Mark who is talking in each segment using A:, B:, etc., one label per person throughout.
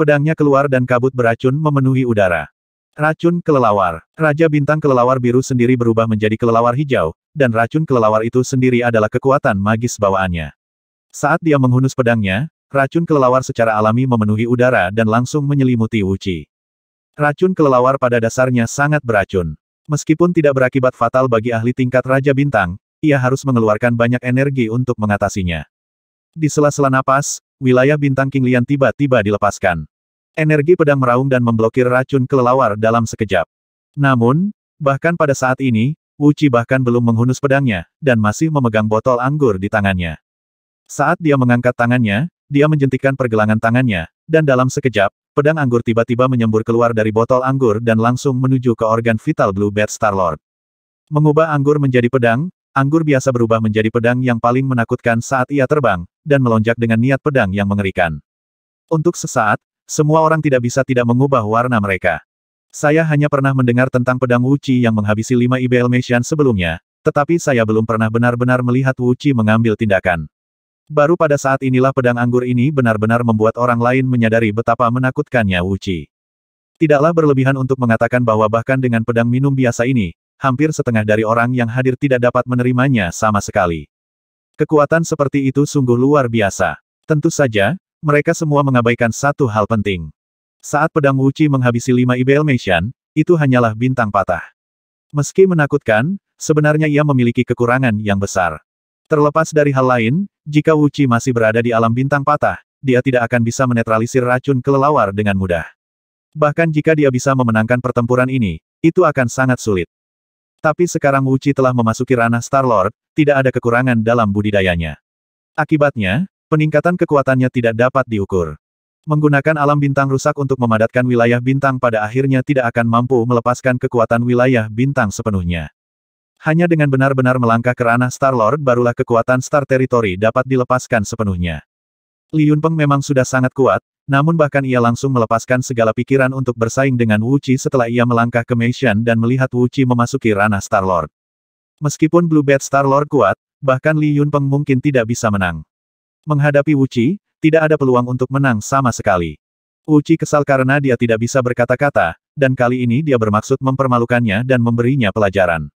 A: Pedangnya keluar dan kabut beracun memenuhi udara. Racun kelelawar. Raja bintang kelelawar biru sendiri berubah menjadi kelelawar hijau, dan racun kelelawar itu sendiri adalah kekuatan magis bawaannya. Saat dia menghunus pedangnya, racun kelelawar secara alami memenuhi udara dan langsung menyelimuti Wuci. Racun kelelawar pada dasarnya sangat beracun. Meskipun tidak berakibat fatal bagi ahli tingkat Raja Bintang, ia harus mengeluarkan banyak energi untuk mengatasinya. Di sela-sela napas, wilayah bintang King Lian tiba-tiba dilepaskan. Energi pedang meraung dan memblokir racun kelelawar dalam sekejap. Namun, bahkan pada saat ini, Uchi bahkan belum menghunus pedangnya, dan masih memegang botol anggur di tangannya. Saat dia mengangkat tangannya, dia menjentikan pergelangan tangannya, dan dalam sekejap, pedang anggur tiba-tiba menyembur keluar dari botol anggur dan langsung menuju ke organ vital Blue Star Lord. Mengubah anggur menjadi pedang, anggur biasa berubah menjadi pedang yang paling menakutkan saat ia terbang, dan melonjak dengan niat pedang yang mengerikan. Untuk sesaat, semua orang tidak bisa tidak mengubah warna mereka. Saya hanya pernah mendengar tentang pedang Wuchi yang menghabisi lima IBL Mesian sebelumnya, tetapi saya belum pernah benar-benar melihat Wuchi mengambil tindakan. Baru pada saat inilah pedang anggur ini benar-benar membuat orang lain menyadari betapa menakutkannya Wuchi. Tidaklah berlebihan untuk mengatakan bahwa bahkan dengan pedang minum biasa ini, hampir setengah dari orang yang hadir tidak dapat menerimanya sama sekali. Kekuatan seperti itu sungguh luar biasa. Tentu saja, mereka semua mengabaikan satu hal penting. Saat pedang Wuci menghabisi lima IBL Meishan, itu hanyalah bintang patah. Meski menakutkan, sebenarnya ia memiliki kekurangan yang besar. Terlepas dari hal lain, jika Wuci masih berada di alam bintang patah, dia tidak akan bisa menetralisir racun kelelawar dengan mudah. Bahkan jika dia bisa memenangkan pertempuran ini, itu akan sangat sulit. Tapi sekarang Wuci telah memasuki ranah Star-Lord, tidak ada kekurangan dalam budidayanya. Akibatnya, Peningkatan kekuatannya tidak dapat diukur. Menggunakan alam bintang rusak untuk memadatkan wilayah bintang pada akhirnya tidak akan mampu melepaskan kekuatan wilayah bintang sepenuhnya. Hanya dengan benar-benar melangkah ke ranah Star-Lord barulah kekuatan Star Territory dapat dilepaskan sepenuhnya. Li Yunpeng memang sudah sangat kuat, namun bahkan ia langsung melepaskan segala pikiran untuk bersaing dengan Wu Qi setelah ia melangkah ke Meishan dan melihat Wu Qi memasuki ranah Star-Lord. Meskipun Blue Bat Star-Lord kuat, bahkan Li Yunpeng mungkin tidak bisa menang. Menghadapi Wuci, tidak ada peluang untuk menang sama sekali. Wuci kesal karena dia tidak bisa berkata-kata, dan kali ini dia bermaksud mempermalukannya dan memberinya pelajaran.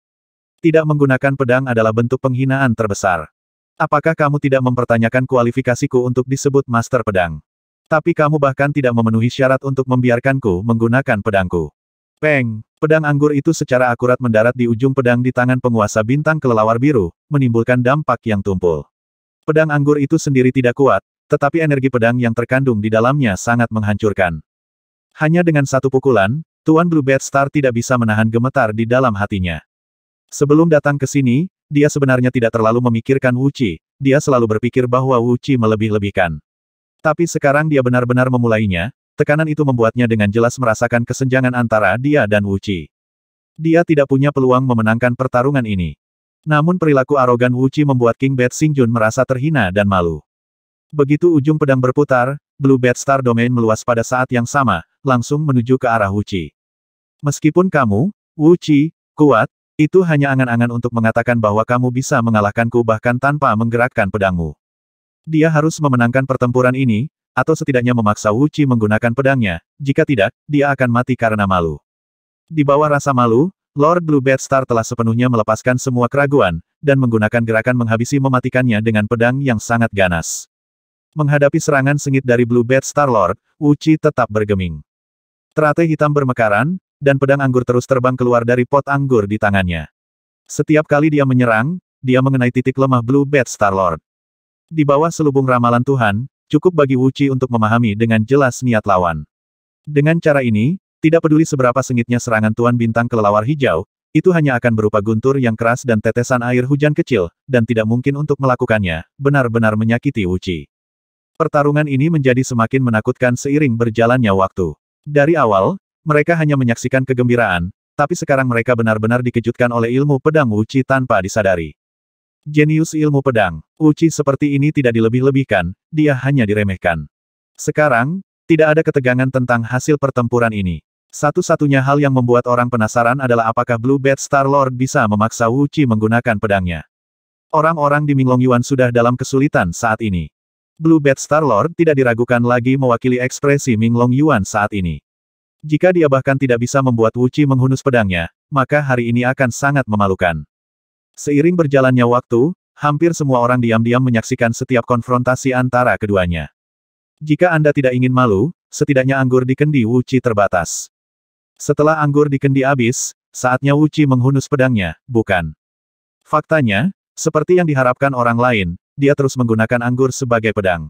A: Tidak menggunakan pedang adalah bentuk penghinaan terbesar. Apakah kamu tidak mempertanyakan kualifikasiku untuk disebut Master Pedang? Tapi kamu bahkan tidak memenuhi syarat untuk membiarkanku menggunakan pedangku. Peng, pedang anggur itu secara akurat mendarat di ujung pedang di tangan penguasa bintang kelelawar biru, menimbulkan dampak yang tumpul. Pedang anggur itu sendiri tidak kuat, tetapi energi pedang yang terkandung di dalamnya sangat menghancurkan. Hanya dengan satu pukulan, Tuan Bluebird Star tidak bisa menahan gemetar di dalam hatinya. Sebelum datang ke sini, dia sebenarnya tidak terlalu memikirkan Wuci, dia selalu berpikir bahwa Wuci melebih-lebihkan. Tapi sekarang dia benar-benar memulainya, tekanan itu membuatnya dengan jelas merasakan kesenjangan antara dia dan Wuci. Dia tidak punya peluang memenangkan pertarungan ini. Namun perilaku arogan Wu Qi membuat King Bat Sing Jun merasa terhina dan malu. Begitu ujung pedang berputar, Blue Bat Star Domain meluas pada saat yang sama, langsung menuju ke arah Wu Qi. Meskipun kamu, Wu Qi, kuat, itu hanya angan-angan untuk mengatakan bahwa kamu bisa mengalahkanku bahkan tanpa menggerakkan pedangmu. Dia harus memenangkan pertempuran ini, atau setidaknya memaksa Wu Qi menggunakan pedangnya, jika tidak, dia akan mati karena malu. Di bawah rasa malu, Lord Bluebird Star telah sepenuhnya melepaskan semua keraguan, dan menggunakan gerakan menghabisi mematikannya dengan pedang yang sangat ganas. Menghadapi serangan sengit dari Bluebird Star Lord, Uchi tetap bergeming. Teratai hitam bermekaran, dan pedang anggur terus terbang keluar dari pot anggur di tangannya. Setiap kali dia menyerang, dia mengenai titik lemah Bluebird Star Lord. Di bawah selubung ramalan Tuhan, cukup bagi Wuchi untuk memahami dengan jelas niat lawan. Dengan cara ini, tidak peduli seberapa sengitnya serangan Tuan Bintang Kelelawar Hijau, itu hanya akan berupa guntur yang keras dan tetesan air hujan kecil, dan tidak mungkin untuk melakukannya, benar-benar menyakiti Uci. Pertarungan ini menjadi semakin menakutkan seiring berjalannya waktu. Dari awal, mereka hanya menyaksikan kegembiraan, tapi sekarang mereka benar-benar dikejutkan oleh ilmu pedang Uci tanpa disadari. Jenius ilmu pedang, Uci seperti ini tidak dilebih-lebihkan, dia hanya diremehkan. Sekarang, tidak ada ketegangan tentang hasil pertempuran ini. Satu-satunya hal yang membuat orang penasaran adalah apakah Blue Bat Star Lord bisa memaksa Wu Qi menggunakan pedangnya. Orang-orang di Minglong Yuan sudah dalam kesulitan saat ini. Blue Bat Star Lord tidak diragukan lagi mewakili ekspresi Minglong Yuan saat ini. Jika dia bahkan tidak bisa membuat Wu Qi menghunus pedangnya, maka hari ini akan sangat memalukan. Seiring berjalannya waktu, hampir semua orang diam-diam menyaksikan setiap konfrontasi antara keduanya. Jika Anda tidak ingin malu, setidaknya anggur di kendi Wu Qi terbatas. Setelah anggur dikendi habis, saatnya Uci menghunus pedangnya, bukan. Faktanya, seperti yang diharapkan orang lain, dia terus menggunakan anggur sebagai pedang.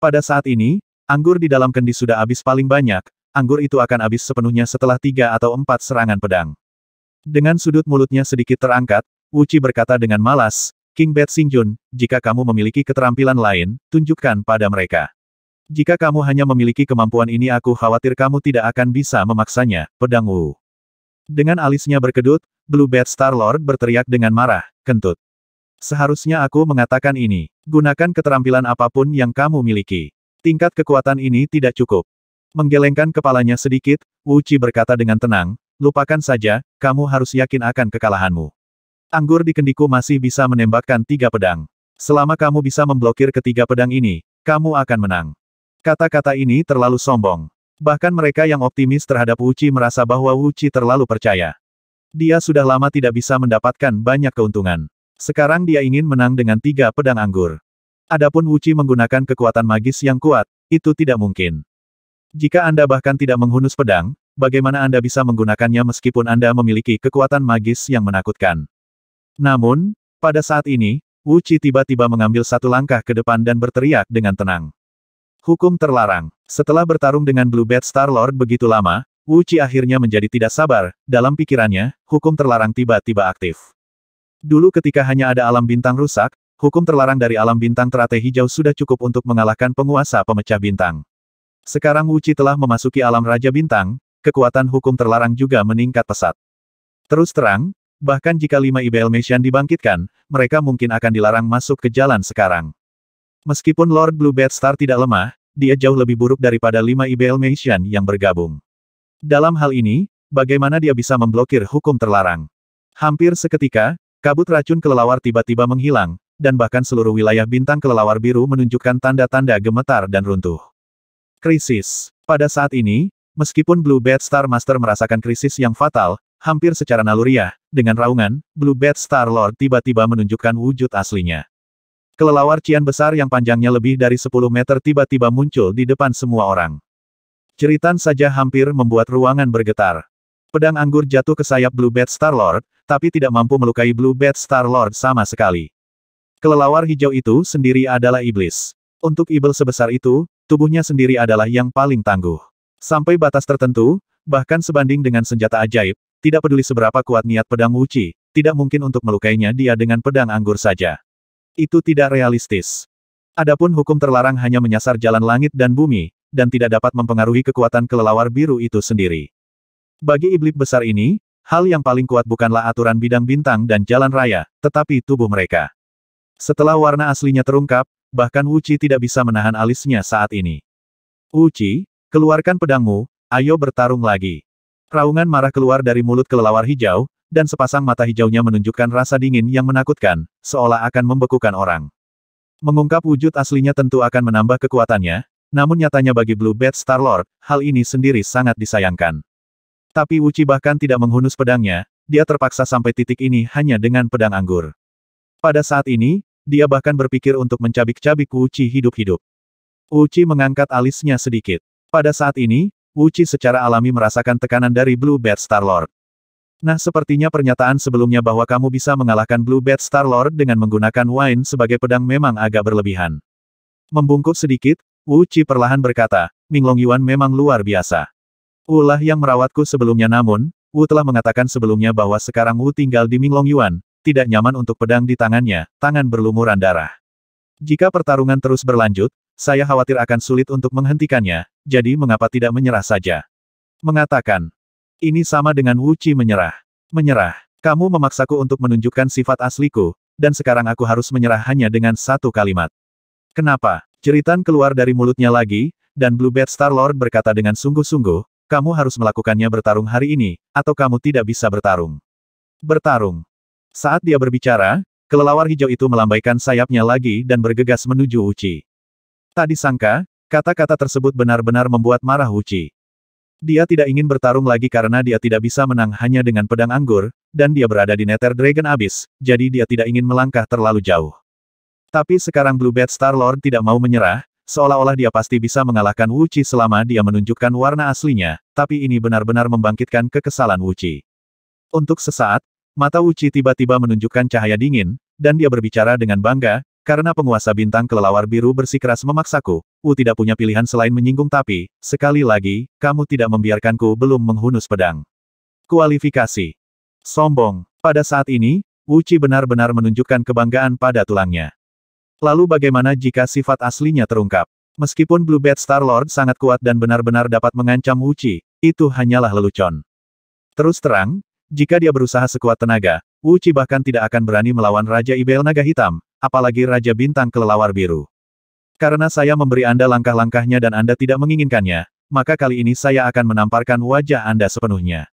A: Pada saat ini, anggur di dalam kendi sudah habis paling banyak, anggur itu akan habis sepenuhnya setelah tiga atau empat serangan pedang. Dengan sudut mulutnya sedikit terangkat, Uci berkata dengan malas, King Bet Jun, jika kamu memiliki keterampilan lain, tunjukkan pada mereka. Jika kamu hanya memiliki kemampuan ini aku khawatir kamu tidak akan bisa memaksanya, pedang Wu. Dengan alisnya berkedut, Blue Bat Star-Lord berteriak dengan marah, kentut. Seharusnya aku mengatakan ini. Gunakan keterampilan apapun yang kamu miliki. Tingkat kekuatan ini tidak cukup. Menggelengkan kepalanya sedikit, Wu Chi berkata dengan tenang, lupakan saja, kamu harus yakin akan kekalahanmu. Anggur di kendiku masih bisa menembakkan tiga pedang. Selama kamu bisa memblokir ketiga pedang ini, kamu akan menang. Kata-kata ini terlalu sombong. Bahkan mereka yang optimis terhadap Wuci merasa bahwa Wuci terlalu percaya. Dia sudah lama tidak bisa mendapatkan banyak keuntungan. Sekarang dia ingin menang dengan tiga pedang anggur. Adapun Wuci menggunakan kekuatan magis yang kuat, itu tidak mungkin. Jika Anda bahkan tidak menghunus pedang, bagaimana Anda bisa menggunakannya meskipun Anda memiliki kekuatan magis yang menakutkan. Namun, pada saat ini, Wuci tiba-tiba mengambil satu langkah ke depan dan berteriak dengan tenang. Hukum terlarang. Setelah bertarung dengan Blue Bat Star-Lord begitu lama, Wu Qi akhirnya menjadi tidak sabar, dalam pikirannya, hukum terlarang tiba-tiba aktif. Dulu ketika hanya ada alam bintang rusak, hukum terlarang dari alam bintang teratai hijau sudah cukup untuk mengalahkan penguasa pemecah bintang. Sekarang Wu Qi telah memasuki alam Raja Bintang, kekuatan hukum terlarang juga meningkat pesat. Terus terang, bahkan jika lima IBL Mesian dibangkitkan, mereka mungkin akan dilarang masuk ke jalan sekarang. Meskipun Lord Bluebird Star tidak lemah, dia jauh lebih buruk daripada lima Ibel Mansion yang bergabung. Dalam hal ini, bagaimana dia bisa memblokir hukum terlarang? Hampir seketika, kabut racun kelelawar tiba-tiba menghilang, dan bahkan seluruh wilayah bintang kelelawar biru menunjukkan tanda-tanda gemetar dan runtuh. Krisis. Pada saat ini, meskipun Blue Bad Star Master merasakan krisis yang fatal, hampir secara naluriah, dengan raungan, Blue Bad Star Lord tiba-tiba menunjukkan wujud aslinya. Kelelawar Cian besar yang panjangnya lebih dari 10 meter tiba-tiba muncul di depan semua orang. Ceritan saja hampir membuat ruangan bergetar. Pedang anggur jatuh ke sayap Blue Bat Star-Lord, tapi tidak mampu melukai Blue Bat Star-Lord sama sekali. Kelelawar hijau itu sendiri adalah iblis. Untuk ibel sebesar itu, tubuhnya sendiri adalah yang paling tangguh. Sampai batas tertentu, bahkan sebanding dengan senjata ajaib, tidak peduli seberapa kuat niat pedang Wuci, tidak mungkin untuk melukainya dia dengan pedang anggur saja. Itu tidak realistis. Adapun hukum terlarang hanya menyasar jalan langit dan bumi, dan tidak dapat mempengaruhi kekuatan kelelawar biru itu sendiri. Bagi iblis besar ini, hal yang paling kuat bukanlah aturan bidang bintang dan jalan raya, tetapi tubuh mereka. Setelah warna aslinya terungkap, bahkan Wuci tidak bisa menahan alisnya saat ini. Wuci, keluarkan pedangmu, ayo bertarung lagi. Raungan marah keluar dari mulut kelelawar hijau, dan sepasang mata hijaunya menunjukkan rasa dingin yang menakutkan, seolah akan membekukan orang. Mengungkap wujud aslinya tentu akan menambah kekuatannya, namun nyatanya bagi Blue Bat Star-Lord, hal ini sendiri sangat disayangkan. Tapi Wuchi bahkan tidak menghunus pedangnya, dia terpaksa sampai titik ini hanya dengan pedang anggur. Pada saat ini, dia bahkan berpikir untuk mencabik-cabik Wuchi hidup-hidup. Wuchi mengangkat alisnya sedikit. Pada saat ini, Wuchi secara alami merasakan tekanan dari Blue Bat Star-Lord. Nah sepertinya pernyataan sebelumnya bahwa kamu bisa mengalahkan Blue Bat Star Lord dengan menggunakan wine sebagai pedang memang agak berlebihan. Membungkuk sedikit, Wu Qi perlahan berkata, Ming Long Yuan memang luar biasa. Ulah yang merawatku sebelumnya namun, Wu telah mengatakan sebelumnya bahwa sekarang Wu tinggal di Ming Long Yuan, tidak nyaman untuk pedang di tangannya, tangan berlumuran darah. Jika pertarungan terus berlanjut, saya khawatir akan sulit untuk menghentikannya, jadi mengapa tidak menyerah saja? Mengatakan, ini sama dengan Qi menyerah. Menyerah. Kamu memaksaku untuk menunjukkan sifat asliku, dan sekarang aku harus menyerah hanya dengan satu kalimat. Kenapa? Ceritan keluar dari mulutnya lagi, dan Bluebird Star-Lord berkata dengan sungguh-sungguh, kamu harus melakukannya bertarung hari ini, atau kamu tidak bisa bertarung. Bertarung. Saat dia berbicara, kelelawar hijau itu melambaikan sayapnya lagi dan bergegas menuju Uci. Tak disangka, kata-kata tersebut benar-benar membuat marah Uci. Dia tidak ingin bertarung lagi karena dia tidak bisa menang hanya dengan pedang anggur, dan dia berada di Nether Dragon Abyss, jadi dia tidak ingin melangkah terlalu jauh. Tapi sekarang Blue Bed Star-Lord tidak mau menyerah, seolah-olah dia pasti bisa mengalahkan Wu Wuchi selama dia menunjukkan warna aslinya, tapi ini benar-benar membangkitkan kekesalan Wu Wuchi. Untuk sesaat, mata Wu Wuchi tiba-tiba menunjukkan cahaya dingin, dan dia berbicara dengan bangga, karena penguasa bintang kelelawar biru bersikeras memaksaku, U tidak punya pilihan selain menyinggung tapi, sekali lagi, kamu tidak membiarkanku belum menghunus pedang. Kualifikasi. Sombong. Pada saat ini, Uci benar-benar menunjukkan kebanggaan pada tulangnya. Lalu bagaimana jika sifat aslinya terungkap? Meskipun Blue Bat Star Lord sangat kuat dan benar-benar dapat mengancam Uci, itu hanyalah lelucon. Terus terang, jika dia berusaha sekuat tenaga, Uci bahkan tidak akan berani melawan Raja Ibel Naga Hitam, apalagi Raja Bintang Kelelawar Biru. Karena saya memberi Anda langkah-langkahnya dan Anda tidak menginginkannya, maka kali ini saya akan menamparkan wajah Anda sepenuhnya.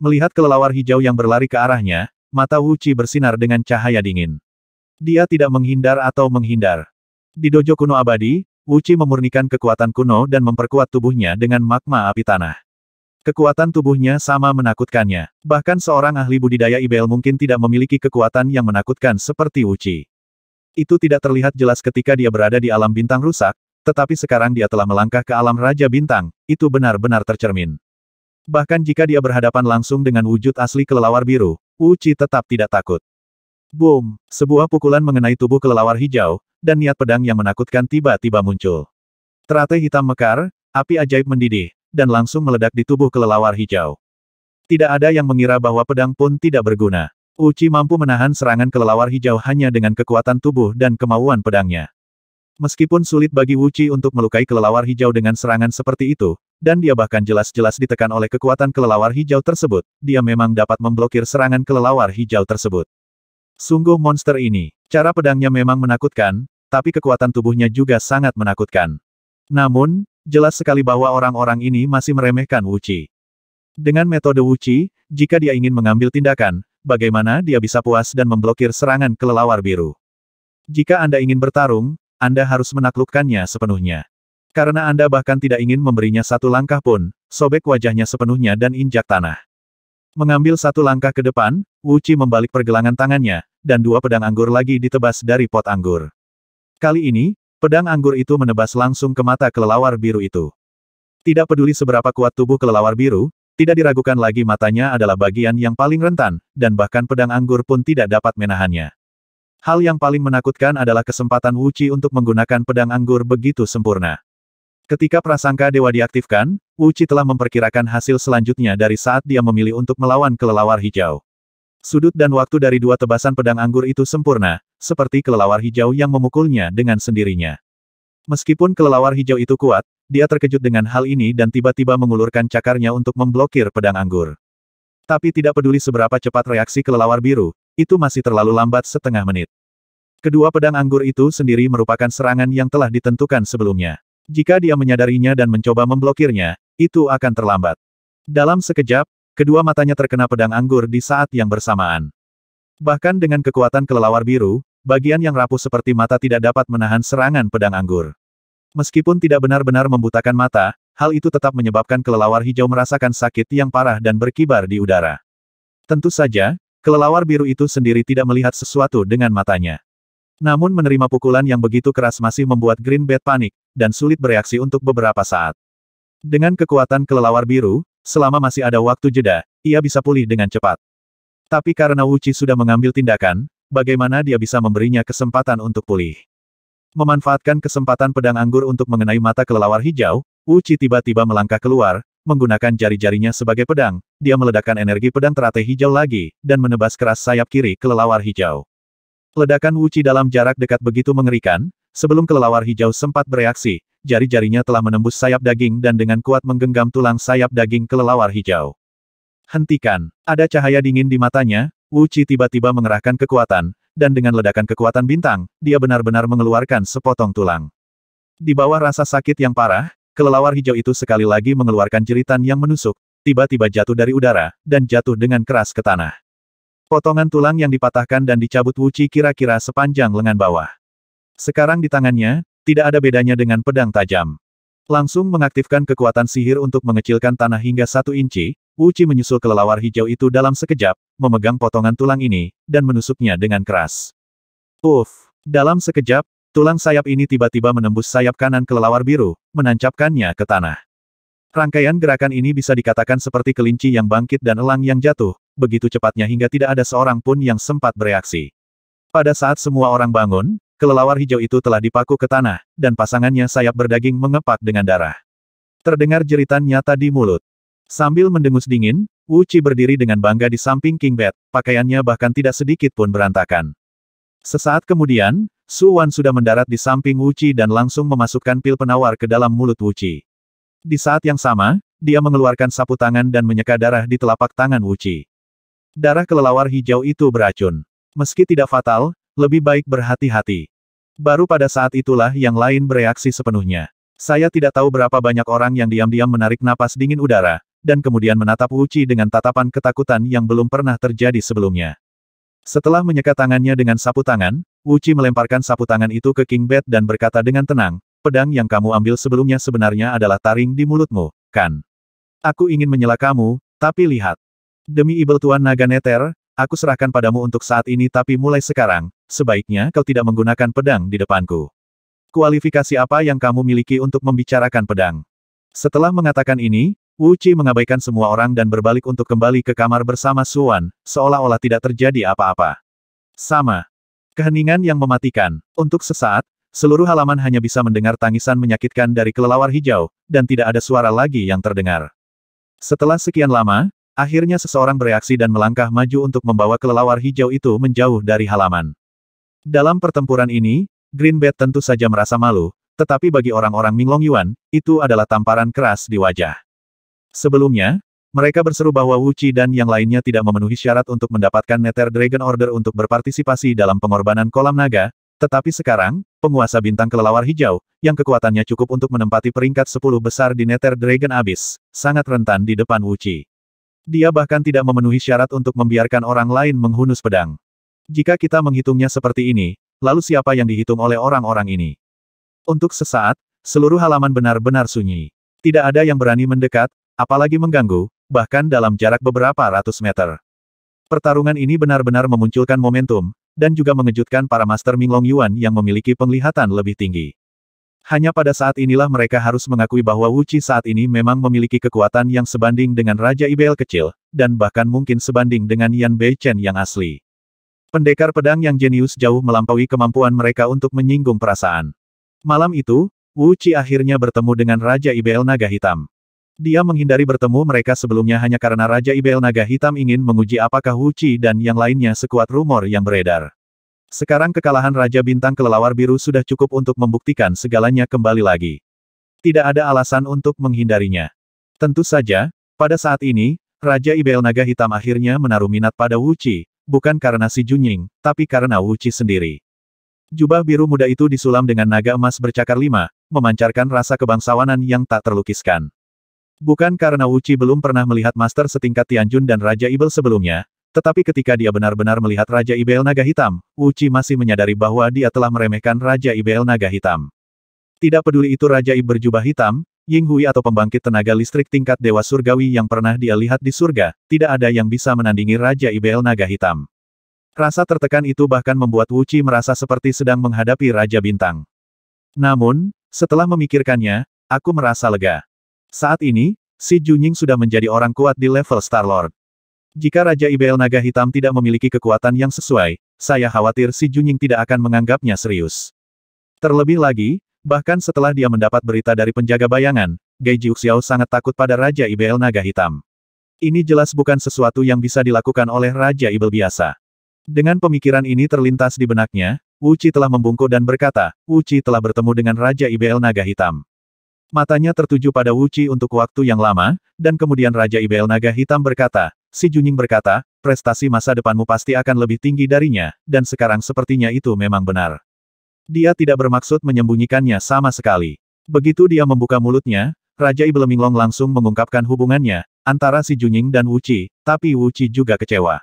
A: Melihat kelelawar hijau yang berlari ke arahnya, mata Wuci bersinar dengan cahaya dingin. Dia tidak menghindar atau menghindar. Di dojo kuno abadi, Wuci memurnikan kekuatan kuno dan memperkuat tubuhnya dengan magma api tanah. Kekuatan tubuhnya sama menakutkannya. Bahkan seorang ahli budidaya Ibel mungkin tidak memiliki kekuatan yang menakutkan seperti Uci. Itu tidak terlihat jelas ketika dia berada di alam bintang rusak, tetapi sekarang dia telah melangkah ke alam Raja Bintang, itu benar-benar tercermin. Bahkan jika dia berhadapan langsung dengan wujud asli kelelawar biru, Uci tetap tidak takut. Boom! Sebuah pukulan mengenai tubuh kelelawar hijau, dan niat pedang yang menakutkan tiba-tiba muncul. Teratai hitam mekar, api ajaib mendidih, dan langsung meledak di tubuh kelelawar hijau. Tidak ada yang mengira bahwa pedang pun tidak berguna. Uci mampu menahan serangan kelelawar hijau hanya dengan kekuatan tubuh dan kemauan pedangnya. Meskipun sulit bagi Uci untuk melukai kelelawar hijau dengan serangan seperti itu, dan dia bahkan jelas-jelas ditekan oleh kekuatan kelelawar hijau tersebut, dia memang dapat memblokir serangan kelelawar hijau tersebut. Sungguh monster ini, cara pedangnya memang menakutkan, tapi kekuatan tubuhnya juga sangat menakutkan. Namun, jelas sekali bahwa orang-orang ini masih meremehkan Uci. Dengan metode Wuchi, jika dia ingin mengambil tindakan, bagaimana dia bisa puas dan memblokir serangan kelelawar biru. Jika Anda ingin bertarung, Anda harus menaklukkannya sepenuhnya. Karena Anda bahkan tidak ingin memberinya satu langkah pun, sobek wajahnya sepenuhnya dan injak tanah. Mengambil satu langkah ke depan, Wuci membalik pergelangan tangannya, dan dua pedang anggur lagi ditebas dari pot anggur. Kali ini, pedang anggur itu menebas langsung ke mata kelelawar biru itu. Tidak peduli seberapa kuat tubuh kelelawar biru, tidak diragukan lagi matanya adalah bagian yang paling rentan, dan bahkan pedang anggur pun tidak dapat menahannya. Hal yang paling menakutkan adalah kesempatan Wuci untuk menggunakan pedang anggur begitu sempurna. Ketika prasangka dewa diaktifkan, Wuci telah memperkirakan hasil selanjutnya dari saat dia memilih untuk melawan kelelawar hijau. Sudut dan waktu dari dua tebasan pedang anggur itu sempurna, seperti kelelawar hijau yang memukulnya dengan sendirinya. Meskipun kelelawar hijau itu kuat, dia terkejut dengan hal ini dan tiba-tiba mengulurkan cakarnya untuk memblokir pedang anggur. Tapi tidak peduli seberapa cepat reaksi kelelawar biru, itu masih terlalu lambat setengah menit. Kedua pedang anggur itu sendiri merupakan serangan yang telah ditentukan sebelumnya. Jika dia menyadarinya dan mencoba memblokirnya, itu akan terlambat. Dalam sekejap, kedua matanya terkena pedang anggur di saat yang bersamaan. Bahkan dengan kekuatan kelelawar biru, bagian yang rapuh seperti mata tidak dapat menahan serangan pedang anggur. Meskipun tidak benar-benar membutakan mata, hal itu tetap menyebabkan kelelawar hijau merasakan sakit yang parah dan berkibar di udara. Tentu saja, kelelawar biru itu sendiri tidak melihat sesuatu dengan matanya. Namun menerima pukulan yang begitu keras masih membuat Green Bat panik, dan sulit bereaksi untuk beberapa saat. Dengan kekuatan kelelawar biru, selama masih ada waktu jeda, ia bisa pulih dengan cepat. Tapi karena Wuchi sudah mengambil tindakan, bagaimana dia bisa memberinya kesempatan untuk pulih? Memanfaatkan kesempatan pedang anggur untuk mengenai mata kelelawar hijau, Uci tiba-tiba melangkah keluar, menggunakan jari-jarinya sebagai pedang, dia meledakkan energi pedang teratai hijau lagi, dan menebas keras sayap kiri kelelawar hijau. Ledakan Uci dalam jarak dekat begitu mengerikan, sebelum kelelawar hijau sempat bereaksi, jari-jarinya telah menembus sayap daging dan dengan kuat menggenggam tulang sayap daging kelelawar hijau. Hentikan. Ada cahaya dingin di matanya, Wu Qi tiba-tiba mengerahkan kekuatan, dan dengan ledakan kekuatan bintang, dia benar-benar mengeluarkan sepotong tulang. Di bawah rasa sakit yang parah, kelelawar hijau itu sekali lagi mengeluarkan jeritan yang menusuk, tiba-tiba jatuh dari udara, dan jatuh dengan keras ke tanah. Potongan tulang yang dipatahkan dan dicabut Wu Qi kira-kira sepanjang lengan bawah. Sekarang di tangannya, tidak ada bedanya dengan pedang tajam. Langsung mengaktifkan kekuatan sihir untuk mengecilkan tanah hingga satu inci, Uci menyusul kelelawar hijau itu dalam sekejap, memegang potongan tulang ini, dan menusuknya dengan keras. Uff! Dalam sekejap, tulang sayap ini tiba-tiba menembus sayap kanan kelelawar biru, menancapkannya ke tanah. Rangkaian gerakan ini bisa dikatakan seperti kelinci yang bangkit dan elang yang jatuh, begitu cepatnya hingga tidak ada seorang pun yang sempat bereaksi. Pada saat semua orang bangun, kelelawar hijau itu telah dipaku ke tanah, dan pasangannya sayap berdaging mengepak dengan darah. Terdengar jeritan nyata di mulut. Sambil mendengus dingin, Wu Qi berdiri dengan bangga di samping King Bet, pakaiannya bahkan tidak sedikit pun berantakan. Sesaat kemudian, Su Wan sudah mendarat di samping Wu Qi dan langsung memasukkan pil penawar ke dalam mulut Wu Qi. Di saat yang sama, dia mengeluarkan sapu tangan dan menyeka darah di telapak tangan Wu Qi. Darah kelelawar hijau itu beracun. Meski tidak fatal, lebih baik berhati-hati. Baru pada saat itulah yang lain bereaksi sepenuhnya. Saya tidak tahu berapa banyak orang yang diam-diam menarik napas dingin udara, dan kemudian menatap Uci dengan tatapan ketakutan yang belum pernah terjadi sebelumnya. Setelah menyeka tangannya dengan sapu tangan, Uci melemparkan sapu tangan itu ke King Bed dan berkata dengan tenang, pedang yang kamu ambil sebelumnya sebenarnya adalah taring di mulutmu, kan? Aku ingin menyela kamu, tapi lihat. Demi Ibel Tuan Naga Neter, aku serahkan padamu untuk saat ini tapi mulai sekarang, sebaiknya kau tidak menggunakan pedang di depanku. Kualifikasi apa yang kamu miliki untuk membicarakan pedang? Setelah mengatakan ini, Wu Qi mengabaikan semua orang dan berbalik untuk kembali ke kamar bersama Suan, seolah-olah tidak terjadi apa-apa. Sama. Keheningan yang mematikan. Untuk sesaat, seluruh halaman hanya bisa mendengar tangisan menyakitkan dari kelelawar hijau, dan tidak ada suara lagi yang terdengar. Setelah sekian lama, akhirnya seseorang bereaksi dan melangkah maju untuk membawa kelelawar hijau itu menjauh dari halaman. Dalam pertempuran ini, Green Bat tentu saja merasa malu, tetapi bagi orang-orang Minglong Yuan, itu adalah tamparan keras di wajah. Sebelumnya, mereka berseru bahwa Wu Qi dan yang lainnya tidak memenuhi syarat untuk mendapatkan Nether Dragon Order untuk berpartisipasi dalam pengorbanan kolam naga, tetapi sekarang, penguasa bintang kelelawar hijau, yang kekuatannya cukup untuk menempati peringkat 10 besar di Nether Dragon Abyss, sangat rentan di depan Wu Qi. Dia bahkan tidak memenuhi syarat untuk membiarkan orang lain menghunus pedang. Jika kita menghitungnya seperti ini, lalu siapa yang dihitung oleh orang-orang ini? Untuk sesaat, seluruh halaman benar-benar sunyi. Tidak ada yang berani mendekat, apalagi mengganggu, bahkan dalam jarak beberapa ratus meter. Pertarungan ini benar-benar memunculkan momentum, dan juga mengejutkan para Master Minglong Yuan yang memiliki penglihatan lebih tinggi. Hanya pada saat inilah mereka harus mengakui bahwa Wu Wuchi saat ini memang memiliki kekuatan yang sebanding dengan Raja Ibel kecil, dan bahkan mungkin sebanding dengan Yan Bei Chen yang asli. Pendekar pedang yang jenius jauh melampaui kemampuan mereka untuk menyinggung perasaan. Malam itu, Wu Qi akhirnya bertemu dengan Raja Ibel Naga Hitam. Dia menghindari bertemu mereka sebelumnya hanya karena Raja Ibel Naga Hitam ingin menguji apakah Wu Qi dan yang lainnya sekuat rumor yang beredar. Sekarang kekalahan Raja Bintang Kelelawar Biru sudah cukup untuk membuktikan segalanya kembali lagi. Tidak ada alasan untuk menghindarinya. Tentu saja, pada saat ini, Raja Ibel Naga Hitam akhirnya menaruh minat pada Wu Qi, bukan karena si Junying, tapi karena Wu Qi sendiri. Jubah biru muda itu disulam dengan naga emas bercakar lima, memancarkan rasa kebangsawanan yang tak terlukiskan. Bukan karena Wuci belum pernah melihat master setingkat Tianjun dan Raja Ibel sebelumnya, tetapi ketika dia benar-benar melihat Raja Ibel Naga Hitam, Wuci masih menyadari bahwa dia telah meremehkan Raja Ibel Naga Hitam. Tidak peduli itu Raja Ibel berjubah hitam, Ying Hui atau pembangkit tenaga listrik tingkat Dewa Surgawi yang pernah dia lihat di surga, tidak ada yang bisa menandingi Raja Ibel Naga Hitam. Rasa tertekan itu bahkan membuat Wuci merasa seperti sedang menghadapi Raja Bintang. Namun, setelah memikirkannya, aku merasa lega. Saat ini, si Junying sudah menjadi orang kuat di level Star-Lord. Jika Raja Ibel Naga Hitam tidak memiliki kekuatan yang sesuai, saya khawatir si Junying tidak akan menganggapnya serius. Terlebih lagi, bahkan setelah dia mendapat berita dari penjaga bayangan, Gai Jiuxiao sangat takut pada Raja Ibel Naga Hitam. Ini jelas bukan sesuatu yang bisa dilakukan oleh Raja Ibel biasa. Dengan pemikiran ini terlintas di benaknya, Uci telah membungkuk dan berkata, Uci telah bertemu dengan Raja Ibel Naga Hitam. Matanya tertuju pada Wuchi untuk waktu yang lama, dan kemudian Raja Ibel Naga Hitam berkata, si Junying berkata, prestasi masa depanmu pasti akan lebih tinggi darinya, dan sekarang sepertinya itu memang benar. Dia tidak bermaksud menyembunyikannya sama sekali. Begitu dia membuka mulutnya, Raja Ibel Minglong langsung mengungkapkan hubungannya, antara si Junying dan Wuchi, tapi Wuchi juga kecewa.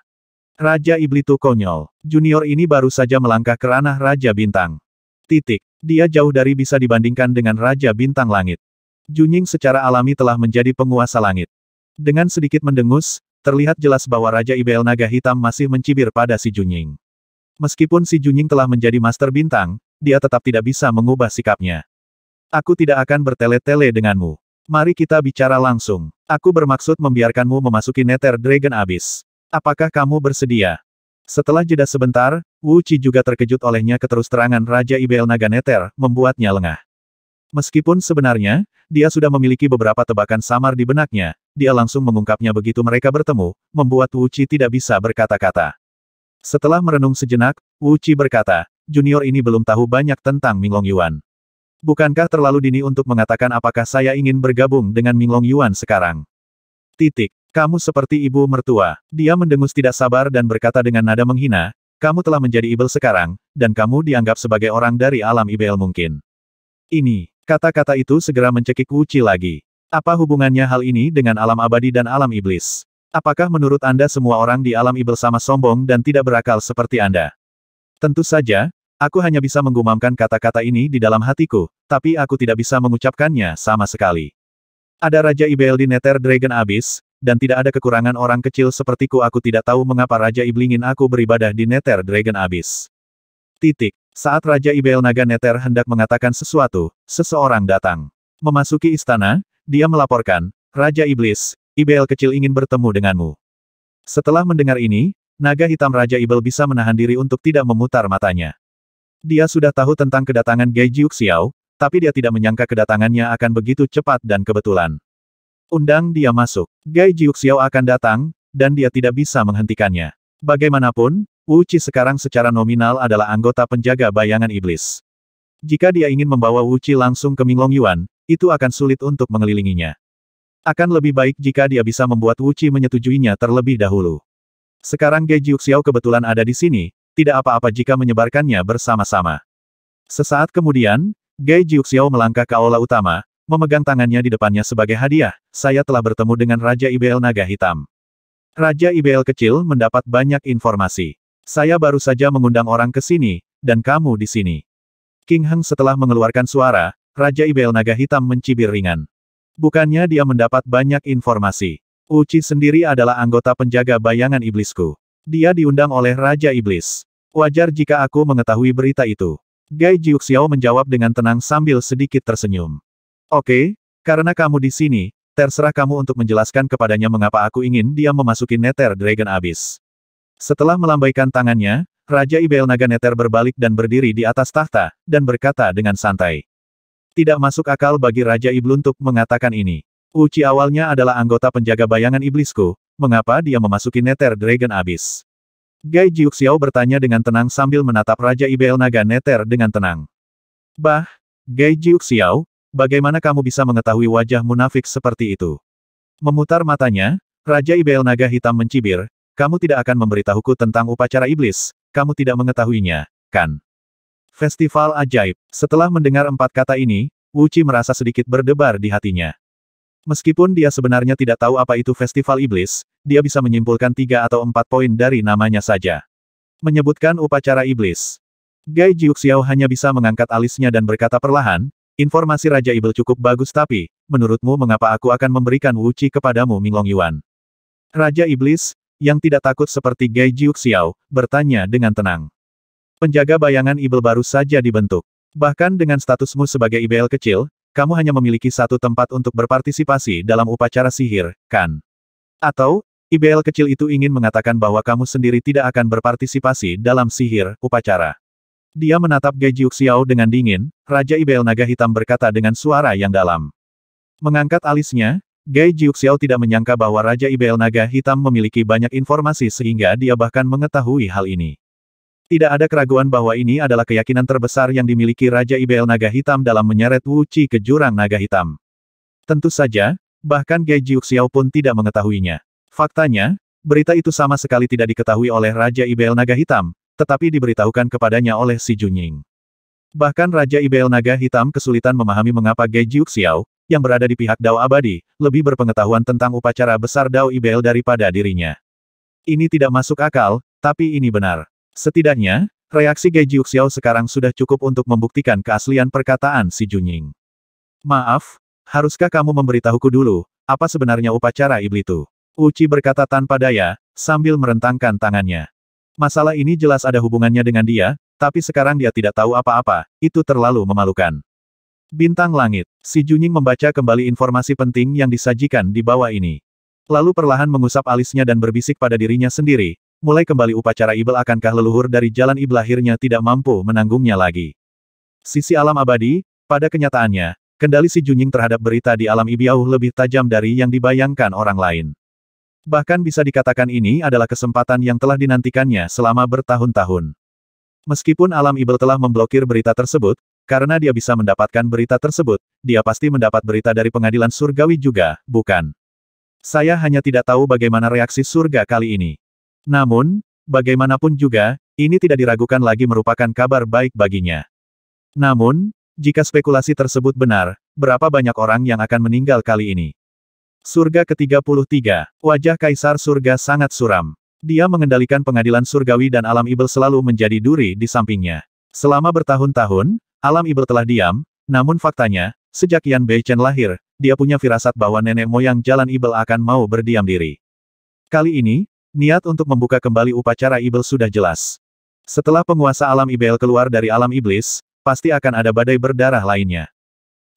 A: Raja Iblis itu konyol. Junior ini baru saja melangkah ke ranah Raja Bintang. Titik. Dia jauh dari bisa dibandingkan dengan Raja Bintang Langit. Junying secara alami telah menjadi penguasa langit. Dengan sedikit mendengus, terlihat jelas bahwa Raja Ibel Naga Hitam masih mencibir pada si Junying. Meskipun si Junying telah menjadi master bintang, dia tetap tidak bisa mengubah sikapnya. Aku tidak akan bertele-tele denganmu. Mari kita bicara langsung. Aku bermaksud membiarkanmu memasuki Nether Dragon Abyss. Apakah kamu bersedia? Setelah jeda sebentar, Wu Qi juga terkejut olehnya keterusterangan Raja Ibel Naga Neter, membuatnya lengah. Meskipun sebenarnya, dia sudah memiliki beberapa tebakan samar di benaknya, dia langsung mengungkapnya begitu mereka bertemu, membuat Wu Qi tidak bisa berkata-kata. Setelah merenung sejenak, Wu Qi berkata, junior ini belum tahu banyak tentang Minglong Yuan. Bukankah terlalu dini untuk mengatakan apakah saya ingin bergabung dengan Minglong Yuan sekarang? Titik. Kamu seperti ibu mertua. Dia mendengus tidak sabar dan berkata dengan nada menghina, kamu telah menjadi Ibel sekarang, dan kamu dianggap sebagai orang dari alam Ibel mungkin. Ini, kata-kata itu segera mencekik Wuci lagi. Apa hubungannya hal ini dengan alam abadi dan alam iblis? Apakah menurut Anda semua orang di alam Ibel sama sombong dan tidak berakal seperti Anda? Tentu saja, aku hanya bisa menggumamkan kata-kata ini di dalam hatiku, tapi aku tidak bisa mengucapkannya sama sekali. Ada Raja Ibel di Nether Dragon Abyss, dan tidak ada kekurangan orang kecil sepertiku aku tidak tahu mengapa Raja Iblingin aku beribadah di Nether Dragon Abyss. Titik. Saat Raja Ibel Naga Nether hendak mengatakan sesuatu, seseorang datang. Memasuki istana, dia melaporkan, Raja Iblis, Ibel kecil ingin bertemu denganmu. Setelah mendengar ini, naga hitam Raja Ibel bisa menahan diri untuk tidak memutar matanya. Dia sudah tahu tentang kedatangan Gai Jiuxiao, tapi dia tidak menyangka kedatangannya akan begitu cepat dan kebetulan. Undang dia masuk. Gai Jiuxiao akan datang, dan dia tidak bisa menghentikannya. Bagaimanapun, Wu Qi sekarang secara nominal adalah anggota penjaga bayangan iblis. Jika dia ingin membawa Wu Qi langsung ke Minglong Yuan, itu akan sulit untuk mengelilinginya. Akan lebih baik jika dia bisa membuat Wu Qi menyetujuinya terlebih dahulu. Sekarang Gai Jiuxiao kebetulan ada di sini, tidak apa-apa jika menyebarkannya bersama-sama. Sesaat kemudian, Gai Jiuxiao melangkah ke aula utama, memegang tangannya di depannya sebagai hadiah, saya telah bertemu dengan Raja IBL Naga Hitam. Raja IBL kecil mendapat banyak informasi. Saya baru saja mengundang orang ke sini, dan kamu di sini. King Heng setelah mengeluarkan suara, Raja IBL Naga Hitam mencibir ringan. Bukannya dia mendapat banyak informasi. Uci sendiri adalah anggota penjaga bayangan iblisku. Dia diundang oleh Raja Iblis. Wajar jika aku mengetahui berita itu. Gai Jiuxiao menjawab dengan tenang sambil sedikit tersenyum. Oke, karena kamu di sini, terserah kamu untuk menjelaskan kepadanya mengapa aku ingin dia memasuki Nether Dragon Abyss. Setelah melambaikan tangannya, Raja Ibel Naga Nether berbalik dan berdiri di atas tahta, dan berkata dengan santai. Tidak masuk akal bagi Raja untuk mengatakan ini. Uci awalnya adalah anggota penjaga bayangan iblisku, mengapa dia memasuki Nether Dragon Abyss? Gai Jiuxiao bertanya dengan tenang sambil menatap Raja Ibel Naga Nether dengan tenang. Bah, Gai Jiuxiao, Bagaimana kamu bisa mengetahui wajah munafik seperti itu? Memutar matanya, Raja Ibel Naga Hitam mencibir, kamu tidak akan memberitahuku tentang upacara iblis, kamu tidak mengetahuinya, kan? Festival ajaib. Setelah mendengar empat kata ini, Wuci merasa sedikit berdebar di hatinya. Meskipun dia sebenarnya tidak tahu apa itu festival iblis, dia bisa menyimpulkan tiga atau empat poin dari namanya saja. Menyebutkan upacara iblis. Gai Jiuxiao hanya bisa mengangkat alisnya dan berkata perlahan, Informasi Raja Ibel cukup bagus tapi, menurutmu mengapa aku akan memberikan Wuci kepadamu Minglong Yuan? Raja Iblis, yang tidak takut seperti Gai Jiuxiao, bertanya dengan tenang. Penjaga bayangan Ibel baru saja dibentuk. Bahkan dengan statusmu sebagai IBL kecil, kamu hanya memiliki satu tempat untuk berpartisipasi dalam upacara sihir, kan? Atau, IBL kecil itu ingin mengatakan bahwa kamu sendiri tidak akan berpartisipasi dalam sihir, upacara. Dia menatap Gai Xiao dengan dingin, Raja Ibel Naga Hitam berkata dengan suara yang dalam. Mengangkat alisnya, Gai Xiao tidak menyangka bahwa Raja Ibel Naga Hitam memiliki banyak informasi sehingga dia bahkan mengetahui hal ini. Tidak ada keraguan bahwa ini adalah keyakinan terbesar yang dimiliki Raja Ibel Naga Hitam dalam menyeret Wu Qi ke jurang naga hitam. Tentu saja, bahkan Gai Xiao pun tidak mengetahuinya. Faktanya, berita itu sama sekali tidak diketahui oleh Raja Ibel Naga Hitam, tetapi diberitahukan kepadanya oleh Si Junying. Bahkan Raja Ibel Naga Hitam kesulitan memahami mengapa Gai Xiao, yang berada di pihak Dao Abadi, lebih berpengetahuan tentang upacara besar Dao Ibel daripada dirinya. Ini tidak masuk akal, tapi ini benar. Setidaknya, reaksi Gai Xiao sekarang sudah cukup untuk membuktikan keaslian perkataan Si Junying. Maaf, haruskah kamu memberitahuku dulu, apa sebenarnya upacara Iblitu? Uci berkata tanpa daya, sambil merentangkan tangannya. Masalah ini jelas ada hubungannya dengan dia, tapi sekarang dia tidak tahu apa-apa, itu terlalu memalukan. Bintang Langit, si Junying membaca kembali informasi penting yang disajikan di bawah ini. Lalu perlahan mengusap alisnya dan berbisik pada dirinya sendiri, mulai kembali upacara Ibel akankah leluhur dari jalan Ibel akhirnya tidak mampu menanggungnya lagi. Sisi alam abadi, pada kenyataannya, kendali si Junying terhadap berita di alam Ibiau lebih tajam dari yang dibayangkan orang lain. Bahkan bisa dikatakan ini adalah kesempatan yang telah dinantikannya selama bertahun-tahun. Meskipun alam Ibel telah memblokir berita tersebut, karena dia bisa mendapatkan berita tersebut, dia pasti mendapat berita dari pengadilan surgawi juga, bukan? Saya hanya tidak tahu bagaimana reaksi surga kali ini. Namun, bagaimanapun juga, ini tidak diragukan lagi merupakan kabar baik baginya. Namun, jika spekulasi tersebut benar, berapa banyak orang yang akan meninggal kali ini? Surga ke-33, wajah Kaisar Surga sangat suram. Dia mengendalikan pengadilan surgawi dan alam ibel selalu menjadi duri di sampingnya. Selama bertahun-tahun, alam ibel telah diam, namun faktanya, sejak Yan Chen lahir, dia punya firasat bahwa nenek moyang jalan ibel akan mau berdiam diri. Kali ini, niat untuk membuka kembali upacara ibel sudah jelas. Setelah penguasa alam ibel keluar dari alam iblis, pasti akan ada badai berdarah lainnya.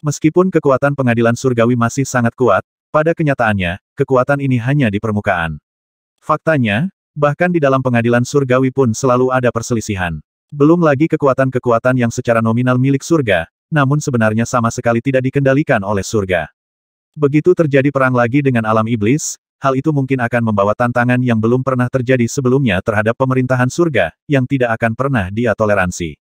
A: Meskipun kekuatan pengadilan surgawi masih sangat kuat, pada kenyataannya, kekuatan ini hanya di permukaan. Faktanya, bahkan di dalam pengadilan surgawi pun selalu ada perselisihan. Belum lagi kekuatan-kekuatan yang secara nominal milik surga, namun sebenarnya sama sekali tidak dikendalikan oleh surga. Begitu terjadi perang lagi dengan alam iblis, hal itu mungkin akan membawa tantangan yang belum pernah terjadi sebelumnya terhadap pemerintahan surga, yang tidak akan pernah dia toleransi.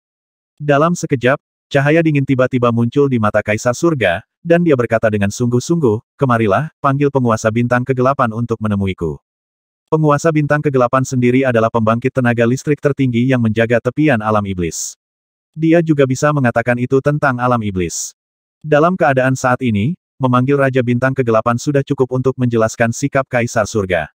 A: Dalam sekejap, cahaya dingin tiba-tiba muncul di mata kaisar surga, dan dia berkata dengan sungguh-sungguh, kemarilah, panggil penguasa bintang kegelapan untuk menemuiku. Penguasa bintang kegelapan sendiri adalah pembangkit tenaga listrik tertinggi yang menjaga tepian alam iblis. Dia juga bisa mengatakan itu tentang alam iblis. Dalam keadaan saat ini, memanggil Raja Bintang Kegelapan sudah cukup untuk menjelaskan sikap Kaisar Surga.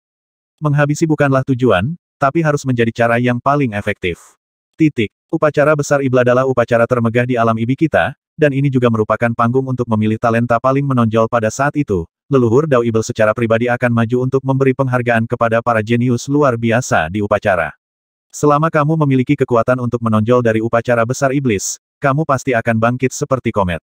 A: Menghabisi bukanlah tujuan, tapi harus menjadi cara yang paling efektif. Titik. Upacara besar IBL adalah upacara termegah di alam IBI kita, dan ini juga merupakan panggung untuk memilih talenta paling menonjol pada saat itu. Leluhur Dao IBL secara pribadi akan maju untuk memberi penghargaan kepada para jenius luar biasa di upacara. Selama kamu memiliki kekuatan untuk menonjol dari upacara besar iblis, kamu pasti akan bangkit seperti komet.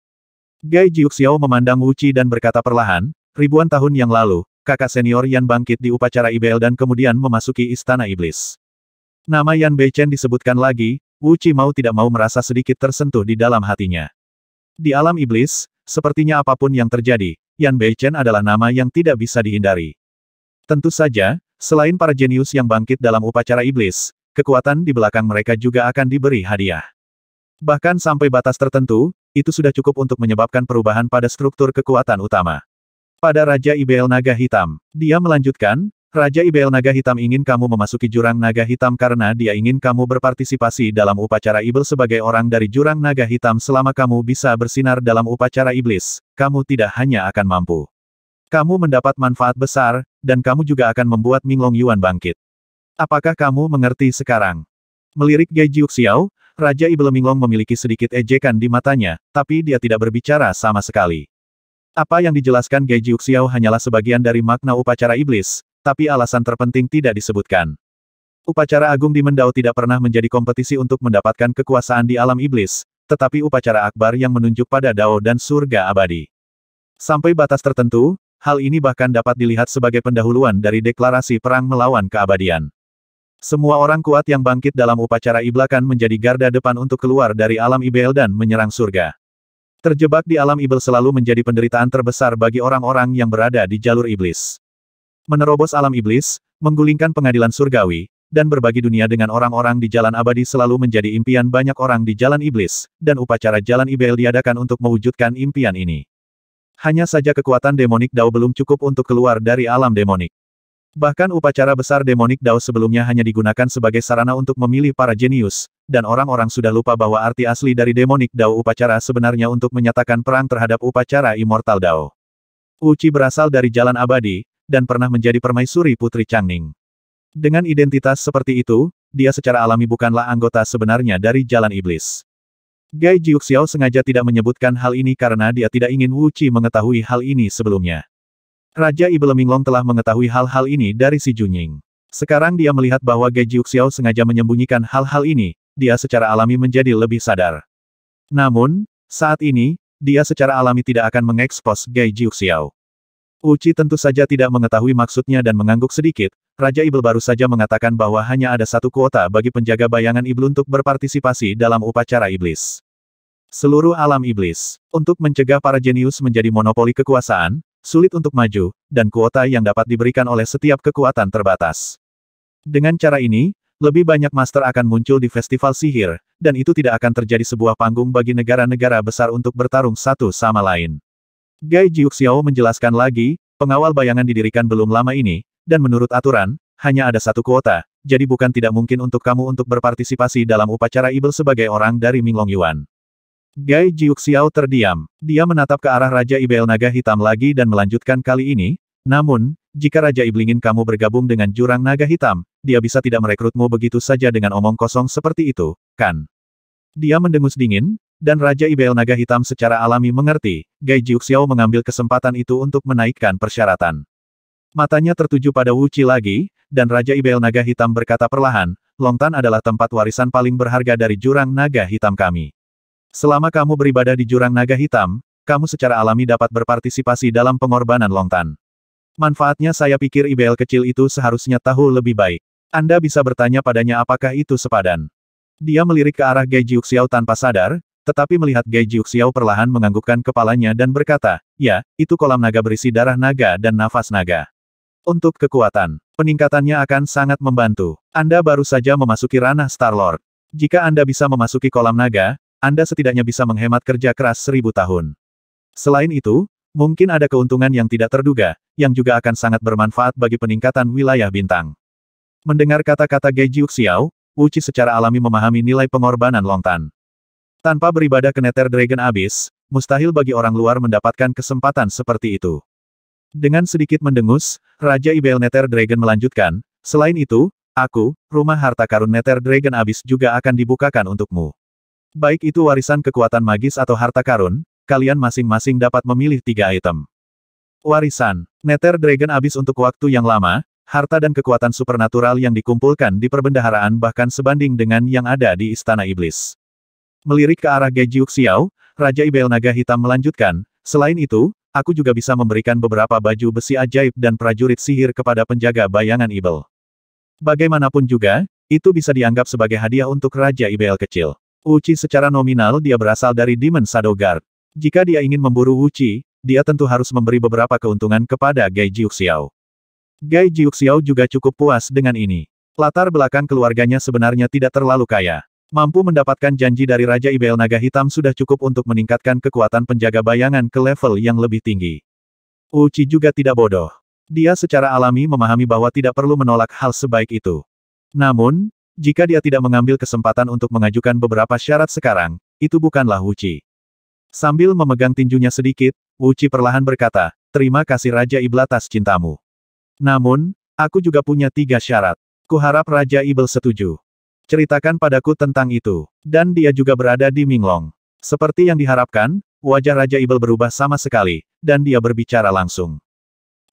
A: Gai Jiuxiao memandang Wuci dan berkata perlahan, ribuan tahun yang lalu, kakak senior Yan bangkit di upacara IBL dan kemudian memasuki istana iblis. Nama Yan Beichen disebutkan lagi, Wuci mau tidak mau merasa sedikit tersentuh di dalam hatinya. Di alam iblis, sepertinya apapun yang terjadi, Yan Beichen adalah nama yang tidak bisa dihindari. Tentu saja, selain para jenius yang bangkit dalam upacara iblis, kekuatan di belakang mereka juga akan diberi hadiah. Bahkan sampai batas tertentu, itu sudah cukup untuk menyebabkan perubahan pada struktur kekuatan utama. Pada Raja Ibel Naga Hitam, dia melanjutkan, Raja Ibel Naga Hitam ingin kamu memasuki jurang Naga Hitam karena dia ingin kamu berpartisipasi dalam upacara Ibel sebagai orang dari jurang Naga Hitam selama kamu bisa bersinar dalam upacara Iblis, kamu tidak hanya akan mampu. Kamu mendapat manfaat besar, dan kamu juga akan membuat Minglong Yuan bangkit. Apakah kamu mengerti sekarang? Melirik Gai Xiao, Raja Ibel Minglong memiliki sedikit ejekan di matanya, tapi dia tidak berbicara sama sekali. Apa yang dijelaskan Gai Xiao hanyalah sebagian dari makna upacara iblis, tapi alasan terpenting tidak disebutkan. Upacara agung di Mendau tidak pernah menjadi kompetisi untuk mendapatkan kekuasaan di alam iblis, tetapi upacara akbar yang menunjuk pada Dao dan surga abadi. Sampai batas tertentu, hal ini bahkan dapat dilihat sebagai pendahuluan dari deklarasi perang melawan keabadian. Semua orang kuat yang bangkit dalam upacara iblakan menjadi garda depan untuk keluar dari alam Ibel dan menyerang surga. Terjebak di alam Ibel selalu menjadi penderitaan terbesar bagi orang-orang yang berada di jalur iblis. Menerobos alam iblis, menggulingkan pengadilan surgawi, dan berbagi dunia dengan orang-orang di jalan abadi selalu menjadi impian banyak orang di jalan iblis, dan upacara jalan ibel diadakan untuk mewujudkan impian ini. Hanya saja kekuatan demonik Dao belum cukup untuk keluar dari alam demonik. Bahkan upacara besar demonik Dao sebelumnya hanya digunakan sebagai sarana untuk memilih para jenius, dan orang-orang sudah lupa bahwa arti asli dari demonik Dao upacara sebenarnya untuk menyatakan perang terhadap upacara immortal Dao. Uci berasal dari jalan abadi, dan pernah menjadi permaisuri Putri Changning. Dengan identitas seperti itu, dia secara alami bukanlah anggota sebenarnya dari Jalan Iblis. Gai Jiuxiao sengaja tidak menyebutkan hal ini karena dia tidak ingin Wu Qi mengetahui hal ini sebelumnya. Raja Ibel Minglong telah mengetahui hal-hal ini dari si Junying. Sekarang dia melihat bahwa Gai Jiuxiao sengaja menyembunyikan hal-hal ini, dia secara alami menjadi lebih sadar. Namun, saat ini, dia secara alami tidak akan mengekspos Gai Jiuxiao. Uci tentu saja tidak mengetahui maksudnya dan mengangguk sedikit, Raja Ibel baru saja mengatakan bahwa hanya ada satu kuota bagi penjaga bayangan Ibel untuk berpartisipasi dalam upacara iblis. Seluruh alam iblis, untuk mencegah para jenius menjadi monopoli kekuasaan, sulit untuk maju, dan kuota yang dapat diberikan oleh setiap kekuatan terbatas. Dengan cara ini, lebih banyak master akan muncul di festival sihir, dan itu tidak akan terjadi sebuah panggung bagi negara-negara besar untuk bertarung satu sama lain. Gai Jiuxiao menjelaskan lagi, pengawal bayangan didirikan belum lama ini, dan menurut aturan, hanya ada satu kuota, jadi bukan tidak mungkin untuk kamu untuk berpartisipasi dalam upacara Ibel sebagai orang dari Minglong Yuan. Gai Jiuxiao terdiam. Dia menatap ke arah Raja Ibel Naga Hitam lagi dan melanjutkan kali ini, namun, jika Raja Ibel ingin kamu bergabung dengan Jurang Naga Hitam, dia bisa tidak merekrutmu begitu saja dengan omong kosong seperti itu, kan? Dia mendengus dingin, dan Raja Ibel Naga Hitam secara alami mengerti, Gai Jiuxiao mengambil kesempatan itu untuk menaikkan persyaratan. Matanya tertuju pada Wu Qi lagi, dan Raja Ibel Naga Hitam berkata perlahan, Longtan adalah tempat warisan paling berharga dari jurang naga hitam kami. Selama kamu beribadah di jurang naga hitam, kamu secara alami dapat berpartisipasi dalam pengorbanan Longtan. Manfaatnya saya pikir Ibel kecil itu seharusnya tahu lebih baik. Anda bisa bertanya padanya apakah itu sepadan. Dia melirik ke arah Gai Jiuxiao tanpa sadar, tetapi melihat Gai Xiao perlahan menganggukkan kepalanya dan berkata, ya, itu kolam naga berisi darah naga dan nafas naga. Untuk kekuatan, peningkatannya akan sangat membantu. Anda baru saja memasuki ranah Star-Lord. Jika Anda bisa memasuki kolam naga, Anda setidaknya bisa menghemat kerja keras seribu tahun. Selain itu, mungkin ada keuntungan yang tidak terduga, yang juga akan sangat bermanfaat bagi peningkatan wilayah bintang. Mendengar kata-kata Gai Xiao, Wuci secara alami memahami nilai pengorbanan Longtan. Tanpa beribadah ke Nether Dragon Abyss, mustahil bagi orang luar mendapatkan kesempatan seperti itu. Dengan sedikit mendengus, Raja Ibel Nether Dragon melanjutkan, selain itu, aku, rumah harta karun Nether Dragon Abyss juga akan dibukakan untukmu. Baik itu warisan kekuatan magis atau harta karun, kalian masing-masing dapat memilih tiga item. Warisan, Nether Dragon Abyss untuk waktu yang lama, harta dan kekuatan supernatural yang dikumpulkan di perbendaharaan bahkan sebanding dengan yang ada di Istana Iblis. Melirik ke arah Gejiuk Xiao, Raja Ibel Naga Hitam melanjutkan, selain itu, aku juga bisa memberikan beberapa baju besi ajaib dan prajurit sihir kepada penjaga bayangan Ibel. Bagaimanapun juga, itu bisa dianggap sebagai hadiah untuk Raja Ibel kecil. Uchi secara nominal dia berasal dari Demon Shadow Guard. Jika dia ingin memburu Uchi, dia tentu harus memberi beberapa keuntungan kepada Gai Jiuxiao. Gai Jiuxiao juga cukup puas dengan ini. Latar belakang keluarganya sebenarnya tidak terlalu kaya. Mampu mendapatkan janji dari Raja Ibel Naga Hitam sudah cukup untuk meningkatkan kekuatan penjaga bayangan ke level yang lebih tinggi. Uchi juga tidak bodoh. Dia secara alami memahami bahwa tidak perlu menolak hal sebaik itu. Namun, jika dia tidak mengambil kesempatan untuk mengajukan beberapa syarat sekarang, itu bukanlah Uchi. Sambil memegang tinjunya sedikit, Uchi perlahan berkata, terima kasih Raja Ibel atas cintamu. Namun, aku juga punya tiga syarat. Kuharap Raja Ibel setuju. Ceritakan padaku tentang itu. Dan dia juga berada di Minglong. Seperti yang diharapkan, wajah Raja Ibel berubah sama sekali, dan dia berbicara langsung.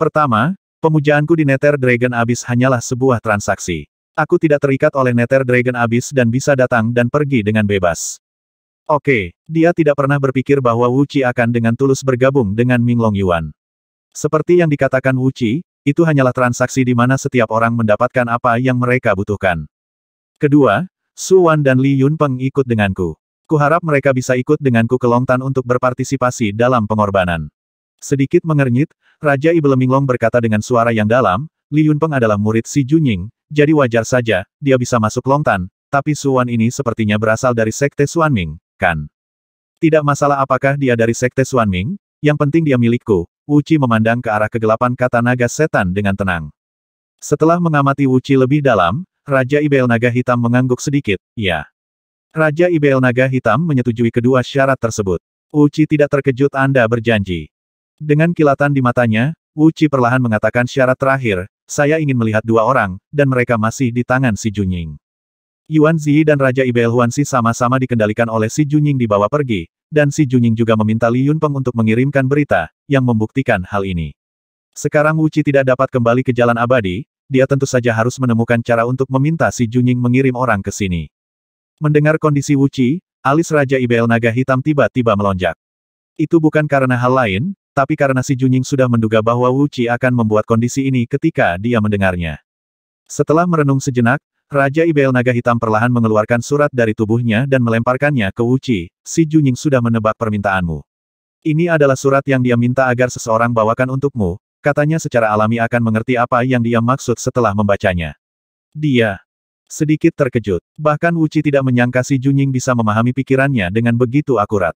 A: Pertama, pemujaanku di Nether Dragon Abyss hanyalah sebuah transaksi. Aku tidak terikat oleh Nether Dragon Abyss dan bisa datang dan pergi dengan bebas. Oke, dia tidak pernah berpikir bahwa Wuchi akan dengan tulus bergabung dengan Minglong Yuan. Seperti yang dikatakan Wuchi, itu hanyalah transaksi di mana setiap orang mendapatkan apa yang mereka butuhkan. Kedua, Su Wan dan Li Yun Peng ikut denganku. Kuharap mereka bisa ikut denganku ke Longtan untuk berpartisipasi dalam pengorbanan. Sedikit mengernyit, Raja Minglong berkata dengan suara yang dalam, Li Yunpeng adalah murid Si Junying, jadi wajar saja, dia bisa masuk Longtan, tapi Su Wan ini sepertinya berasal dari Sekte Suan Ming, kan? Tidak masalah apakah dia dari Sekte Suan Ming, yang penting dia milikku, Wuci memandang ke arah kegelapan kata naga setan dengan tenang. Setelah mengamati Wuci lebih dalam, Raja Ibel Naga Hitam mengangguk sedikit, ya. Raja Ibel Naga Hitam menyetujui kedua syarat tersebut. Uci tidak terkejut Anda berjanji. Dengan kilatan di matanya, Uci perlahan mengatakan syarat terakhir, saya ingin melihat dua orang, dan mereka masih di tangan si Junying. Yuan Zi dan Raja Ibel Si sama-sama dikendalikan oleh si Junying dibawa pergi, dan si Junying juga meminta Li Yunpeng untuk mengirimkan berita, yang membuktikan hal ini. Sekarang Uci tidak dapat kembali ke jalan abadi, dia tentu saja harus menemukan cara untuk meminta si Junying mengirim orang ke sini. Mendengar kondisi Wuci, alis Raja Ibel Naga Hitam tiba-tiba melonjak. Itu bukan karena hal lain, tapi karena si Junying sudah menduga bahwa Wuci akan membuat kondisi ini ketika dia mendengarnya. Setelah merenung sejenak, Raja Ibel Naga Hitam perlahan mengeluarkan surat dari tubuhnya dan melemparkannya ke Wuci, si Junying sudah menebak permintaanmu. Ini adalah surat yang dia minta agar seseorang bawakan untukmu, Katanya secara alami akan mengerti apa yang dia maksud setelah membacanya. Dia sedikit terkejut. Bahkan Wuci tidak menyangka si Junying bisa memahami pikirannya dengan begitu akurat.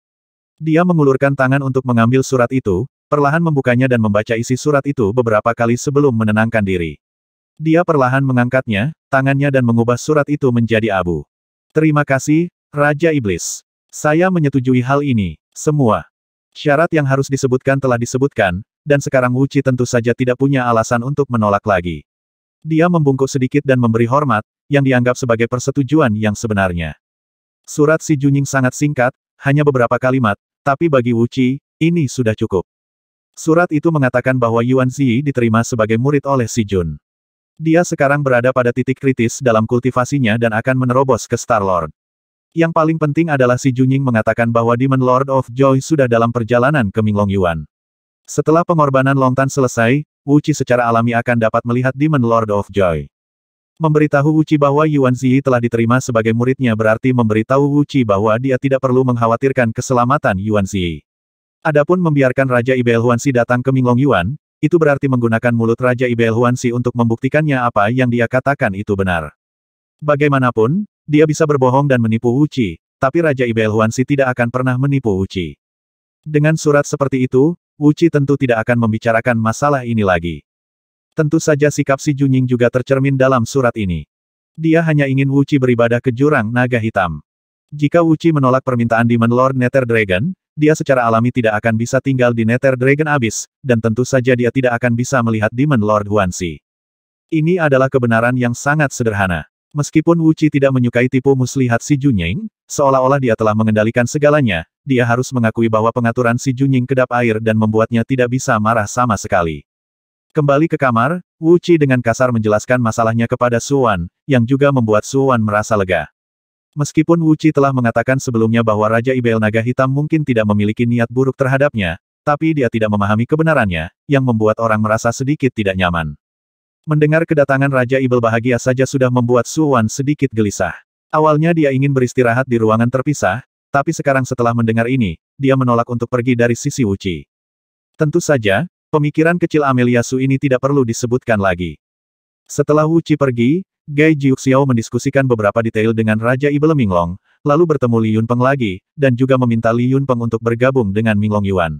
A: Dia mengulurkan tangan untuk mengambil surat itu, perlahan membukanya dan membaca isi surat itu beberapa kali sebelum menenangkan diri. Dia perlahan mengangkatnya, tangannya dan mengubah surat itu menjadi abu. Terima kasih, Raja Iblis. Saya menyetujui hal ini, semua. Syarat yang harus disebutkan telah disebutkan, dan sekarang Wuci tentu saja tidak punya alasan untuk menolak lagi. Dia membungkuk sedikit dan memberi hormat, yang dianggap sebagai persetujuan yang sebenarnya. Surat si Junying sangat singkat, hanya beberapa kalimat, tapi bagi Wuci, ini sudah cukup. Surat itu mengatakan bahwa Yuan Ziyi diterima sebagai murid oleh si Jun. Dia sekarang berada pada titik kritis dalam kultivasinya dan akan menerobos ke Star Lord. Yang paling penting adalah si Junying mengatakan bahwa Demon Lord of Joy sudah dalam perjalanan ke Minglong Yuan. Setelah pengorbanan Longtan selesai, Wuchi secara alami akan dapat melihat Demon Lord of Joy. Memberitahu Wuchi bahwa Yuan Ziyi telah diterima sebagai muridnya berarti memberitahu Wuchi bahwa dia tidak perlu mengkhawatirkan keselamatan Yuan Ziyi. Adapun membiarkan Raja Ibel Huansi datang ke Minglong Yuan, itu berarti menggunakan mulut Raja Ibel Huansi untuk membuktikannya apa yang dia katakan itu benar. Bagaimanapun, dia bisa berbohong dan menipu Wuchi, tapi Raja Ibel Huansi tidak akan pernah menipu Wuchi. Dengan surat seperti itu, Wuci tentu tidak akan membicarakan masalah ini lagi. Tentu saja sikap si Junying juga tercermin dalam surat ini. Dia hanya ingin Wuci beribadah ke jurang naga hitam. Jika Wuci menolak permintaan Demon Lord Nether Dragon, dia secara alami tidak akan bisa tinggal di Nether Dragon abis, dan tentu saja dia tidak akan bisa melihat Demon Lord Huanxi. Ini adalah kebenaran yang sangat sederhana. Meskipun Wu Qi tidak menyukai tipu muslihat si Junying, seolah-olah dia telah mengendalikan segalanya, dia harus mengakui bahwa pengaturan si Junying kedap air dan membuatnya tidak bisa marah sama sekali. Kembali ke kamar, Wu Qi dengan kasar menjelaskan masalahnya kepada Su Wan, yang juga membuat Su Wan merasa lega. Meskipun Wu Qi telah mengatakan sebelumnya bahwa Raja Ibel Naga Hitam mungkin tidak memiliki niat buruk terhadapnya, tapi dia tidak memahami kebenarannya, yang membuat orang merasa sedikit tidak nyaman. Mendengar kedatangan Raja Ibel bahagia saja sudah membuat Suwan sedikit gelisah. Awalnya dia ingin beristirahat di ruangan terpisah, tapi sekarang setelah mendengar ini, dia menolak untuk pergi dari sisi Wuci. Tentu saja, pemikiran kecil Amelia Su ini tidak perlu disebutkan lagi. Setelah Wuci pergi, Gai Jiuxiao mendiskusikan beberapa detail dengan Raja Ibel Minglong, lalu bertemu Li Yunpeng lagi, dan juga meminta Li Yunpeng untuk bergabung dengan Minglong Yuan.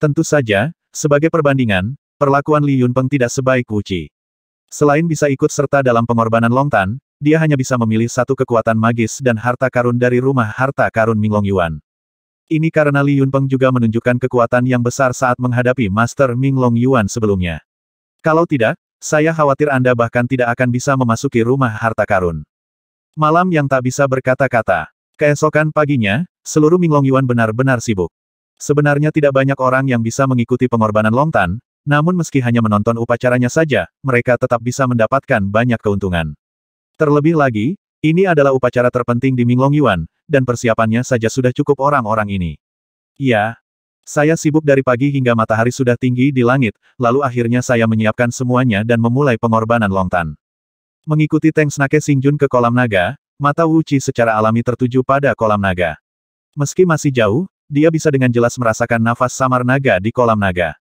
A: Tentu saja, sebagai perbandingan, perlakuan Li Yunpeng tidak sebaik Wuci. Selain bisa ikut serta dalam pengorbanan Longtan, dia hanya bisa memilih satu kekuatan magis dan harta karun dari rumah harta karun Minglong Yuan. Ini karena Li Yunpeng juga menunjukkan kekuatan yang besar saat menghadapi Master Minglong Yuan sebelumnya. Kalau tidak, saya khawatir Anda bahkan tidak akan bisa memasuki rumah harta karun. Malam yang tak bisa berkata-kata. Keesokan paginya, seluruh Minglong Yuan benar-benar sibuk. Sebenarnya tidak banyak orang yang bisa mengikuti pengorbanan Longtan, namun meski hanya menonton upacaranya saja, mereka tetap bisa mendapatkan banyak keuntungan. Terlebih lagi, ini adalah upacara terpenting di Minglong Yuan, dan persiapannya saja sudah cukup orang-orang ini. Ya, saya sibuk dari pagi hingga matahari sudah tinggi di langit, lalu akhirnya saya menyiapkan semuanya dan memulai pengorbanan Longtan. Mengikuti Teng Snake Singjun ke kolam naga, mata Wuchi secara alami tertuju pada kolam naga. Meski masih jauh, dia bisa dengan jelas merasakan nafas samar naga di kolam naga.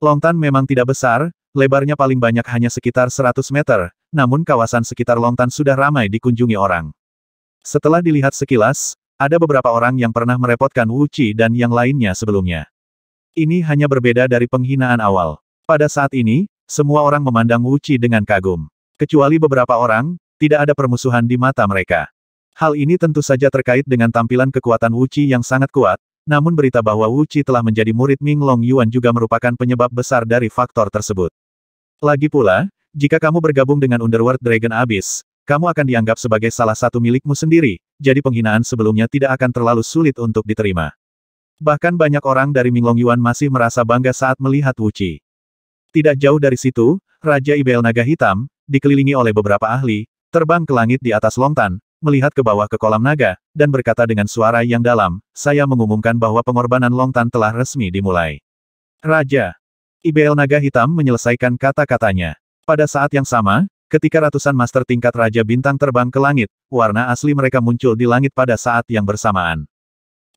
A: Longtan memang tidak besar, lebarnya paling banyak hanya sekitar 100 meter, namun kawasan sekitar Longtan sudah ramai dikunjungi orang. Setelah dilihat sekilas, ada beberapa orang yang pernah merepotkan Wu Qi dan yang lainnya sebelumnya. Ini hanya berbeda dari penghinaan awal. Pada saat ini, semua orang memandang Wu Qi dengan kagum. Kecuali beberapa orang, tidak ada permusuhan di mata mereka. Hal ini tentu saja terkait dengan tampilan kekuatan Wu Qi yang sangat kuat, namun berita bahwa Wu Qi telah menjadi murid Ming Long Yuan juga merupakan penyebab besar dari faktor tersebut. Lagi pula, jika kamu bergabung dengan Underworld Dragon Abyss, kamu akan dianggap sebagai salah satu milikmu sendiri, jadi penghinaan sebelumnya tidak akan terlalu sulit untuk diterima. Bahkan banyak orang dari Ming Long Yuan masih merasa bangga saat melihat Wu Qi. Tidak jauh dari situ, Raja Ibel Naga Hitam, dikelilingi oleh beberapa ahli, terbang ke langit di atas Longtan, melihat ke bawah ke kolam naga, dan berkata dengan suara yang dalam, saya mengumumkan bahwa pengorbanan Longtan telah resmi dimulai. Raja. IBL Naga Hitam menyelesaikan kata-katanya. Pada saat yang sama, ketika ratusan master tingkat Raja Bintang terbang ke langit, warna asli mereka muncul di langit pada saat yang bersamaan.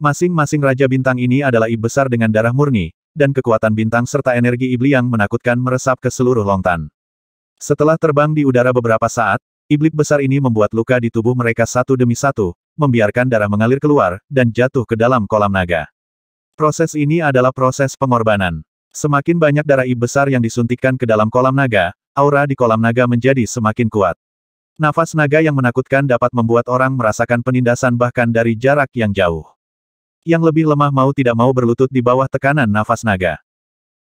A: Masing-masing Raja Bintang ini adalah I besar dengan darah murni, dan kekuatan bintang serta energi ibli yang menakutkan meresap ke seluruh Longtan. Setelah terbang di udara beberapa saat, Iblis besar ini membuat luka di tubuh mereka satu demi satu, membiarkan darah mengalir keluar, dan jatuh ke dalam kolam naga. Proses ini adalah proses pengorbanan. Semakin banyak darah iblis besar yang disuntikkan ke dalam kolam naga, aura di kolam naga menjadi semakin kuat. Nafas naga yang menakutkan dapat membuat orang merasakan penindasan bahkan dari jarak yang jauh. Yang lebih lemah mau tidak mau berlutut di bawah tekanan nafas naga.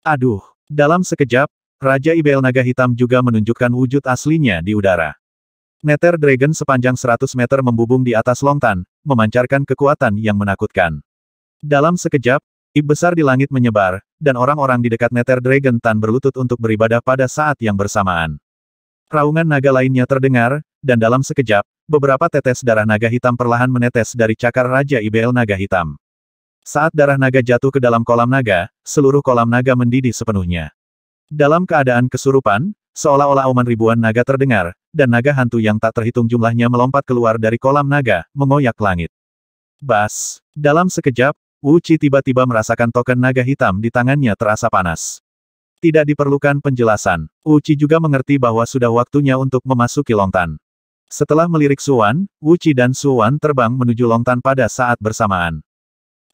A: Aduh, dalam sekejap, Raja Ibel Naga Hitam juga menunjukkan wujud aslinya di udara. Nether Dragon sepanjang 100 meter membubung di atas Longtan, memancarkan kekuatan yang menakutkan. Dalam sekejap, ib besar di langit menyebar, dan orang-orang di dekat Nether Dragon Tan berlutut untuk beribadah pada saat yang bersamaan. Raungan naga lainnya terdengar, dan dalam sekejap, beberapa tetes darah naga hitam perlahan menetes dari cakar Raja Ibel Naga Hitam. Saat darah naga jatuh ke dalam kolam naga, seluruh kolam naga mendidih sepenuhnya. Dalam keadaan kesurupan, seolah-olah auman ribuan naga terdengar, dan naga hantu yang tak terhitung jumlahnya melompat keluar dari kolam naga, mengoyak langit. Bas! Dalam sekejap, Qi tiba-tiba merasakan token naga hitam di tangannya terasa panas. Tidak diperlukan penjelasan, Qi juga mengerti bahwa sudah waktunya untuk memasuki Longtan. Setelah melirik Suwan, Qi dan Suwan terbang menuju Longtan pada saat bersamaan.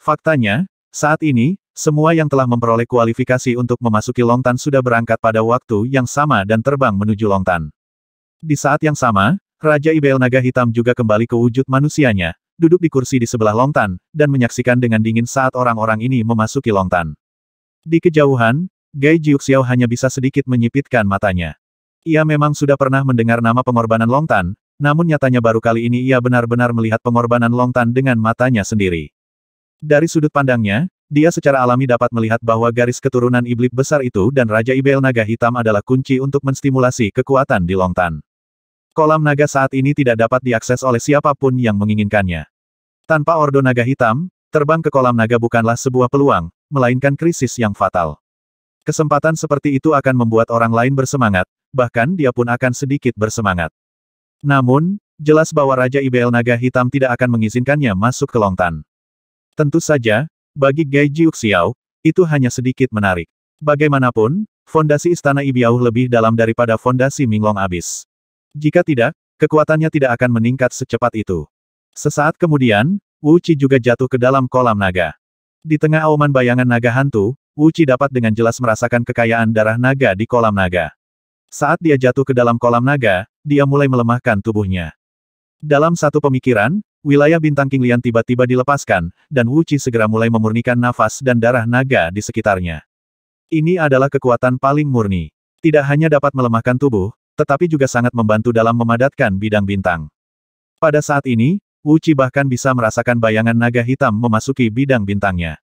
A: Faktanya, saat ini, semua yang telah memperoleh kualifikasi untuk memasuki Longtan sudah berangkat pada waktu yang sama dan terbang menuju Longtan. Di saat yang sama, Raja Ibel Naga Hitam juga kembali ke wujud manusianya, duduk di kursi di sebelah Longtan, dan menyaksikan dengan dingin saat orang-orang ini memasuki Longtan. Di kejauhan, Gai Jiuxiao hanya bisa sedikit menyipitkan matanya. Ia memang sudah pernah mendengar nama pengorbanan Longtan, namun nyatanya baru kali ini ia benar-benar melihat pengorbanan Longtan dengan matanya sendiri. Dari sudut pandangnya, dia secara alami dapat melihat bahwa garis keturunan iblis besar itu dan Raja Ibel Naga Hitam adalah kunci untuk menstimulasi kekuatan di Longtan. Kolam naga saat ini tidak dapat diakses oleh siapapun yang menginginkannya. Tanpa Ordo Naga Hitam, terbang ke kolam naga bukanlah sebuah peluang, melainkan krisis yang fatal. Kesempatan seperti itu akan membuat orang lain bersemangat, bahkan dia pun akan sedikit bersemangat. Namun, jelas bahwa Raja Ibel Naga Hitam tidak akan mengizinkannya masuk ke Longtan. Tentu saja, bagi Gai Jiuxiao, itu hanya sedikit menarik. Bagaimanapun, fondasi Istana Ibiau lebih dalam daripada fondasi Minglong Abis. Jika tidak, kekuatannya tidak akan meningkat secepat itu. Sesaat kemudian, Wu Qi juga jatuh ke dalam kolam naga. Di tengah auman bayangan naga hantu, Wu Qi dapat dengan jelas merasakan kekayaan darah naga di kolam naga. Saat dia jatuh ke dalam kolam naga, dia mulai melemahkan tubuhnya. Dalam satu pemikiran, wilayah bintang Kinglian tiba-tiba dilepaskan, dan Wu Qi segera mulai memurnikan nafas dan darah naga di sekitarnya. Ini adalah kekuatan paling murni. Tidak hanya dapat melemahkan tubuh, tetapi juga sangat membantu dalam memadatkan bidang bintang. Pada saat ini, Uchi bahkan bisa merasakan bayangan naga hitam memasuki bidang bintangnya.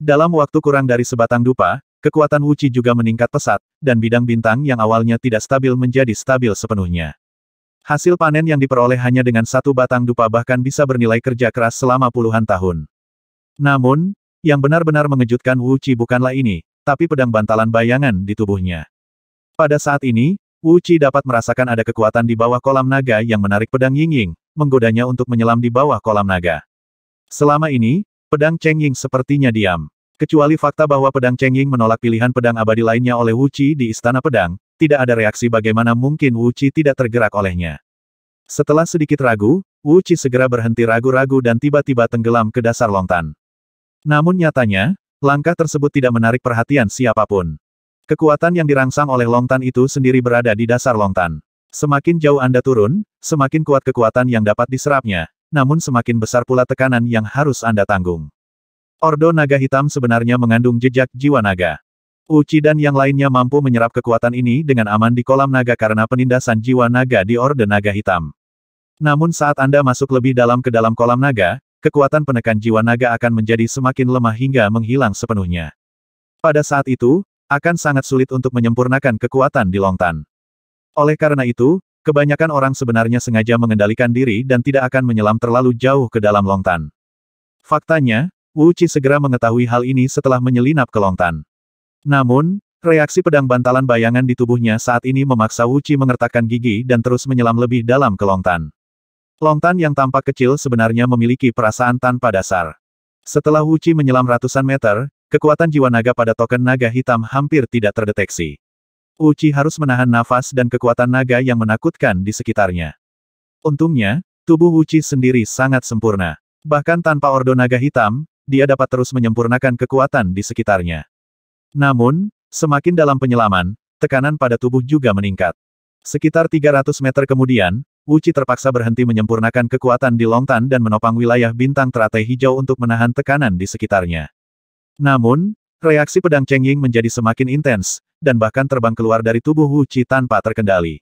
A: Dalam waktu kurang dari sebatang dupa, kekuatan Uchi juga meningkat pesat, dan bidang bintang yang awalnya tidak stabil menjadi stabil sepenuhnya. Hasil panen yang diperoleh hanya dengan satu batang dupa bahkan bisa bernilai kerja keras selama puluhan tahun. Namun, yang benar-benar mengejutkan Wu Qi bukanlah ini, tapi pedang bantalan bayangan di tubuhnya. Pada saat ini, Wu Qi dapat merasakan ada kekuatan di bawah kolam naga yang menarik pedang Ying Ying, menggodanya untuk menyelam di bawah kolam naga. Selama ini, pedang Cheng Ying sepertinya diam. Kecuali fakta bahwa pedang Cheng Ying menolak pilihan pedang abadi lainnya oleh Wu Qi di Istana Pedang, tidak ada reaksi bagaimana mungkin Wu Qi tidak tergerak olehnya. Setelah sedikit ragu, Wu Qi segera berhenti ragu-ragu dan tiba-tiba tenggelam ke dasar longtan. Namun nyatanya, langkah tersebut tidak menarik perhatian siapapun. Kekuatan yang dirangsang oleh Longtan itu sendiri berada di dasar Longtan. Semakin jauh Anda turun, semakin kuat kekuatan yang dapat diserapnya, namun semakin besar pula tekanan yang harus Anda tanggung. Ordo Naga Hitam sebenarnya mengandung jejak jiwa naga. Uci dan yang lainnya mampu menyerap kekuatan ini dengan aman di kolam naga karena penindasan jiwa naga di Orde Naga Hitam. Namun saat Anda masuk lebih dalam ke dalam kolam naga, kekuatan penekan jiwa naga akan menjadi semakin lemah hingga menghilang sepenuhnya. Pada saat itu, akan sangat sulit untuk menyempurnakan kekuatan di Longtan. Oleh karena itu, kebanyakan orang sebenarnya sengaja mengendalikan diri dan tidak akan menyelam terlalu jauh ke dalam Longtan. Faktanya, Wu Qi segera mengetahui hal ini setelah menyelinap ke Longtan. Namun, reaksi pedang bantalan bayangan di tubuhnya saat ini memaksa Wu Qi mengertakkan gigi dan terus menyelam lebih dalam ke Longtan. Longtan yang tampak kecil sebenarnya memiliki perasaan tanpa dasar. Setelah Wu Qi menyelam ratusan meter, kekuatan jiwa naga pada token naga hitam hampir tidak terdeteksi. Uchi harus menahan nafas dan kekuatan naga yang menakutkan di sekitarnya. Untungnya, tubuh Uchi sendiri sangat sempurna. Bahkan tanpa ordo naga hitam, dia dapat terus menyempurnakan kekuatan di sekitarnya. Namun, semakin dalam penyelaman, tekanan pada tubuh juga meningkat. Sekitar 300 meter kemudian, Uchi terpaksa berhenti menyempurnakan kekuatan di Longtan dan menopang wilayah bintang teratai hijau untuk menahan tekanan di sekitarnya. Namun, reaksi pedang Cheng Ying menjadi semakin intens, dan bahkan terbang keluar dari tubuh Wu Qi tanpa terkendali.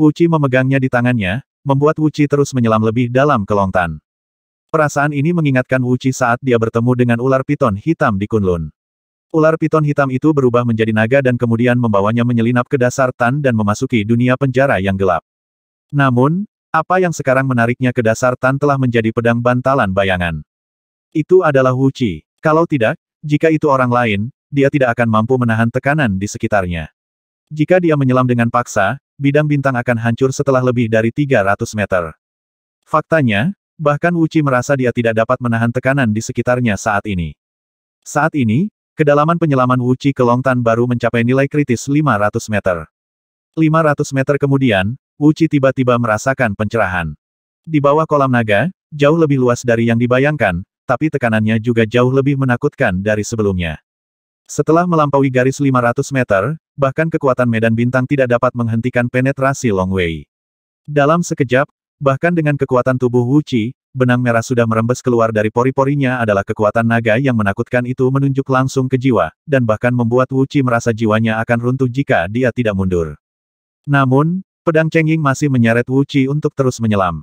A: Wu Qi memegangnya di tangannya, membuat Wu Qi terus menyelam lebih dalam ke Longtan. Perasaan ini mengingatkan Wu Qi saat dia bertemu dengan ular piton hitam di Kunlun. Ular piton hitam itu berubah menjadi naga dan kemudian membawanya menyelinap ke dasar Tan dan memasuki dunia penjara yang gelap. Namun, apa yang sekarang menariknya ke dasar Tan telah menjadi pedang bantalan bayangan. Itu adalah Wu Qi. Kalau tidak, jika itu orang lain, dia tidak akan mampu menahan tekanan di sekitarnya. Jika dia menyelam dengan paksa, bidang bintang akan hancur setelah lebih dari 300 meter. Faktanya, bahkan Wuci merasa dia tidak dapat menahan tekanan di sekitarnya saat ini. Saat ini, kedalaman penyelaman Wuci ke Longtan baru mencapai nilai kritis 500 meter. 500 meter kemudian, Wuci tiba-tiba merasakan pencerahan. Di bawah kolam naga, jauh lebih luas dari yang dibayangkan, tapi tekanannya juga jauh lebih menakutkan dari sebelumnya. Setelah melampaui garis 500 meter, bahkan kekuatan medan bintang tidak dapat menghentikan penetrasi Long Wei. Dalam sekejap, bahkan dengan kekuatan tubuh Wu Qi, benang merah sudah merembes keluar dari pori-porinya adalah kekuatan naga yang menakutkan itu menunjuk langsung ke jiwa, dan bahkan membuat Wu Qi merasa jiwanya akan runtuh jika dia tidak mundur. Namun, pedang Cheng Ying masih menyeret Wu Qi untuk terus menyelam.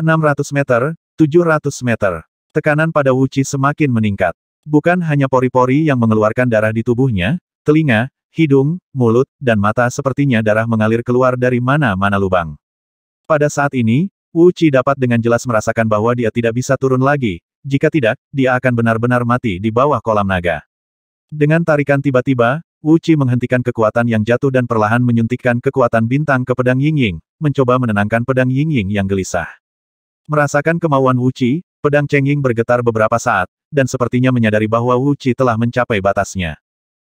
A: 600 meter, 700 meter. Tekanan pada Wuchi semakin meningkat. Bukan hanya pori-pori yang mengeluarkan darah di tubuhnya, telinga, hidung, mulut, dan mata sepertinya darah mengalir keluar dari mana-mana lubang. Pada saat ini, Wu dapat dengan jelas merasakan bahwa dia tidak bisa turun lagi, jika tidak, dia akan benar-benar mati di bawah kolam naga. Dengan tarikan tiba-tiba, Wu menghentikan kekuatan yang jatuh dan perlahan menyuntikkan kekuatan bintang ke pedang Yingying, mencoba menenangkan pedang Yingying yang gelisah. Merasakan kemauan Wu Pedang Cheng bergetar beberapa saat, dan sepertinya menyadari bahwa Wu Qi telah mencapai batasnya.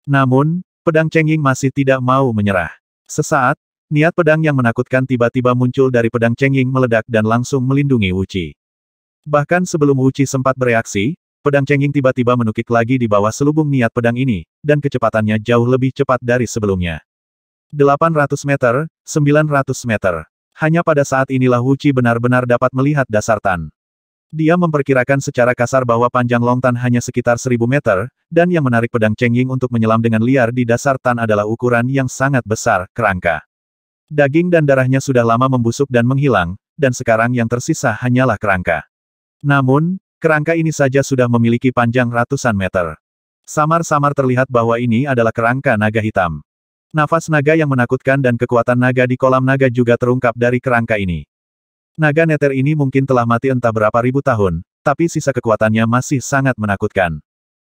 A: Namun, pedang Cheng masih tidak mau menyerah. Sesaat, niat pedang yang menakutkan tiba-tiba muncul dari pedang Cheng meledak dan langsung melindungi Wu Qi. Bahkan sebelum Wu Qi sempat bereaksi, pedang Cheng tiba-tiba menukik lagi di bawah selubung niat pedang ini, dan kecepatannya jauh lebih cepat dari sebelumnya. 800 meter, 900 meter. Hanya pada saat inilah Wu Qi benar-benar dapat melihat dasar Tan. Dia memperkirakan secara kasar bahwa panjang Longtan hanya sekitar seribu meter, dan yang menarik pedang Cheng Ying untuk menyelam dengan liar di dasar Tan adalah ukuran yang sangat besar, kerangka. Daging dan darahnya sudah lama membusuk dan menghilang, dan sekarang yang tersisa hanyalah kerangka. Namun, kerangka ini saja sudah memiliki panjang ratusan meter. Samar-samar terlihat bahwa ini adalah kerangka naga hitam. Nafas naga yang menakutkan dan kekuatan naga di kolam naga juga terungkap dari kerangka ini. Naga neter ini mungkin telah mati entah berapa ribu tahun, tapi sisa kekuatannya masih sangat menakutkan.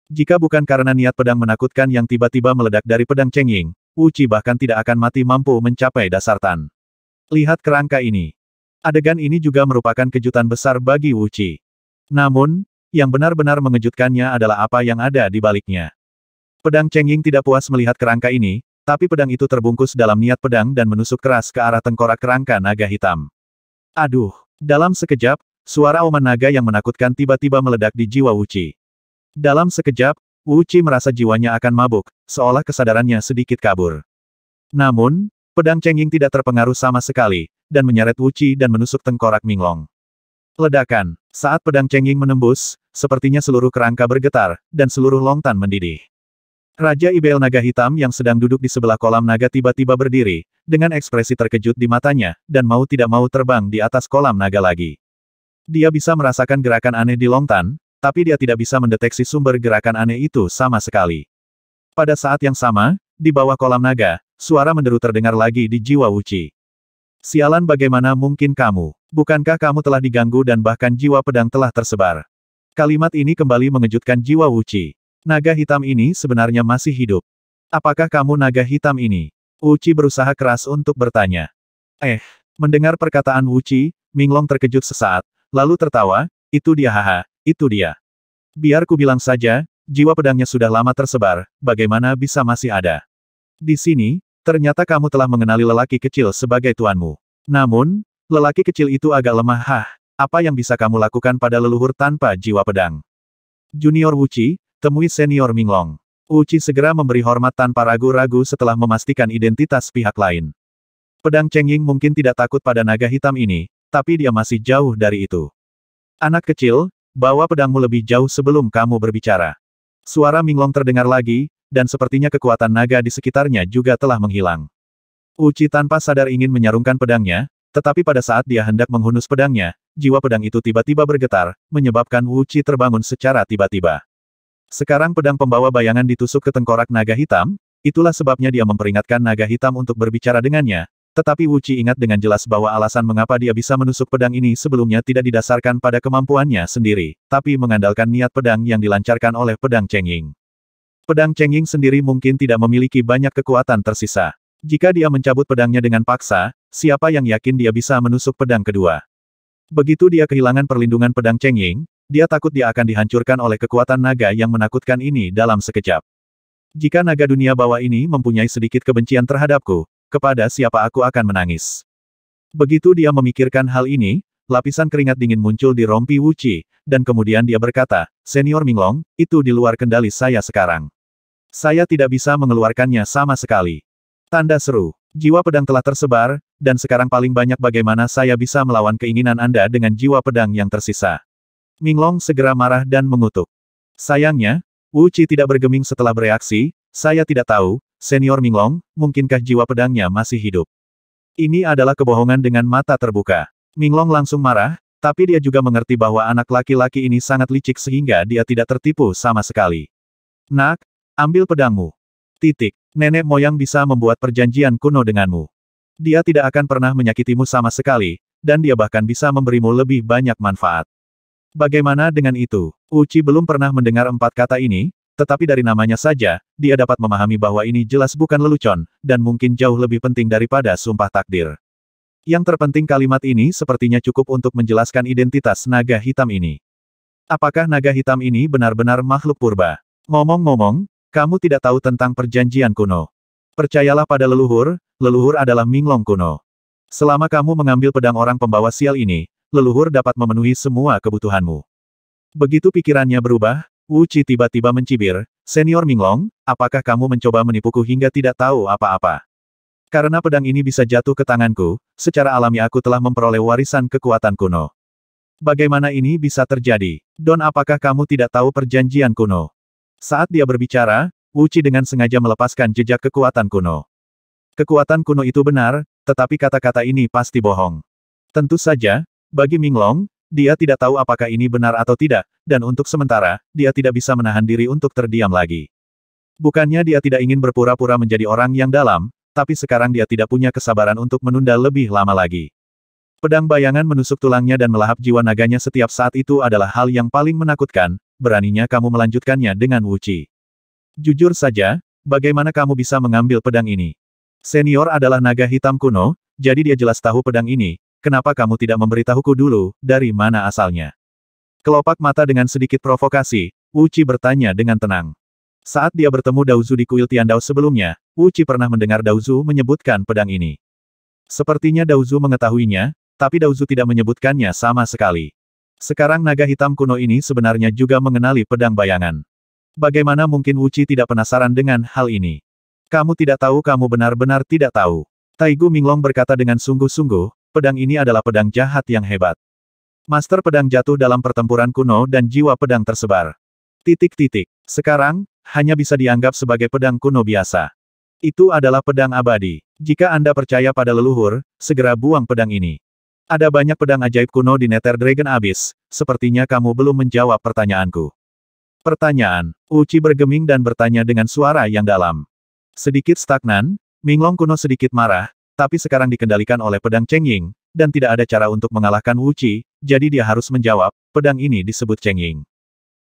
A: Jika bukan karena niat pedang menakutkan yang tiba-tiba meledak dari pedang Chengying, Uci bahkan tidak akan mati mampu mencapai dasar Tan. Lihat kerangka ini. Adegan ini juga merupakan kejutan besar bagi Uci. Namun, yang benar-benar mengejutkannya adalah apa yang ada di baliknya. Pedang Chengying tidak puas melihat kerangka ini, tapi pedang itu terbungkus dalam niat pedang dan menusuk keras ke arah tengkorak kerangka naga hitam. Aduh! Dalam sekejap, suara oman naga yang menakutkan tiba-tiba meledak di jiwa Wuci. Dalam sekejap, Wuci merasa jiwanya akan mabuk, seolah kesadarannya sedikit kabur. Namun, pedang Cenging tidak terpengaruh sama sekali, dan menyeret Wuci dan menusuk tengkorak Minglong. Ledakan, saat pedang Cenging menembus, sepertinya seluruh kerangka bergetar, dan seluruh longtan mendidih. Raja Ibel Naga Hitam yang sedang duduk di sebelah kolam naga tiba-tiba berdiri, dengan ekspresi terkejut di matanya, dan mau tidak mau terbang di atas kolam naga lagi. Dia bisa merasakan gerakan aneh di Longtan, tapi dia tidak bisa mendeteksi sumber gerakan aneh itu sama sekali. Pada saat yang sama, di bawah kolam naga, suara menderu terdengar lagi di jiwa Wuci. Sialan bagaimana mungkin kamu? Bukankah kamu telah diganggu dan bahkan jiwa pedang telah tersebar? Kalimat ini kembali mengejutkan jiwa Wuci. Naga hitam ini sebenarnya masih hidup. Apakah kamu naga hitam ini? Uci berusaha keras untuk bertanya. Eh, mendengar perkataan Uci, Minglong terkejut sesaat, lalu tertawa, itu dia haha, itu dia. Biar ku bilang saja, jiwa pedangnya sudah lama tersebar, bagaimana bisa masih ada? Di sini, ternyata kamu telah mengenali lelaki kecil sebagai tuanmu. Namun, lelaki kecil itu agak lemah hah, apa yang bisa kamu lakukan pada leluhur tanpa jiwa pedang? Junior Wuci, Temui senior Minglong. Uci segera memberi hormat tanpa ragu-ragu setelah memastikan identitas pihak lain. Pedang Chengying mungkin tidak takut pada naga hitam ini, tapi dia masih jauh dari itu. Anak kecil, bawa pedangmu lebih jauh sebelum kamu berbicara. Suara Minglong terdengar lagi, dan sepertinya kekuatan naga di sekitarnya juga telah menghilang. Uci tanpa sadar ingin menyarungkan pedangnya, tetapi pada saat dia hendak menghunus pedangnya, jiwa pedang itu tiba-tiba bergetar, menyebabkan Uci terbangun secara tiba-tiba. Sekarang pedang pembawa bayangan ditusuk ke tengkorak naga hitam, itulah sebabnya dia memperingatkan naga hitam untuk berbicara dengannya, tetapi Wuci ingat dengan jelas bahwa alasan mengapa dia bisa menusuk pedang ini sebelumnya tidak didasarkan pada kemampuannya sendiri, tapi mengandalkan niat pedang yang dilancarkan oleh pedang Cheng Ying. Pedang Cheng Ying sendiri mungkin tidak memiliki banyak kekuatan tersisa. Jika dia mencabut pedangnya dengan paksa, siapa yang yakin dia bisa menusuk pedang kedua? Begitu dia kehilangan perlindungan pedang Cheng Ying, dia takut dia akan dihancurkan oleh kekuatan naga yang menakutkan ini dalam sekejap. Jika naga dunia bawah ini mempunyai sedikit kebencian terhadapku, kepada siapa aku akan menangis. Begitu dia memikirkan hal ini, lapisan keringat dingin muncul di rompi Wuchi, dan kemudian dia berkata, Senior Minglong, itu di luar kendali saya sekarang. Saya tidak bisa mengeluarkannya sama sekali. Tanda seru. Jiwa pedang telah tersebar, dan sekarang paling banyak bagaimana saya bisa melawan keinginan Anda dengan jiwa pedang yang tersisa. Minglong segera marah dan mengutuk. Sayangnya, Wu Qi tidak bergeming setelah bereaksi, saya tidak tahu, senior Minglong, mungkinkah jiwa pedangnya masih hidup. Ini adalah kebohongan dengan mata terbuka. Minglong langsung marah, tapi dia juga mengerti bahwa anak laki-laki ini sangat licik sehingga dia tidak tertipu sama sekali. Nak, ambil pedangmu. Titik, nenek moyang bisa membuat perjanjian kuno denganmu. Dia tidak akan pernah menyakitimu sama sekali, dan dia bahkan bisa memberimu lebih banyak manfaat. Bagaimana dengan itu? Uci belum pernah mendengar empat kata ini, tetapi dari namanya saja, dia dapat memahami bahwa ini jelas bukan lelucon, dan mungkin jauh lebih penting daripada sumpah takdir. Yang terpenting kalimat ini sepertinya cukup untuk menjelaskan identitas naga hitam ini. Apakah naga hitam ini benar-benar makhluk purba? Ngomong-ngomong, kamu tidak tahu tentang perjanjian kuno. Percayalah pada leluhur, leluhur adalah Minglong kuno. Selama kamu mengambil pedang orang pembawa sial ini, leluhur dapat memenuhi semua kebutuhanmu. Begitu pikirannya berubah, Wu Qi tiba-tiba mencibir, Senior Minglong, apakah kamu mencoba menipuku hingga tidak tahu apa-apa? Karena pedang ini bisa jatuh ke tanganku, secara alami aku telah memperoleh warisan kekuatan kuno. Bagaimana ini bisa terjadi? Don apakah kamu tidak tahu perjanjian kuno? Saat dia berbicara, Wu Qi dengan sengaja melepaskan jejak kekuatan kuno. Kekuatan kuno itu benar, tetapi kata-kata ini pasti bohong. Tentu saja, bagi Minglong, dia tidak tahu apakah ini benar atau tidak, dan untuk sementara, dia tidak bisa menahan diri untuk terdiam lagi. Bukannya dia tidak ingin berpura-pura menjadi orang yang dalam, tapi sekarang dia tidak punya kesabaran untuk menunda lebih lama lagi. Pedang bayangan menusuk tulangnya dan melahap jiwa naganya setiap saat itu adalah hal yang paling menakutkan, beraninya kamu melanjutkannya dengan Wuci. Jujur saja, bagaimana kamu bisa mengambil pedang ini? Senior adalah naga hitam kuno, jadi dia jelas tahu pedang ini, kenapa kamu tidak memberitahuku dulu, dari mana asalnya? Kelopak mata dengan sedikit provokasi, Uci bertanya dengan tenang. Saat dia bertemu Dauzu di kuil Tian Dao sebelumnya, Uci pernah mendengar Dauzu menyebutkan pedang ini. Sepertinya Dauzu mengetahuinya, tapi Dauzu tidak menyebutkannya sama sekali. Sekarang naga hitam kuno ini sebenarnya juga mengenali pedang bayangan. Bagaimana mungkin Wuci tidak penasaran dengan hal ini? Kamu tidak tahu kamu benar-benar tidak tahu. Taigu Minglong berkata dengan sungguh-sungguh, pedang ini adalah pedang jahat yang hebat. Master pedang jatuh dalam pertempuran kuno dan jiwa pedang tersebar. Titik-titik. Sekarang, hanya bisa dianggap sebagai pedang kuno biasa. Itu adalah pedang abadi. Jika Anda percaya pada leluhur, segera buang pedang ini. Ada banyak pedang ajaib kuno di Nether Dragon Abyss, sepertinya kamu belum menjawab pertanyaanku. Pertanyaan. Uci bergeming dan bertanya dengan suara yang dalam. Sedikit stagnan, Minglong kuno sedikit marah, tapi sekarang dikendalikan oleh pedang Cheng Ying, dan tidak ada cara untuk mengalahkan Wu Qi, jadi dia harus menjawab, pedang ini disebut Cheng Ying.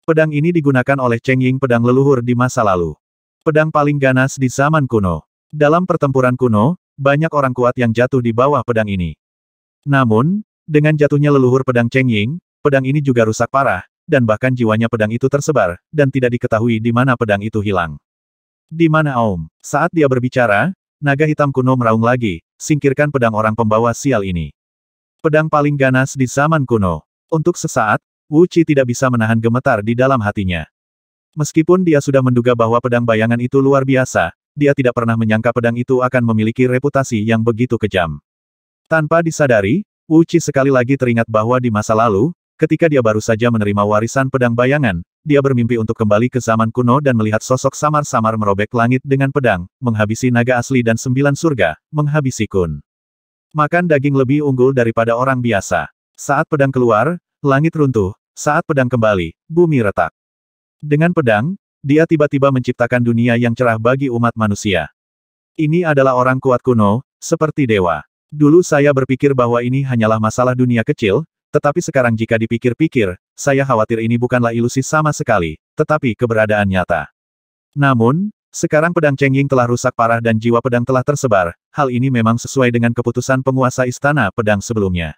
A: Pedang ini digunakan oleh Cheng Ying pedang leluhur di masa lalu. Pedang paling ganas di zaman kuno. Dalam pertempuran kuno, banyak orang kuat yang jatuh di bawah pedang ini. Namun, dengan jatuhnya leluhur pedang Cheng Ying, pedang ini juga rusak parah, dan bahkan jiwanya pedang itu tersebar, dan tidak diketahui di mana pedang itu hilang. Di mana Aum? Saat dia berbicara, Naga hitam kuno meraung lagi, singkirkan pedang orang pembawa sial ini. Pedang paling ganas di zaman kuno. Untuk sesaat, Wu Qi tidak bisa menahan gemetar di dalam hatinya. Meskipun dia sudah menduga bahwa pedang bayangan itu luar biasa, dia tidak pernah menyangka pedang itu akan memiliki reputasi yang begitu kejam. Tanpa disadari, Wu Qi sekali lagi teringat bahwa di masa lalu, Ketika dia baru saja menerima warisan pedang bayangan, dia bermimpi untuk kembali ke zaman kuno dan melihat sosok samar-samar merobek langit dengan pedang, menghabisi naga asli dan sembilan surga, menghabisi kun. Makan daging lebih unggul daripada orang biasa. Saat pedang keluar, langit runtuh, saat pedang kembali, bumi retak. Dengan pedang, dia tiba-tiba menciptakan dunia yang cerah bagi umat manusia. Ini adalah orang kuat kuno, seperti dewa. Dulu saya berpikir bahwa ini hanyalah masalah dunia kecil, tetapi sekarang jika dipikir-pikir, saya khawatir ini bukanlah ilusi sama sekali, tetapi keberadaan nyata. Namun, sekarang pedang Cheng Ying telah rusak parah dan jiwa pedang telah tersebar, hal ini memang sesuai dengan keputusan penguasa istana pedang sebelumnya.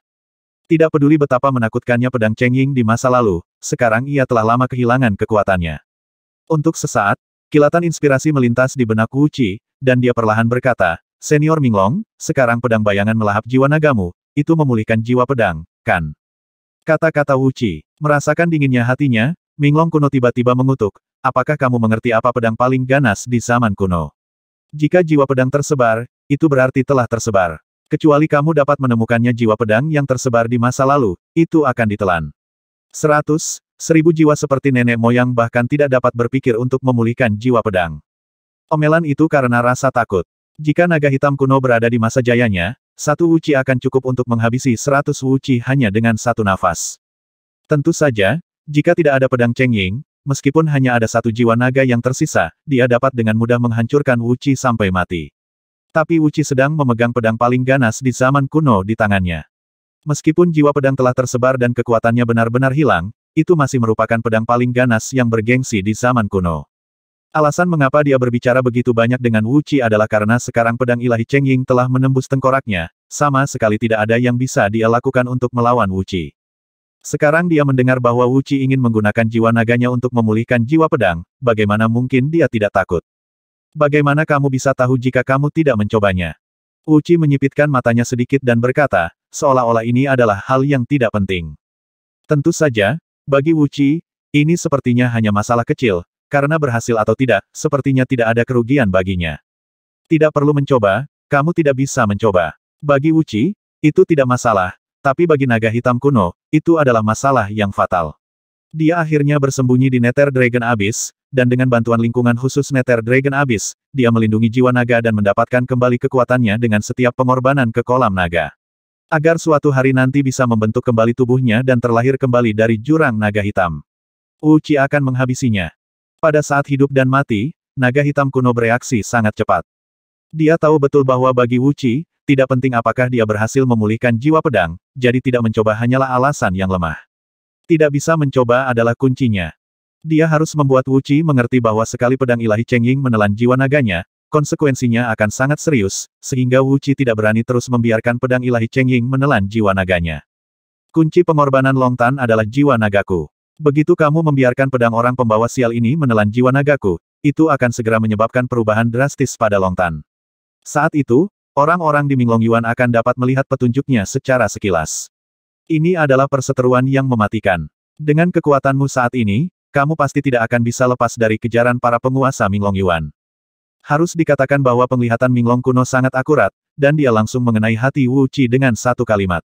A: Tidak peduli betapa menakutkannya pedang Cheng Ying di masa lalu, sekarang ia telah lama kehilangan kekuatannya. Untuk sesaat, kilatan inspirasi melintas di benak Wu Qi, dan dia perlahan berkata, Senior Minglong, sekarang pedang bayangan melahap jiwa nagamu, itu memulihkan jiwa pedang, kan? Kata-kata Wuci, merasakan dinginnya hatinya, Minglong kuno tiba-tiba mengutuk, apakah kamu mengerti apa pedang paling ganas di zaman kuno? Jika jiwa pedang tersebar, itu berarti telah tersebar. Kecuali kamu dapat menemukannya jiwa pedang yang tersebar di masa lalu, itu akan ditelan. Seratus, seribu jiwa seperti nenek moyang bahkan tidak dapat berpikir untuk memulihkan jiwa pedang. Omelan itu karena rasa takut. Jika naga hitam kuno berada di masa jayanya, satu wuci akan cukup untuk menghabisi seratus wuci hanya dengan satu nafas. Tentu saja, jika tidak ada pedang Cheng Ying, meskipun hanya ada satu jiwa naga yang tersisa, dia dapat dengan mudah menghancurkan wuci sampai mati. Tapi Wuci sedang memegang pedang paling ganas di zaman kuno di tangannya. Meskipun jiwa pedang telah tersebar dan kekuatannya benar-benar hilang, itu masih merupakan pedang paling ganas yang bergengsi di zaman kuno. Alasan mengapa dia berbicara begitu banyak dengan Wu Qi adalah karena sekarang pedang ilahi Cheng Ying telah menembus tengkoraknya, sama sekali tidak ada yang bisa dia lakukan untuk melawan Wu Qi. Sekarang dia mendengar bahwa Wu Qi ingin menggunakan jiwa naganya untuk memulihkan jiwa pedang, bagaimana mungkin dia tidak takut? Bagaimana kamu bisa tahu jika kamu tidak mencobanya? Wu Qi menyipitkan matanya sedikit dan berkata, seolah-olah ini adalah hal yang tidak penting. Tentu saja, bagi Wu Qi, ini sepertinya hanya masalah kecil, karena berhasil atau tidak, sepertinya tidak ada kerugian baginya. Tidak perlu mencoba, kamu tidak bisa mencoba. Bagi Wuci, itu tidak masalah, tapi bagi naga hitam kuno, itu adalah masalah yang fatal. Dia akhirnya bersembunyi di Nether Dragon Abyss, dan dengan bantuan lingkungan khusus Nether Dragon Abyss, dia melindungi jiwa naga dan mendapatkan kembali kekuatannya dengan setiap pengorbanan ke kolam naga. Agar suatu hari nanti bisa membentuk kembali tubuhnya dan terlahir kembali dari jurang naga hitam. Uchi akan menghabisinya. Pada saat hidup dan mati, naga hitam kuno bereaksi sangat cepat. Dia tahu betul bahwa bagi Wuci, tidak penting apakah dia berhasil memulihkan jiwa pedang, jadi tidak mencoba hanyalah alasan yang lemah. Tidak bisa mencoba adalah kuncinya. Dia harus membuat Wuci mengerti bahwa sekali pedang ilahi Cheng Ying menelan jiwa naganya, konsekuensinya akan sangat serius, sehingga Wuci tidak berani terus membiarkan pedang ilahi Cheng Ying menelan jiwa naganya. Kunci pengorbanan Long Tan adalah jiwa nagaku. Begitu kamu membiarkan pedang orang pembawa sial ini menelan jiwa nagaku, itu akan segera menyebabkan perubahan drastis pada Longtan. Saat itu, orang-orang di Minglong Yuan akan dapat melihat petunjuknya secara sekilas. Ini adalah perseteruan yang mematikan. Dengan kekuatanmu saat ini, kamu pasti tidak akan bisa lepas dari kejaran para penguasa Minglong Yuan. Harus dikatakan bahwa penglihatan Minglong kuno sangat akurat, dan dia langsung mengenai hati Wu Qi dengan satu kalimat.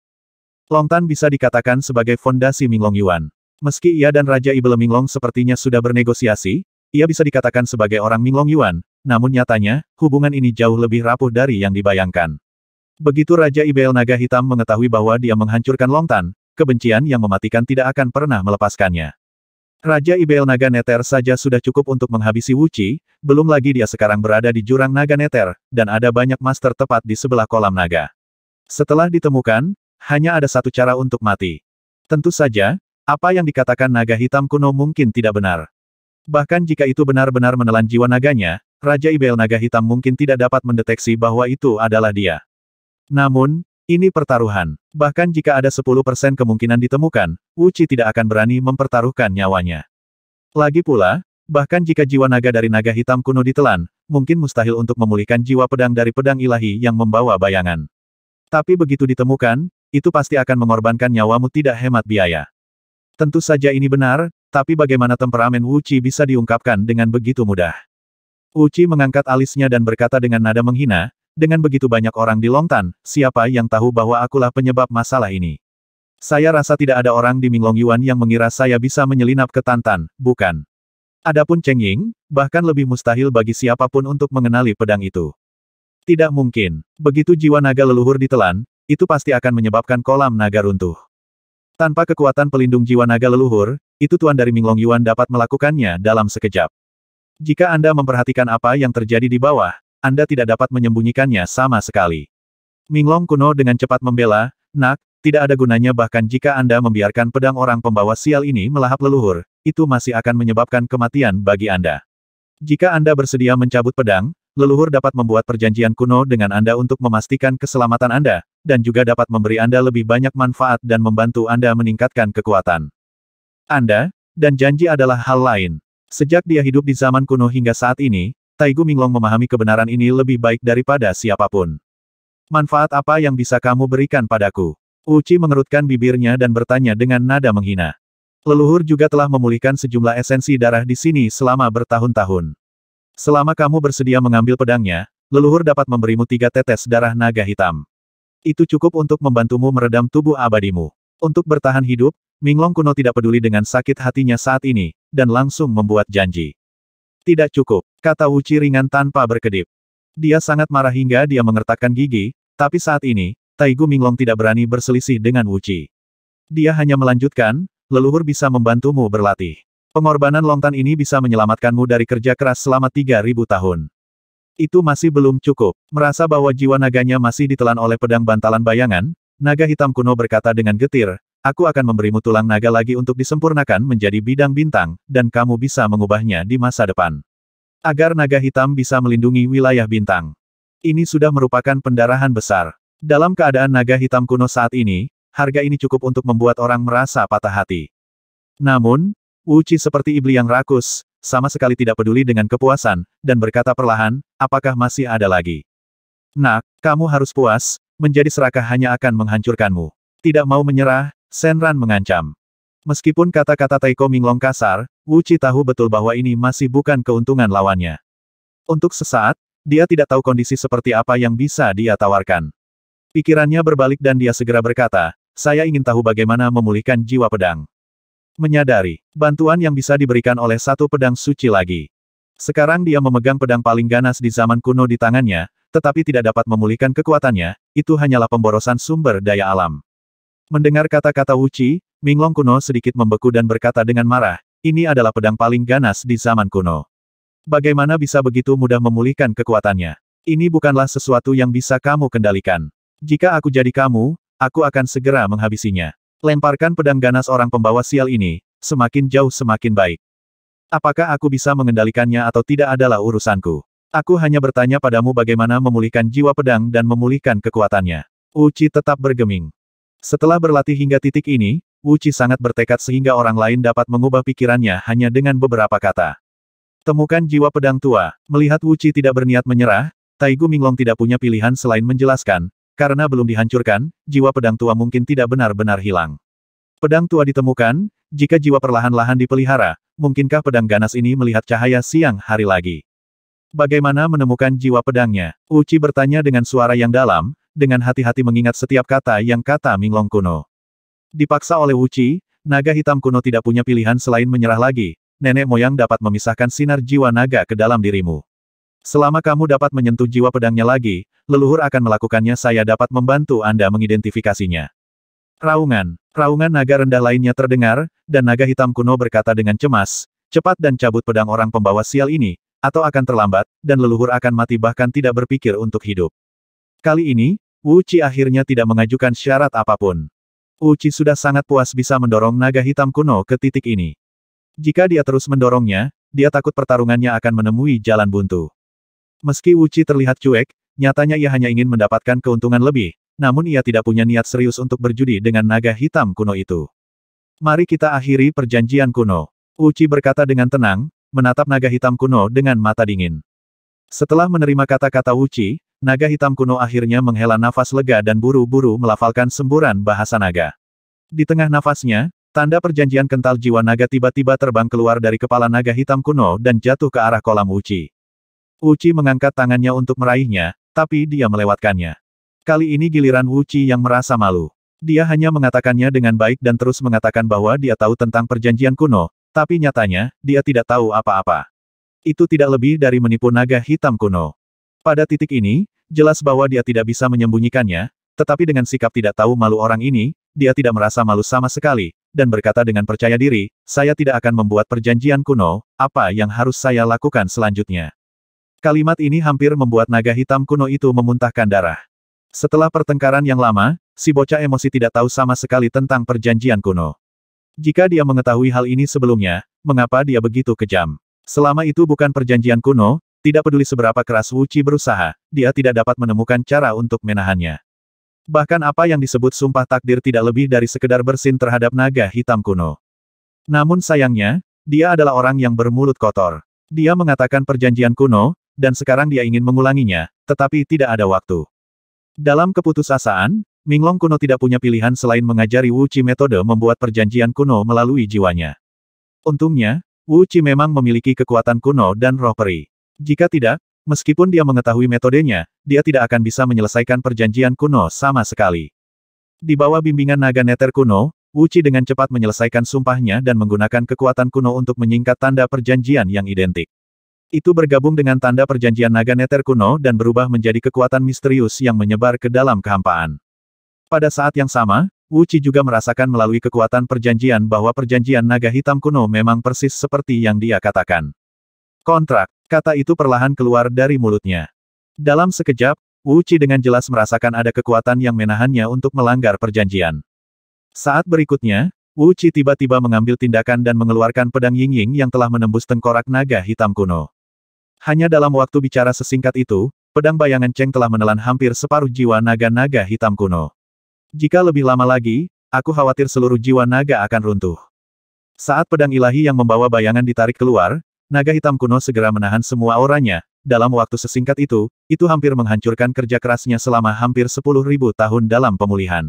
A: Longtan bisa dikatakan sebagai fondasi Minglong Yuan. Meski ia dan Raja Ibele Minglong sepertinya sudah bernegosiasi, ia bisa dikatakan sebagai orang Minglong Yuan, namun nyatanya, hubungan ini jauh lebih rapuh dari yang dibayangkan. Begitu Raja Ibel Naga Hitam mengetahui bahwa dia menghancurkan Longtan, kebencian yang mematikan tidak akan pernah melepaskannya. Raja Ibel Naga Neter saja sudah cukup untuk menghabisi Wuchi, belum lagi dia sekarang berada di jurang Naga Neter, dan ada banyak master tepat di sebelah kolam naga. Setelah ditemukan, hanya ada satu cara untuk mati. Tentu saja, apa yang dikatakan naga hitam kuno mungkin tidak benar. Bahkan jika itu benar-benar menelan jiwa naganya, Raja Ibel Naga Hitam mungkin tidak dapat mendeteksi bahwa itu adalah dia. Namun, ini pertaruhan. Bahkan jika ada 10% kemungkinan ditemukan, Wuchi tidak akan berani mempertaruhkan nyawanya. Lagi pula, bahkan jika jiwa naga dari naga hitam kuno ditelan, mungkin mustahil untuk memulihkan jiwa pedang dari pedang ilahi yang membawa bayangan. Tapi begitu ditemukan, itu pasti akan mengorbankan nyawamu tidak hemat biaya. Tentu saja ini benar, tapi bagaimana temperamen Wuchi bisa diungkapkan dengan begitu mudah? Wuchi mengangkat alisnya dan berkata dengan nada menghina, dengan begitu banyak orang di Longtan, siapa yang tahu bahwa akulah penyebab masalah ini? Saya rasa tidak ada orang di Minglong Yuan yang mengira saya bisa menyelinap ke Tantan, bukan? Adapun Cheng Ying, bahkan lebih mustahil bagi siapapun untuk mengenali pedang itu. Tidak mungkin. Begitu jiwa naga leluhur ditelan, itu pasti akan menyebabkan kolam naga runtuh. Tanpa kekuatan pelindung jiwa naga leluhur, itu Tuan dari Minglong Yuan dapat melakukannya dalam sekejap. Jika Anda memperhatikan apa yang terjadi di bawah, Anda tidak dapat menyembunyikannya sama sekali. Minglong kuno dengan cepat membela, nak, tidak ada gunanya bahkan jika Anda membiarkan pedang orang pembawa sial ini melahap leluhur, itu masih akan menyebabkan kematian bagi Anda. Jika Anda bersedia mencabut pedang, leluhur dapat membuat perjanjian kuno dengan Anda untuk memastikan keselamatan Anda, dan juga dapat memberi Anda lebih banyak manfaat dan membantu Anda meningkatkan kekuatan Anda, dan janji adalah hal lain. Sejak dia hidup di zaman kuno hingga saat ini, Taigu Minglong memahami kebenaran ini lebih baik daripada siapapun. Manfaat apa yang bisa kamu berikan padaku? Uci mengerutkan bibirnya dan bertanya dengan nada menghina. Leluhur juga telah memulihkan sejumlah esensi darah di sini selama bertahun-tahun. Selama kamu bersedia mengambil pedangnya, leluhur dapat memberimu tiga tetes darah naga hitam. Itu cukup untuk membantumu meredam tubuh abadimu. Untuk bertahan hidup, Minglong kuno tidak peduli dengan sakit hatinya saat ini, dan langsung membuat janji. Tidak cukup, kata Wu Wuci ringan tanpa berkedip. Dia sangat marah hingga dia mengertakkan gigi, tapi saat ini, Taigu Minglong tidak berani berselisih dengan Wu Wuci. Dia hanya melanjutkan, leluhur bisa membantumu berlatih. Pengorbanan Longtan ini bisa menyelamatkanmu dari kerja keras selama 3000 tahun. Itu masih belum cukup. Merasa bahwa jiwa naganya masih ditelan oleh pedang bantalan bayangan, naga hitam kuno berkata dengan getir, aku akan memberimu tulang naga lagi untuk disempurnakan menjadi bidang bintang, dan kamu bisa mengubahnya di masa depan. Agar naga hitam bisa melindungi wilayah bintang. Ini sudah merupakan pendarahan besar. Dalam keadaan naga hitam kuno saat ini, harga ini cukup untuk membuat orang merasa patah hati. Namun, Wuci seperti iblis yang rakus, sama sekali tidak peduli dengan kepuasan, dan berkata perlahan, apakah masih ada lagi? Nak, kamu harus puas, menjadi serakah hanya akan menghancurkanmu. Tidak mau menyerah, Senran mengancam. Meskipun kata-kata Taiko Minglong kasar, Wu tahu betul bahwa ini masih bukan keuntungan lawannya. Untuk sesaat, dia tidak tahu kondisi seperti apa yang bisa dia tawarkan. Pikirannya berbalik dan dia segera berkata, saya ingin tahu bagaimana memulihkan jiwa pedang. Menyadari, bantuan yang bisa diberikan oleh satu pedang suci lagi. Sekarang dia memegang pedang paling ganas di zaman kuno di tangannya, tetapi tidak dapat memulihkan kekuatannya, itu hanyalah pemborosan sumber daya alam. Mendengar kata-kata Wuci, Minglong kuno sedikit membeku dan berkata dengan marah, ini adalah pedang paling ganas di zaman kuno. Bagaimana bisa begitu mudah memulihkan kekuatannya? Ini bukanlah sesuatu yang bisa kamu kendalikan. Jika aku jadi kamu, aku akan segera menghabisinya. Lemparkan pedang ganas orang pembawa sial ini, semakin jauh semakin baik. Apakah aku bisa mengendalikannya atau tidak adalah urusanku. Aku hanya bertanya padamu bagaimana memulihkan jiwa pedang dan memulihkan kekuatannya. Uci tetap bergeming. Setelah berlatih hingga titik ini, Uci sangat bertekad sehingga orang lain dapat mengubah pikirannya hanya dengan beberapa kata. Temukan jiwa pedang tua. Melihat Uci tidak berniat menyerah, Taigu Minglong tidak punya pilihan selain menjelaskan, karena belum dihancurkan, jiwa pedang tua mungkin tidak benar-benar hilang. Pedang tua ditemukan, jika jiwa perlahan-lahan dipelihara, mungkinkah pedang ganas ini melihat cahaya siang hari lagi? Bagaimana menemukan jiwa pedangnya? Uci bertanya dengan suara yang dalam, dengan hati-hati mengingat setiap kata yang kata Minglong kuno. Dipaksa oleh Uci, naga hitam kuno tidak punya pilihan selain menyerah lagi, nenek moyang dapat memisahkan sinar jiwa naga ke dalam dirimu. Selama kamu dapat menyentuh jiwa pedangnya lagi, leluhur akan melakukannya saya dapat membantu Anda mengidentifikasinya. Raungan. Raungan naga rendah lainnya terdengar, dan naga hitam kuno berkata dengan cemas, cepat dan cabut pedang orang pembawa sial ini, atau akan terlambat, dan leluhur akan mati bahkan tidak berpikir untuk hidup. Kali ini, Wu Qi akhirnya tidak mengajukan syarat apapun. Wu Qi sudah sangat puas bisa mendorong naga hitam kuno ke titik ini. Jika dia terus mendorongnya, dia takut pertarungannya akan menemui jalan buntu. Meski Wuchi terlihat cuek, nyatanya ia hanya ingin mendapatkan keuntungan lebih, namun ia tidak punya niat serius untuk berjudi dengan naga hitam kuno itu. Mari kita akhiri perjanjian kuno. Uchi berkata dengan tenang, menatap naga hitam kuno dengan mata dingin. Setelah menerima kata-kata Uchi, naga hitam kuno akhirnya menghela nafas lega dan buru-buru melafalkan semburan bahasa naga. Di tengah nafasnya, tanda perjanjian kental jiwa naga tiba-tiba terbang keluar dari kepala naga hitam kuno dan jatuh ke arah kolam Uchi. Uci mengangkat tangannya untuk meraihnya, tapi dia melewatkannya. Kali ini giliran Uci yang merasa malu. Dia hanya mengatakannya dengan baik dan terus mengatakan bahwa dia tahu tentang perjanjian kuno, tapi nyatanya, dia tidak tahu apa-apa. Itu tidak lebih dari menipu naga hitam kuno. Pada titik ini, jelas bahwa dia tidak bisa menyembunyikannya, tetapi dengan sikap tidak tahu malu orang ini, dia tidak merasa malu sama sekali, dan berkata dengan percaya diri, saya tidak akan membuat perjanjian kuno, apa yang harus saya lakukan selanjutnya. Kalimat ini hampir membuat naga hitam kuno itu memuntahkan darah. Setelah pertengkaran yang lama, si bocah emosi tidak tahu sama sekali tentang perjanjian kuno. Jika dia mengetahui hal ini sebelumnya, mengapa dia begitu kejam? Selama itu bukan perjanjian kuno, tidak peduli seberapa keras Wuci berusaha, dia tidak dapat menemukan cara untuk menahannya. Bahkan apa yang disebut sumpah takdir tidak lebih dari sekedar bersin terhadap naga hitam kuno. Namun sayangnya, dia adalah orang yang bermulut kotor. Dia mengatakan perjanjian kuno, dan sekarang dia ingin mengulanginya, tetapi tidak ada waktu. Dalam keputusasaan, Minglong kuno tidak punya pilihan selain mengajari Wu Qi metode membuat perjanjian kuno melalui jiwanya. Untungnya, Wu Qi memang memiliki kekuatan kuno dan roh peri. Jika tidak, meskipun dia mengetahui metodenya, dia tidak akan bisa menyelesaikan perjanjian kuno sama sekali. Di bawah bimbingan naga neter kuno, Wu Chi dengan cepat menyelesaikan sumpahnya dan menggunakan kekuatan kuno untuk menyingkat tanda perjanjian yang identik. Itu bergabung dengan tanda perjanjian naga neter kuno dan berubah menjadi kekuatan misterius yang menyebar ke dalam kehampaan. Pada saat yang sama, Wu Qi juga merasakan melalui kekuatan perjanjian bahwa perjanjian naga hitam kuno memang persis seperti yang dia katakan. Kontrak, kata itu perlahan keluar dari mulutnya. Dalam sekejap, Wu Qi dengan jelas merasakan ada kekuatan yang menahannya untuk melanggar perjanjian. Saat berikutnya, Wu Qi tiba-tiba mengambil tindakan dan mengeluarkan pedang Ying Ying yang telah menembus tengkorak naga hitam kuno. Hanya dalam waktu bicara sesingkat itu, pedang bayangan Cheng telah menelan hampir separuh jiwa naga-naga hitam kuno. Jika lebih lama lagi, aku khawatir seluruh jiwa naga akan runtuh. Saat pedang ilahi yang membawa bayangan ditarik keluar, naga hitam kuno segera menahan semua auranya. Dalam waktu sesingkat itu, itu hampir menghancurkan kerja kerasnya selama hampir sepuluh ribu tahun dalam pemulihan.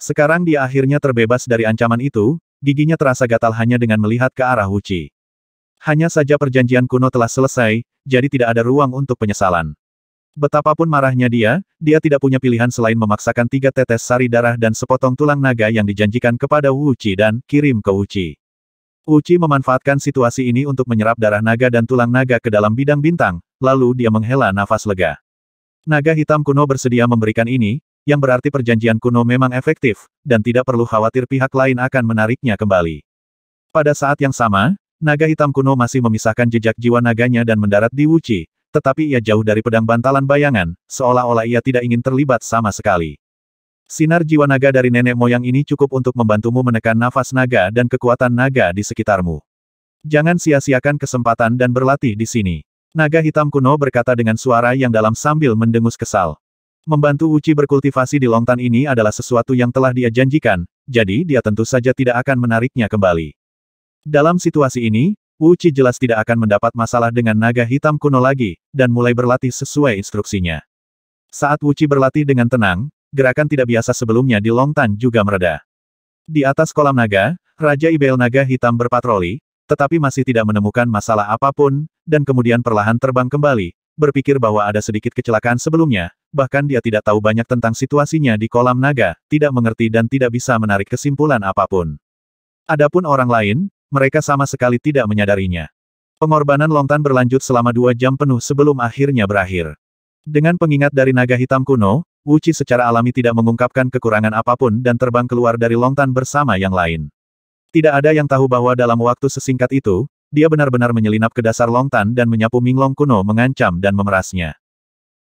A: Sekarang dia akhirnya terbebas dari ancaman itu, giginya terasa gatal hanya dengan melihat ke arah Wuchi. Hanya saja perjanjian kuno telah selesai, jadi tidak ada ruang untuk penyesalan. Betapapun marahnya dia, dia tidak punya pilihan selain memaksakan tiga tetes sari darah dan sepotong tulang naga yang dijanjikan kepada Qi dan kirim ke Wu Qi memanfaatkan situasi ini untuk menyerap darah naga dan tulang naga ke dalam bidang bintang, lalu dia menghela nafas lega. Naga hitam kuno bersedia memberikan ini, yang berarti perjanjian kuno memang efektif, dan tidak perlu khawatir pihak lain akan menariknya kembali. Pada saat yang sama, Naga hitam kuno masih memisahkan jejak jiwa naganya dan mendarat di Wuchi, tetapi ia jauh dari pedang bantalan bayangan, seolah-olah ia tidak ingin terlibat sama sekali. Sinar jiwa naga dari nenek moyang ini cukup untuk membantumu menekan nafas naga dan kekuatan naga di sekitarmu. Jangan sia-siakan kesempatan dan berlatih di sini. Naga hitam kuno berkata dengan suara yang dalam sambil mendengus kesal. Membantu Uci berkultivasi di Longtan ini adalah sesuatu yang telah dia janjikan, jadi dia tentu saja tidak akan menariknya kembali. Dalam situasi ini, Wu Qi jelas tidak akan mendapat masalah dengan naga hitam kuno lagi, dan mulai berlatih sesuai instruksinya. Saat Wu Qi berlatih dengan tenang, gerakan tidak biasa sebelumnya di Long Tan juga mereda. Di atas kolam naga, Raja Ibel Naga Hitam berpatroli, tetapi masih tidak menemukan masalah apapun, dan kemudian perlahan terbang kembali, berpikir bahwa ada sedikit kecelakaan sebelumnya, bahkan dia tidak tahu banyak tentang situasinya di kolam naga, tidak mengerti dan tidak bisa menarik kesimpulan apapun. Adapun orang lain, mereka sama sekali tidak menyadarinya. Pengorbanan Longtan berlanjut selama dua jam penuh sebelum akhirnya berakhir. Dengan pengingat dari naga hitam kuno, Wuchi secara alami tidak mengungkapkan kekurangan apapun dan terbang keluar dari Longtan bersama yang lain. Tidak ada yang tahu bahwa dalam waktu sesingkat itu, dia benar-benar menyelinap ke dasar Longtan dan menyapu Minglong kuno mengancam dan memerasnya.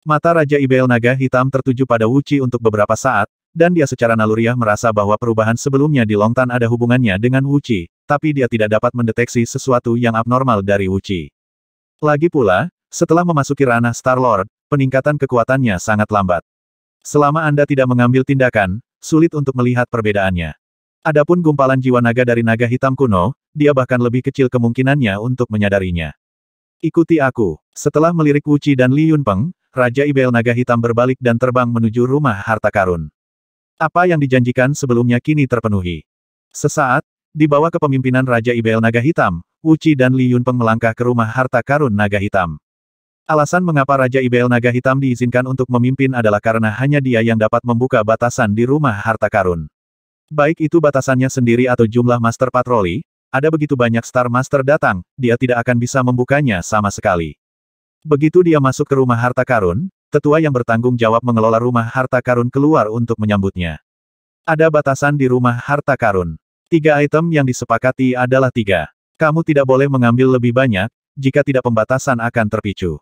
A: Mata Raja Ibel Naga Hitam tertuju pada Wuchi untuk beberapa saat, dan dia secara naluriah merasa bahwa perubahan sebelumnya di Longtan ada hubungannya dengan Wuchi, tapi dia tidak dapat mendeteksi sesuatu yang abnormal dari Wuchi. Lagi pula, setelah memasuki ranah Star-Lord, peningkatan kekuatannya sangat lambat. Selama Anda tidak mengambil tindakan, sulit untuk melihat perbedaannya. Adapun gumpalan jiwa naga dari naga hitam kuno, dia bahkan lebih kecil kemungkinannya untuk menyadarinya. Ikuti aku. Setelah melirik Wuchi dan Li Yunpeng, Raja Ibel Naga Hitam berbalik dan terbang menuju rumah harta karun. Apa yang dijanjikan sebelumnya kini terpenuhi. Sesaat, di bawah kepemimpinan Raja Ibel Naga Hitam, Uci dan Li Yunpeng melangkah ke rumah harta karun Naga Hitam. Alasan mengapa Raja Ibel Naga Hitam diizinkan untuk memimpin adalah karena hanya dia yang dapat membuka batasan di rumah harta karun. Baik itu batasannya sendiri atau jumlah master patroli, ada begitu banyak Star Master datang, dia tidak akan bisa membukanya sama sekali. Begitu dia masuk ke rumah harta karun, tetua yang bertanggung jawab mengelola rumah harta karun keluar untuk menyambutnya. Ada batasan di rumah harta karun. Tiga item yang disepakati adalah tiga. Kamu tidak boleh mengambil lebih banyak, jika tidak pembatasan akan terpicu.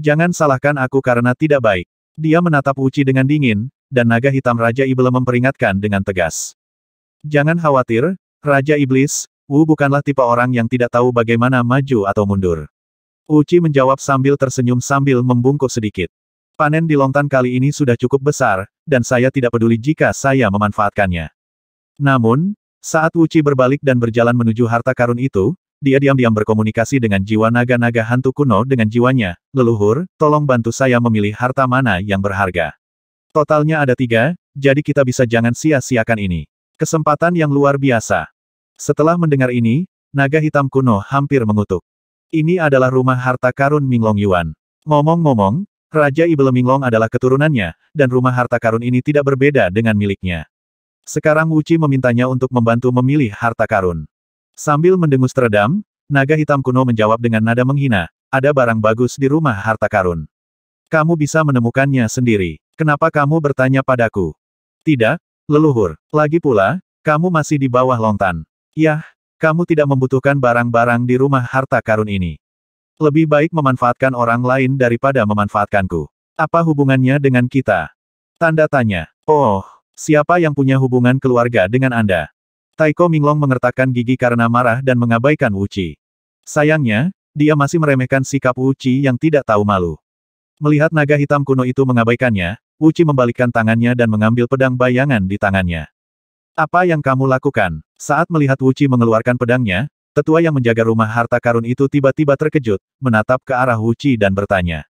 A: Jangan salahkan aku karena tidak baik. Dia menatap Uci dengan dingin, dan naga hitam Raja Iblis memperingatkan dengan tegas. Jangan khawatir, Raja Iblis, Wu bukanlah tipe orang yang tidak tahu bagaimana maju atau mundur. Uci menjawab sambil tersenyum sambil membungkuk sedikit. Panen di longtan kali ini sudah cukup besar, dan saya tidak peduli jika saya memanfaatkannya. Namun, saat Wuci berbalik dan berjalan menuju harta karun itu, dia diam-diam berkomunikasi dengan jiwa naga-naga hantu kuno dengan jiwanya, leluhur, tolong bantu saya memilih harta mana yang berharga. Totalnya ada tiga, jadi kita bisa jangan sia-siakan ini. Kesempatan yang luar biasa. Setelah mendengar ini, naga hitam kuno hampir mengutuk. Ini adalah rumah harta karun Minglong Yuan. Ngomong-ngomong, Raja Ibel Minglong adalah keturunannya, dan rumah harta karun ini tidak berbeda dengan miliknya. Sekarang Uci memintanya untuk membantu memilih harta karun. Sambil mendengus teredam, naga hitam kuno menjawab dengan nada menghina, ada barang bagus di rumah harta karun. Kamu bisa menemukannya sendiri. Kenapa kamu bertanya padaku? Tidak, leluhur. Lagi pula, kamu masih di bawah lontan. Yah, kamu tidak membutuhkan barang-barang di rumah harta karun ini. Lebih baik memanfaatkan orang lain daripada memanfaatkanku. Apa hubungannya dengan kita? Tanda tanya. Oh, Siapa yang punya hubungan keluarga dengan Anda? Taiko Minglong mengertakkan gigi karena marah dan mengabaikan Wuci. Sayangnya, dia masih meremehkan sikap Wuci yang tidak tahu malu. Melihat naga hitam kuno itu mengabaikannya, Wuci membalikkan tangannya dan mengambil pedang bayangan di tangannya. Apa yang kamu lakukan? Saat melihat Wuci mengeluarkan pedangnya, tetua yang menjaga rumah harta karun itu tiba-tiba terkejut, menatap ke arah Wuci dan bertanya.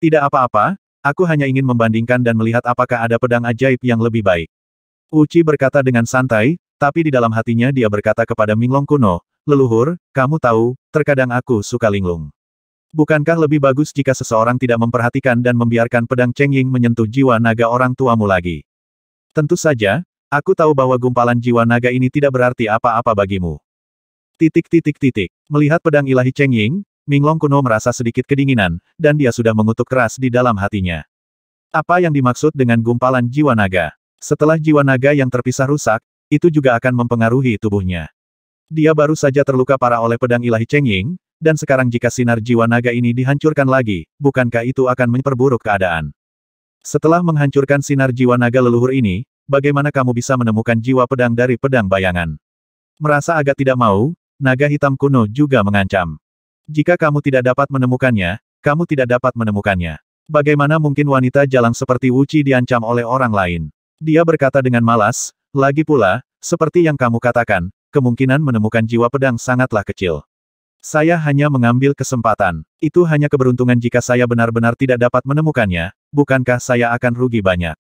A: Tidak apa-apa, Aku hanya ingin membandingkan dan melihat apakah ada pedang ajaib yang lebih baik. Uci berkata dengan santai, tapi di dalam hatinya dia berkata kepada Minglong kuno, Leluhur, kamu tahu, terkadang aku suka linglung. Bukankah lebih bagus jika seseorang tidak memperhatikan dan membiarkan pedang Cheng Ying menyentuh jiwa naga orang tuamu lagi? Tentu saja, aku tahu bahwa gumpalan jiwa naga ini tidak berarti apa-apa bagimu. Titik titik titik. Melihat pedang ilahi Cheng Ying, Minglong kuno merasa sedikit kedinginan, dan dia sudah mengutuk keras di dalam hatinya. Apa yang dimaksud dengan gumpalan jiwa naga? Setelah jiwa naga yang terpisah rusak, itu juga akan mempengaruhi tubuhnya. Dia baru saja terluka parah oleh pedang ilahi Cheng Ying, dan sekarang jika sinar jiwa naga ini dihancurkan lagi, bukankah itu akan memperburuk keadaan? Setelah menghancurkan sinar jiwa naga leluhur ini, bagaimana kamu bisa menemukan jiwa pedang dari pedang bayangan? Merasa agak tidak mau, naga hitam kuno juga mengancam. Jika kamu tidak dapat menemukannya, kamu tidak dapat menemukannya. Bagaimana mungkin wanita jalang seperti Wuci diancam oleh orang lain? Dia berkata dengan malas, lagi pula, seperti yang kamu katakan, kemungkinan menemukan jiwa pedang sangatlah kecil. Saya hanya mengambil kesempatan. Itu hanya keberuntungan jika saya benar-benar tidak dapat menemukannya, bukankah saya akan rugi banyak?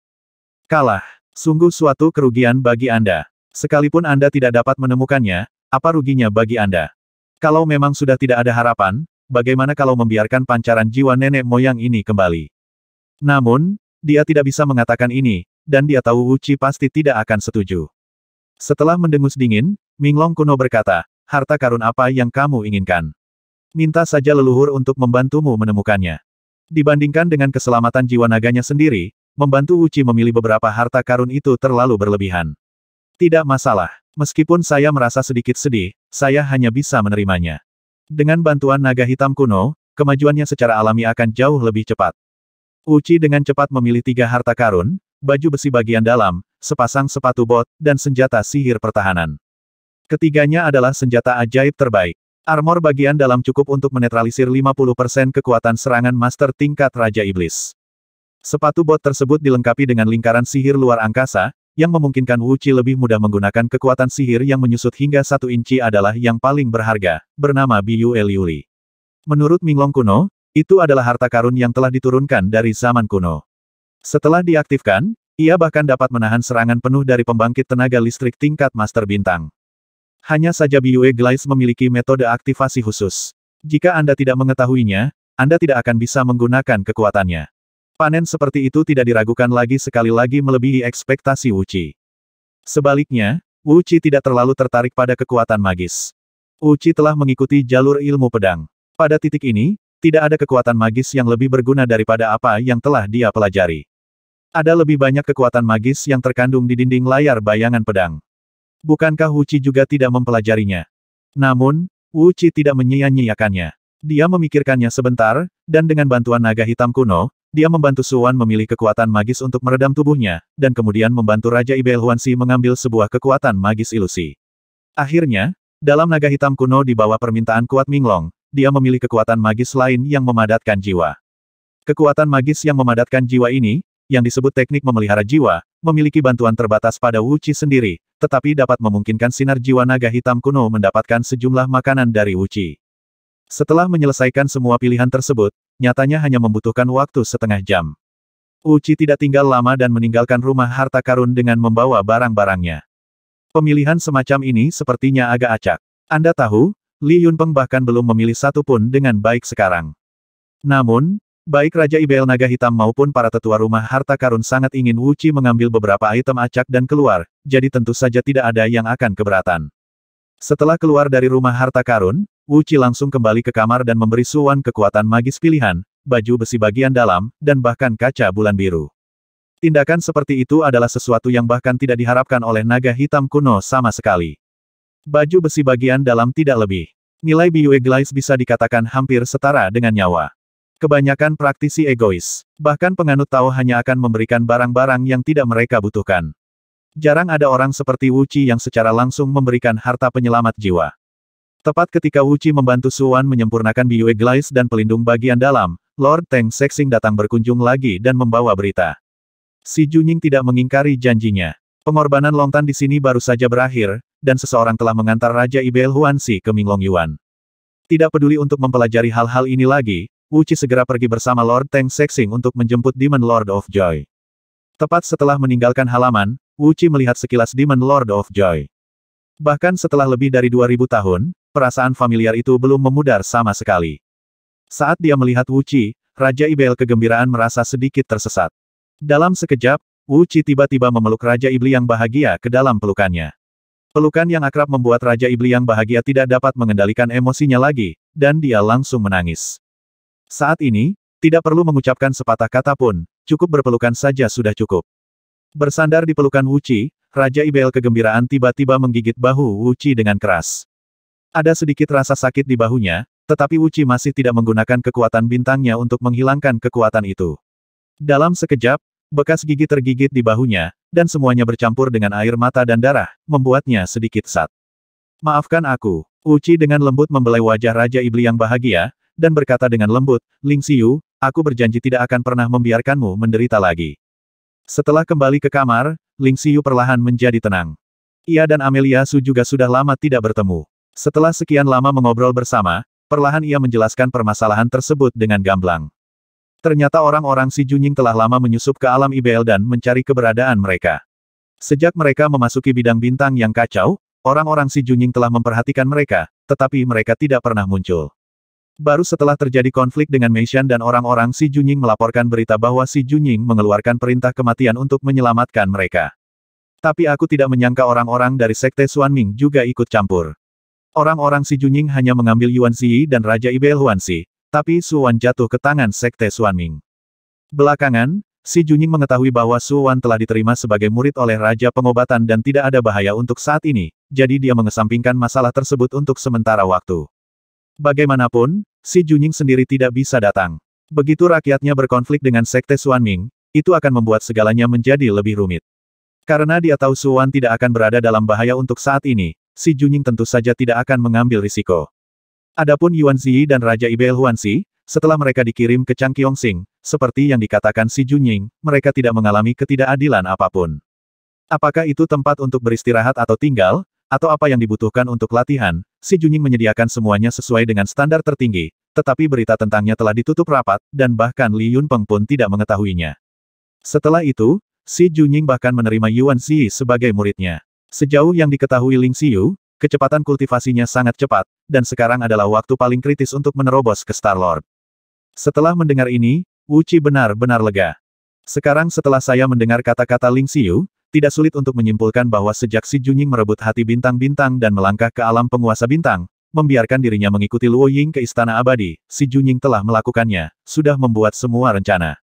A: Kalah. Sungguh suatu kerugian bagi Anda. Sekalipun Anda tidak dapat menemukannya, apa ruginya bagi Anda? Kalau memang sudah tidak ada harapan, bagaimana kalau membiarkan pancaran jiwa nenek moyang ini kembali? Namun, dia tidak bisa mengatakan ini, dan dia tahu Uci pasti tidak akan setuju. Setelah mendengus dingin, Minglong kuno berkata, harta karun apa yang kamu inginkan? Minta saja leluhur untuk membantumu menemukannya. Dibandingkan dengan keselamatan jiwa naganya sendiri, membantu Uci memilih beberapa harta karun itu terlalu berlebihan. Tidak masalah. Meskipun saya merasa sedikit sedih, saya hanya bisa menerimanya. Dengan bantuan naga hitam kuno, kemajuannya secara alami akan jauh lebih cepat. Uci dengan cepat memilih tiga harta karun, baju besi bagian dalam, sepasang sepatu bot, dan senjata sihir pertahanan. Ketiganya adalah senjata ajaib terbaik. Armor bagian dalam cukup untuk menetralisir 50% kekuatan serangan master tingkat Raja Iblis. Sepatu bot tersebut dilengkapi dengan lingkaran sihir luar angkasa, yang memungkinkan Wu Qi lebih mudah menggunakan kekuatan sihir yang menyusut hingga satu inci adalah yang paling berharga, bernama Biyu Eliuli. Menurut Minglong kuno, itu adalah harta karun yang telah diturunkan dari zaman kuno. Setelah diaktifkan, ia bahkan dapat menahan serangan penuh dari pembangkit tenaga listrik tingkat master bintang. Hanya saja Biyue Glaze memiliki metode aktivasi khusus. Jika Anda tidak mengetahuinya, Anda tidak akan bisa menggunakan kekuatannya. Panen seperti itu tidak diragukan lagi sekali lagi melebihi ekspektasi Uci. Sebaliknya, Uci tidak terlalu tertarik pada kekuatan magis. Uci telah mengikuti jalur ilmu pedang. Pada titik ini, tidak ada kekuatan magis yang lebih berguna daripada apa yang telah dia pelajari. Ada lebih banyak kekuatan magis yang terkandung di dinding layar bayangan pedang. Bukankah Uci juga tidak mempelajarinya? Namun, Uci tidak menyia-nyiakannya. Dia memikirkannya sebentar, dan dengan bantuan naga hitam kuno, dia membantu Suan memilih kekuatan magis untuk meredam tubuhnya, dan kemudian membantu Raja Ibel Huansi mengambil sebuah kekuatan magis ilusi. Akhirnya, dalam naga hitam kuno di bawah permintaan kuat Minglong, dia memilih kekuatan magis lain yang memadatkan jiwa. Kekuatan magis yang memadatkan jiwa ini, yang disebut teknik memelihara jiwa, memiliki bantuan terbatas pada Wu sendiri, tetapi dapat memungkinkan sinar jiwa naga hitam kuno mendapatkan sejumlah makanan dari Wu setelah menyelesaikan semua pilihan tersebut, nyatanya hanya membutuhkan waktu setengah jam. Uci tidak tinggal lama dan meninggalkan rumah harta karun dengan membawa barang-barangnya. Pemilihan semacam ini sepertinya agak acak. Anda tahu, Li Yunpeng bahkan belum memilih satu pun dengan baik sekarang. Namun, baik Raja Ibel Naga Hitam maupun para tetua rumah harta karun sangat ingin Wuci mengambil beberapa item acak dan keluar, jadi tentu saja tidak ada yang akan keberatan. Setelah keluar dari rumah harta karun, Wu Qi langsung kembali ke kamar dan memberi Suwan kekuatan magis pilihan, baju besi bagian dalam, dan bahkan kaca bulan biru. Tindakan seperti itu adalah sesuatu yang bahkan tidak diharapkan oleh naga hitam kuno sama sekali. Baju besi bagian dalam tidak lebih. Nilai Biyue Glaze bisa dikatakan hampir setara dengan nyawa. Kebanyakan praktisi egois. Bahkan penganut Tao hanya akan memberikan barang-barang yang tidak mereka butuhkan. Jarang ada orang seperti Wu Qi yang secara langsung memberikan harta penyelamat jiwa. Tepat ketika Wu Qi membantu Suan menyempurnakan Biyue Glaze dan pelindung bagian dalam, Lord Teng Sexing datang berkunjung lagi dan membawa berita. Si Junying tidak mengingkari janjinya. Pengorbanan Longtan di sini baru saja berakhir, dan seseorang telah mengantar Raja Ibel Huanxi ke Minglong Yuan. Tidak peduli untuk mempelajari hal-hal ini lagi, Wu Qi segera pergi bersama Lord Teng Sexing untuk menjemput Demon Lord of Joy. Tepat setelah meninggalkan halaman, Wu Qi melihat sekilas Demon Lord of Joy. Bahkan setelah lebih dari 2000 tahun, perasaan familiar itu belum memudar sama sekali. Saat dia melihat Wu Qi, Raja Ibel kegembiraan merasa sedikit tersesat. Dalam sekejap, Wu Qi tiba-tiba memeluk Raja Ibli yang bahagia ke dalam pelukannya. Pelukan yang akrab membuat Raja Ibli yang bahagia tidak dapat mengendalikan emosinya lagi, dan dia langsung menangis. Saat ini, tidak perlu mengucapkan sepatah kata pun, cukup berpelukan saja sudah cukup. Bersandar di pelukan Wu Qi, Raja Ibel kegembiraan tiba-tiba menggigit bahu Wu Qi dengan keras. Ada sedikit rasa sakit di bahunya, tetapi Wuci masih tidak menggunakan kekuatan bintangnya untuk menghilangkan kekuatan itu. Dalam sekejap, bekas gigi tergigit di bahunya, dan semuanya bercampur dengan air mata dan darah, membuatnya sedikit sat. Maafkan aku, Uci dengan lembut membelai wajah Raja Ibli yang bahagia, dan berkata dengan lembut, Ling Xiu, aku berjanji tidak akan pernah membiarkanmu menderita lagi. Setelah kembali ke kamar, Ling Xiu perlahan menjadi tenang. Ia dan Amelia Su juga sudah lama tidak bertemu. Setelah sekian lama mengobrol bersama, perlahan ia menjelaskan permasalahan tersebut dengan gamblang. Ternyata orang-orang si Junying telah lama menyusup ke alam IBL dan mencari keberadaan mereka. Sejak mereka memasuki bidang bintang yang kacau, orang-orang si Junying telah memperhatikan mereka, tetapi mereka tidak pernah muncul. Baru setelah terjadi konflik dengan Meishan dan orang-orang Si Junying melaporkan berita bahwa Si Junying mengeluarkan perintah kematian untuk menyelamatkan mereka. Tapi aku tidak menyangka orang-orang dari Sekte Xuanming juga ikut campur. Orang-orang Si Junying hanya mengambil Yuan Xi dan Raja Ibel Huan Xi, tapi Su Wan jatuh ke tangan Sekte Suan Ming. Belakangan, Si Junying mengetahui bahwa Su Wan telah diterima sebagai murid oleh Raja Pengobatan dan tidak ada bahaya untuk saat ini, jadi dia mengesampingkan masalah tersebut untuk sementara waktu. Bagaimanapun, Si Junying sendiri tidak bisa datang. Begitu rakyatnya berkonflik dengan Sekte Suan Ming, itu akan membuat segalanya menjadi lebih rumit. Karena dia tahu Suan tidak akan berada dalam bahaya untuk saat ini, si Junying tentu saja tidak akan mengambil risiko. Adapun Yuan Ziyi dan Raja Ibel Huanxi, setelah mereka dikirim ke Sing, seperti yang dikatakan si Junying, mereka tidak mengalami ketidakadilan apapun. Apakah itu tempat untuk beristirahat atau tinggal, atau apa yang dibutuhkan untuk latihan, si Junying menyediakan semuanya sesuai dengan standar tertinggi, tetapi berita tentangnya telah ditutup rapat, dan bahkan Li Yunpeng pun tidak mengetahuinya. Setelah itu, si Junying bahkan menerima Yuan Ziyi sebagai muridnya. Sejauh yang diketahui Ling Xiu, kecepatan kultivasinya sangat cepat, dan sekarang adalah waktu paling kritis untuk menerobos ke Star-Lord. Setelah mendengar ini, Wu Wuci benar-benar lega. Sekarang setelah saya mendengar kata-kata Ling Xiu, tidak sulit untuk menyimpulkan bahwa sejak si Junying merebut hati bintang-bintang dan melangkah ke alam penguasa bintang, membiarkan dirinya mengikuti Luo Ying ke Istana Abadi, si Junying telah melakukannya, sudah membuat semua rencana.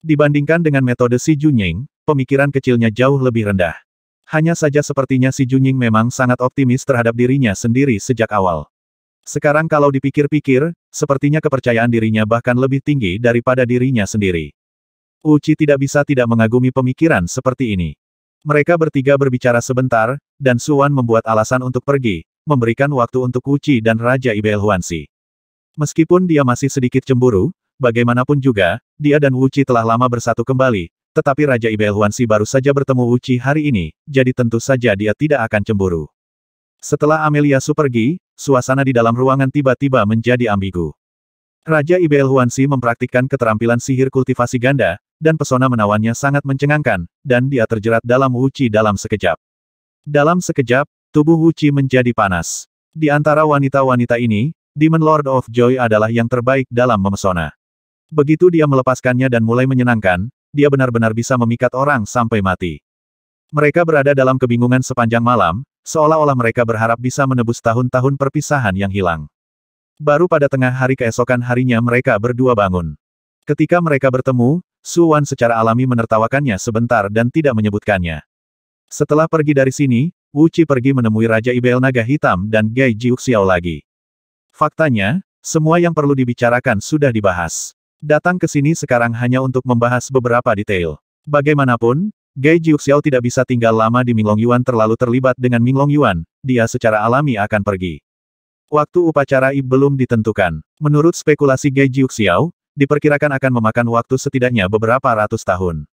A: Dibandingkan dengan metode si Junying, pemikiran kecilnya jauh lebih rendah. Hanya saja sepertinya si Junying memang sangat optimis terhadap dirinya sendiri sejak awal. Sekarang kalau dipikir-pikir, sepertinya kepercayaan dirinya bahkan lebih tinggi daripada dirinya sendiri. Uci tidak bisa tidak mengagumi pemikiran seperti ini. Mereka bertiga berbicara sebentar, dan Suan membuat alasan untuk pergi, memberikan waktu untuk Uci dan Raja Ibel Huansi. Meskipun dia masih sedikit cemburu, bagaimanapun juga, dia dan Wuci telah lama bersatu kembali, tetapi Raja Ibel Huansi baru saja bertemu Uci hari ini, jadi tentu saja dia tidak akan cemburu. Setelah Amelia Su pergi, suasana di dalam ruangan tiba-tiba menjadi ambigu. Raja Ibel Huansi mempraktikkan keterampilan sihir kultivasi ganda, dan pesona menawannya sangat mencengangkan, dan dia terjerat dalam Uci dalam sekejap. Dalam sekejap, tubuh Uci menjadi panas. Di antara wanita-wanita ini, Demon Lord of Joy adalah yang terbaik dalam memesona. Begitu dia melepaskannya dan mulai menyenangkan, dia benar-benar bisa memikat orang sampai mati. Mereka berada dalam kebingungan sepanjang malam, seolah-olah mereka berharap bisa menebus tahun-tahun perpisahan yang hilang. Baru pada tengah hari keesokan harinya mereka berdua bangun. Ketika mereka bertemu, Su Wan secara alami menertawakannya sebentar dan tidak menyebutkannya. Setelah pergi dari sini, Wu Qi pergi menemui Raja Ibel Naga Hitam dan Gai Jiuxiao lagi. Faktanya, semua yang perlu dibicarakan sudah dibahas. Datang ke sini sekarang hanya untuk membahas beberapa detail. Bagaimanapun, Gai Jiuxiao tidak bisa tinggal lama di Minglong Yuan terlalu terlibat dengan Minglong Yuan, dia secara alami akan pergi. Waktu upacara I belum ditentukan. Menurut spekulasi Gai Jiuxiao, diperkirakan akan memakan waktu setidaknya beberapa ratus tahun.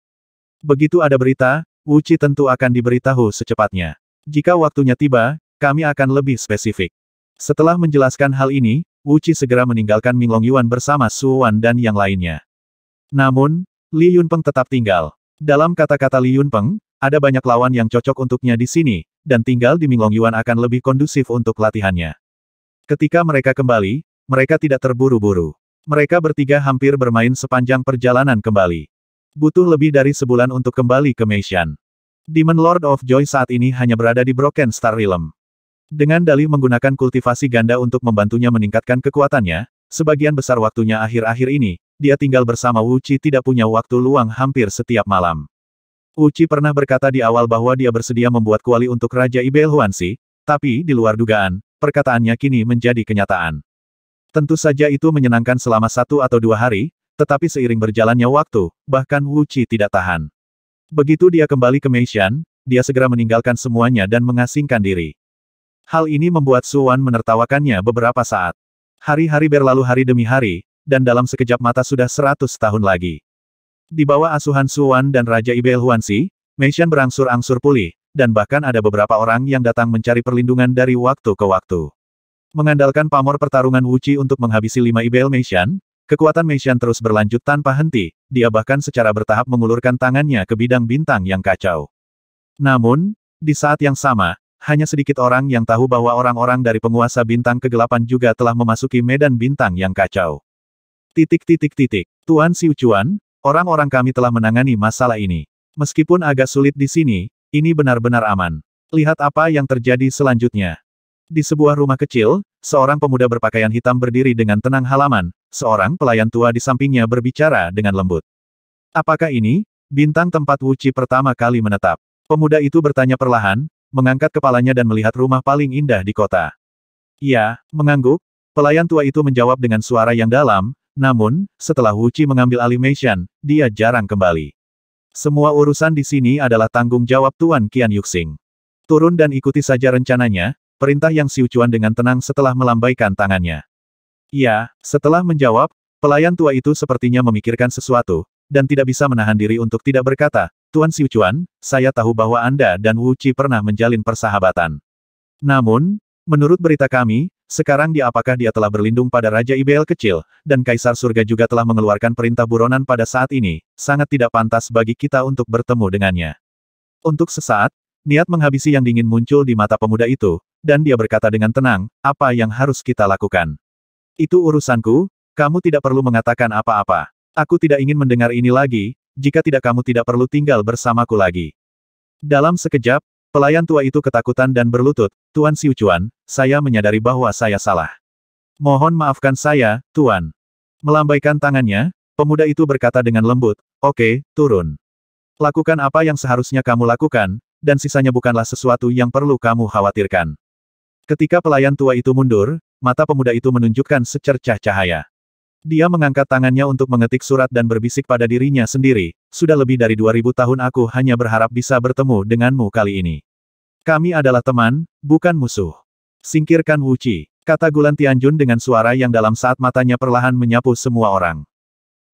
A: Begitu ada berita, Wu Wuci tentu akan diberitahu secepatnya. Jika waktunya tiba, kami akan lebih spesifik. Setelah menjelaskan hal ini, Wu Qi segera meninggalkan Ming Long Yuan bersama Su Wan dan yang lainnya. Namun, Li Yunpeng tetap tinggal. Dalam kata-kata Li Yunpeng, ada banyak lawan yang cocok untuknya di sini, dan tinggal di Ming Long Yuan akan lebih kondusif untuk latihannya. Ketika mereka kembali, mereka tidak terburu-buru. Mereka bertiga hampir bermain sepanjang perjalanan kembali. Butuh lebih dari sebulan untuk kembali ke Meishan. Demon Lord of Joy saat ini hanya berada di Broken Star Realm. Dengan Dalih menggunakan kultivasi ganda untuk membantunya meningkatkan kekuatannya, sebagian besar waktunya akhir-akhir ini, dia tinggal bersama Wuci tidak punya waktu luang hampir setiap malam. Wuci pernah berkata di awal bahwa dia bersedia membuat kuali untuk Raja Ibel Huansi, tapi di luar dugaan, perkataannya kini menjadi kenyataan. Tentu saja itu menyenangkan selama satu atau dua hari, tetapi seiring berjalannya waktu, bahkan Wuci tidak tahan. Begitu dia kembali ke Meishan, dia segera meninggalkan semuanya dan mengasingkan diri. Hal ini membuat Suwan menertawakannya beberapa saat. Hari-hari berlalu hari demi hari, dan dalam sekejap mata sudah seratus tahun lagi. Di bawah asuhan Suwan dan Raja Ibel Huansi, Meishan berangsur-angsur pulih, dan bahkan ada beberapa orang yang datang mencari perlindungan dari waktu ke waktu. Mengandalkan pamor pertarungan Wuci untuk menghabisi lima Ibel Meishan, kekuatan Meishan terus berlanjut tanpa henti, dia bahkan secara bertahap mengulurkan tangannya ke bidang bintang yang kacau. Namun, di saat yang sama, hanya sedikit orang yang tahu bahwa orang-orang dari penguasa bintang kegelapan juga telah memasuki medan bintang yang kacau. Titik titik titik. Tuan Siu Chuan, orang-orang kami telah menangani masalah ini. Meskipun agak sulit di sini, ini benar-benar aman. Lihat apa yang terjadi selanjutnya. Di sebuah rumah kecil, seorang pemuda berpakaian hitam berdiri dengan tenang halaman, seorang pelayan tua di sampingnya berbicara dengan lembut. Apakah ini, bintang tempat Wuci pertama kali menetap? Pemuda itu bertanya perlahan, mengangkat kepalanya dan melihat rumah paling indah di kota. Ya, mengangguk, pelayan tua itu menjawab dengan suara yang dalam, namun, setelah Wu Qi mengambil alih Meishan, dia jarang kembali. Semua urusan di sini adalah tanggung jawab Tuan Qian Yuxing. Turun dan ikuti saja rencananya, perintah yang Siucuan dengan tenang setelah melambaikan tangannya. Ya, setelah menjawab, pelayan tua itu sepertinya memikirkan sesuatu, dan tidak bisa menahan diri untuk tidak berkata, Tuan Siu Chuan, saya tahu bahwa Anda dan Wu Qi pernah menjalin persahabatan. Namun, menurut berita kami, sekarang dia apakah dia telah berlindung pada Raja Ibel kecil, dan Kaisar Surga juga telah mengeluarkan perintah buronan pada saat ini, sangat tidak pantas bagi kita untuk bertemu dengannya. Untuk sesaat, niat menghabisi yang dingin muncul di mata pemuda itu, dan dia berkata dengan tenang, apa yang harus kita lakukan? Itu urusanku, kamu tidak perlu mengatakan apa-apa. Aku tidak ingin mendengar ini lagi, jika tidak kamu tidak perlu tinggal bersamaku lagi. Dalam sekejap, pelayan tua itu ketakutan dan berlutut, Tuan Siucuan, saya menyadari bahwa saya salah. Mohon maafkan saya, Tuan. Melambaikan tangannya, pemuda itu berkata dengan lembut, oke, okay, turun. Lakukan apa yang seharusnya kamu lakukan, dan sisanya bukanlah sesuatu yang perlu kamu khawatirkan. Ketika pelayan tua itu mundur, mata pemuda itu menunjukkan secercah cahaya. Dia mengangkat tangannya untuk mengetik surat dan berbisik pada dirinya sendiri, sudah lebih dari 2000 tahun aku hanya berharap bisa bertemu denganmu kali ini. Kami adalah teman, bukan musuh. Singkirkan Wuci, kata Gulan Tianjun dengan suara yang dalam saat matanya perlahan menyapu semua orang.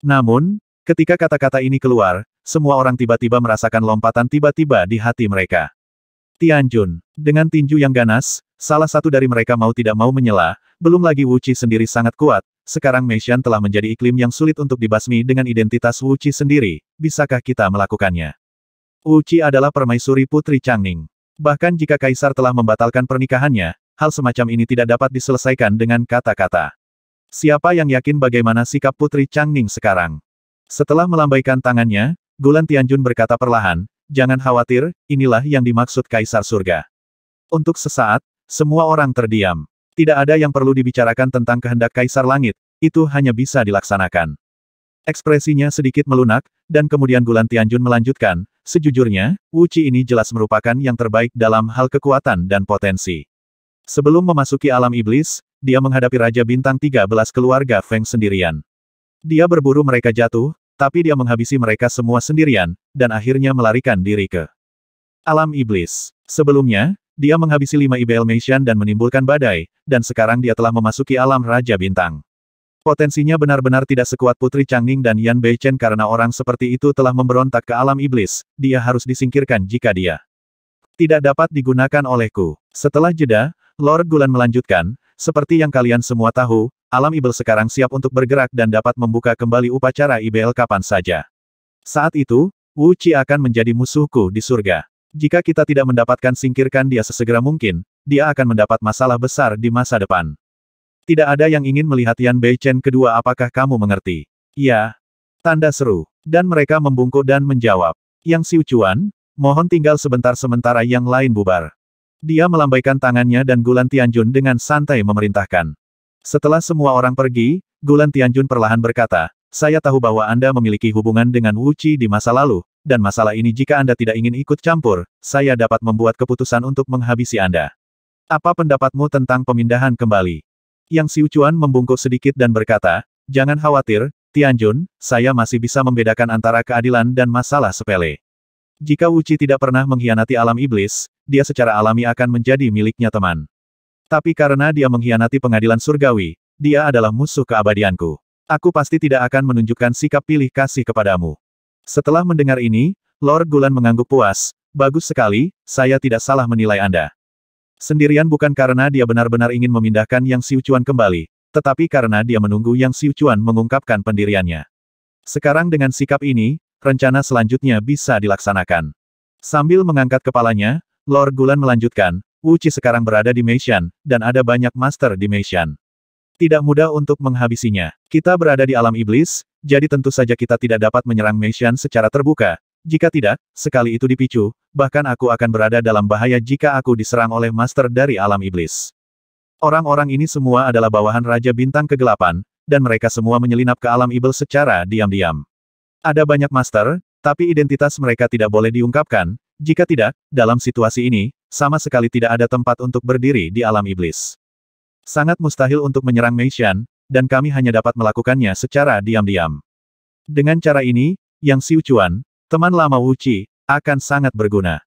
A: Namun, ketika kata-kata ini keluar, semua orang tiba-tiba merasakan lompatan tiba-tiba di hati mereka. Tianjun, dengan tinju yang ganas, salah satu dari mereka mau tidak mau menyela, belum lagi Wuci sendiri sangat kuat, sekarang Meishan telah menjadi iklim yang sulit untuk dibasmi dengan identitas Wu Qi sendiri, bisakah kita melakukannya? Wu Qi adalah permaisuri putri Changning. Bahkan jika Kaisar telah membatalkan pernikahannya, hal semacam ini tidak dapat diselesaikan dengan kata-kata. Siapa yang yakin bagaimana sikap putri Changning sekarang? Setelah melambaikan tangannya, Gulan Tianjun berkata perlahan, jangan khawatir, inilah yang dimaksud Kaisar Surga. Untuk sesaat, semua orang terdiam. Tidak ada yang perlu dibicarakan tentang kehendak Kaisar Langit, itu hanya bisa dilaksanakan. Ekspresinya sedikit melunak, dan kemudian Gulan Tianjun melanjutkan, sejujurnya, Wuci ini jelas merupakan yang terbaik dalam hal kekuatan dan potensi. Sebelum memasuki alam iblis, dia menghadapi Raja Bintang 13 keluarga Feng sendirian. Dia berburu mereka jatuh, tapi dia menghabisi mereka semua sendirian, dan akhirnya melarikan diri ke alam iblis. Sebelumnya, dia menghabisi lima ibel Meishan dan menimbulkan badai, dan sekarang dia telah memasuki alam Raja Bintang. Potensinya benar-benar tidak sekuat Putri Changning dan Yan Beichen karena orang seperti itu telah memberontak ke alam iblis, dia harus disingkirkan jika dia tidak dapat digunakan olehku. Setelah jeda, Lord Gulan melanjutkan, seperti yang kalian semua tahu, alam ibel sekarang siap untuk bergerak dan dapat membuka kembali upacara ibel kapan saja. Saat itu, Wu Qi akan menjadi musuhku di surga. Jika kita tidak mendapatkan singkirkan dia sesegera mungkin, dia akan mendapat masalah besar di masa depan. Tidak ada yang ingin melihat Yan Bei Chen kedua apakah kamu mengerti? Ya. Tanda seru. Dan mereka membungkuk dan menjawab. Yang Siu Chuan, mohon tinggal sebentar sementara yang lain bubar. Dia melambaikan tangannya dan Gulan Tianjun dengan santai memerintahkan. Setelah semua orang pergi, Gulan Tianjun perlahan berkata, saya tahu bahwa Anda memiliki hubungan dengan Wu Qi di masa lalu, dan masalah ini jika Anda tidak ingin ikut campur, saya dapat membuat keputusan untuk menghabisi Anda. Apa pendapatmu tentang pemindahan kembali? Yang Siucuan membungkuk sedikit dan berkata, jangan khawatir, Tianjun, saya masih bisa membedakan antara keadilan dan masalah sepele. Jika Wuci tidak pernah mengkhianati alam iblis, dia secara alami akan menjadi miliknya teman. Tapi karena dia mengkhianati pengadilan surgawi, dia adalah musuh keabadianku. Aku pasti tidak akan menunjukkan sikap pilih kasih kepadamu. Setelah mendengar ini, Lord Gulan mengangguk puas. Bagus sekali, saya tidak salah menilai Anda. Sendirian bukan karena dia benar-benar ingin memindahkan Yang Siucuan kembali, tetapi karena dia menunggu Yang Siucuan mengungkapkan pendiriannya. Sekarang dengan sikap ini, rencana selanjutnya bisa dilaksanakan. Sambil mengangkat kepalanya, Lord Gulan melanjutkan, Uci sekarang berada di Meishan, dan ada banyak master di Meishan. Tidak mudah untuk menghabisinya. Kita berada di alam iblis, jadi tentu saja kita tidak dapat menyerang Meishan secara terbuka. Jika tidak, sekali itu dipicu, bahkan aku akan berada dalam bahaya jika aku diserang oleh master dari alam iblis. Orang-orang ini semua adalah bawahan Raja Bintang Kegelapan, dan mereka semua menyelinap ke alam iblis secara diam-diam. Ada banyak master, tapi identitas mereka tidak boleh diungkapkan, jika tidak, dalam situasi ini, sama sekali tidak ada tempat untuk berdiri di alam iblis. Sangat mustahil untuk menyerang Meishan, dan kami hanya dapat melakukannya secara diam-diam. Dengan cara ini, Yang Siucuan, teman lama Wuci, akan sangat berguna.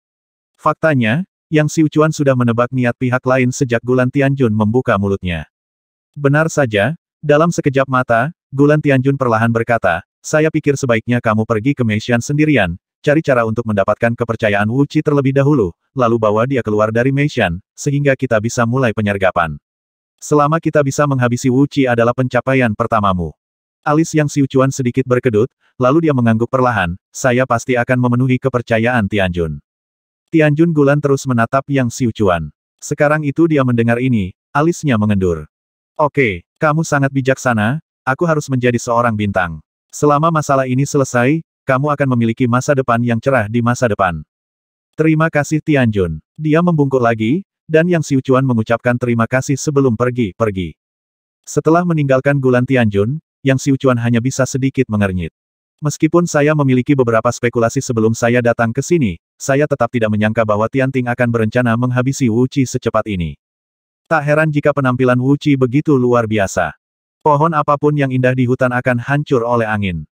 A: Faktanya, Yang Siucuan sudah menebak niat pihak lain sejak Gulan Tianjun membuka mulutnya. Benar saja, dalam sekejap mata, Gulan Tianjun perlahan berkata, saya pikir sebaiknya kamu pergi ke Meishan sendirian, cari cara untuk mendapatkan kepercayaan Wuci terlebih dahulu, lalu bawa dia keluar dari Meishan, sehingga kita bisa mulai penyergapan. Selama kita bisa menghabisi Wu Qi adalah pencapaian pertamamu. Alis yang siucuan sedikit berkedut, lalu dia mengangguk perlahan, saya pasti akan memenuhi kepercayaan Tianjun. Tianjun Gulan terus menatap yang siucuan. Sekarang itu dia mendengar ini, alisnya mengendur. Oke, kamu sangat bijaksana, aku harus menjadi seorang bintang. Selama masalah ini selesai, kamu akan memiliki masa depan yang cerah di masa depan. Terima kasih Tianjun. Dia membungkuk lagi, dan Yang Ucuan mengucapkan terima kasih sebelum pergi-pergi. Setelah meninggalkan Gulan Tianjun, Yang Ucuan hanya bisa sedikit mengernyit. Meskipun saya memiliki beberapa spekulasi sebelum saya datang ke sini, saya tetap tidak menyangka bahwa Tian Ting akan berencana menghabisi Wu Qi secepat ini. Tak heran jika penampilan Wu Qi begitu luar biasa. Pohon apapun yang indah di hutan akan hancur oleh angin.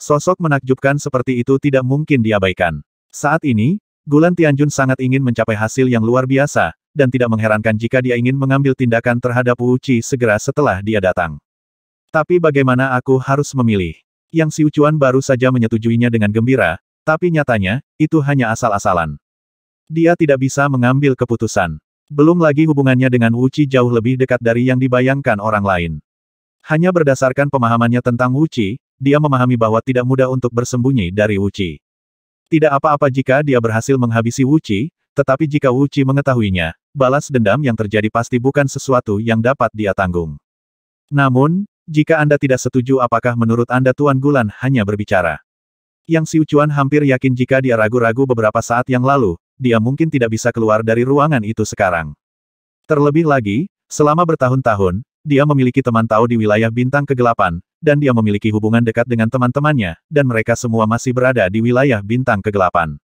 A: Sosok menakjubkan seperti itu tidak mungkin diabaikan. Saat ini, Gulan Tianjun sangat ingin mencapai hasil yang luar biasa, dan tidak mengherankan jika dia ingin mengambil tindakan terhadap Wu Qi segera setelah dia datang. Tapi bagaimana aku harus memilih? Yang Si Ucuan baru saja menyetujuinya dengan gembira, tapi nyatanya, itu hanya asal-asalan. Dia tidak bisa mengambil keputusan. Belum lagi hubungannya dengan Wu Qi jauh lebih dekat dari yang dibayangkan orang lain. Hanya berdasarkan pemahamannya tentang Wu Qi, dia memahami bahwa tidak mudah untuk bersembunyi dari Wu Qi. Tidak apa-apa jika dia berhasil menghabisi Wu Qi, tetapi jika Wu Qi mengetahuinya, balas dendam yang terjadi pasti bukan sesuatu yang dapat dia tanggung. Namun, jika Anda tidak setuju apakah menurut Anda Tuan Gulan hanya berbicara? Yang Si Ucuan hampir yakin jika dia ragu-ragu beberapa saat yang lalu, dia mungkin tidak bisa keluar dari ruangan itu sekarang. Terlebih lagi, selama bertahun-tahun, dia memiliki teman tahu di wilayah bintang kegelapan, dan dia memiliki hubungan dekat dengan teman-temannya, dan mereka semua masih berada di wilayah bintang kegelapan.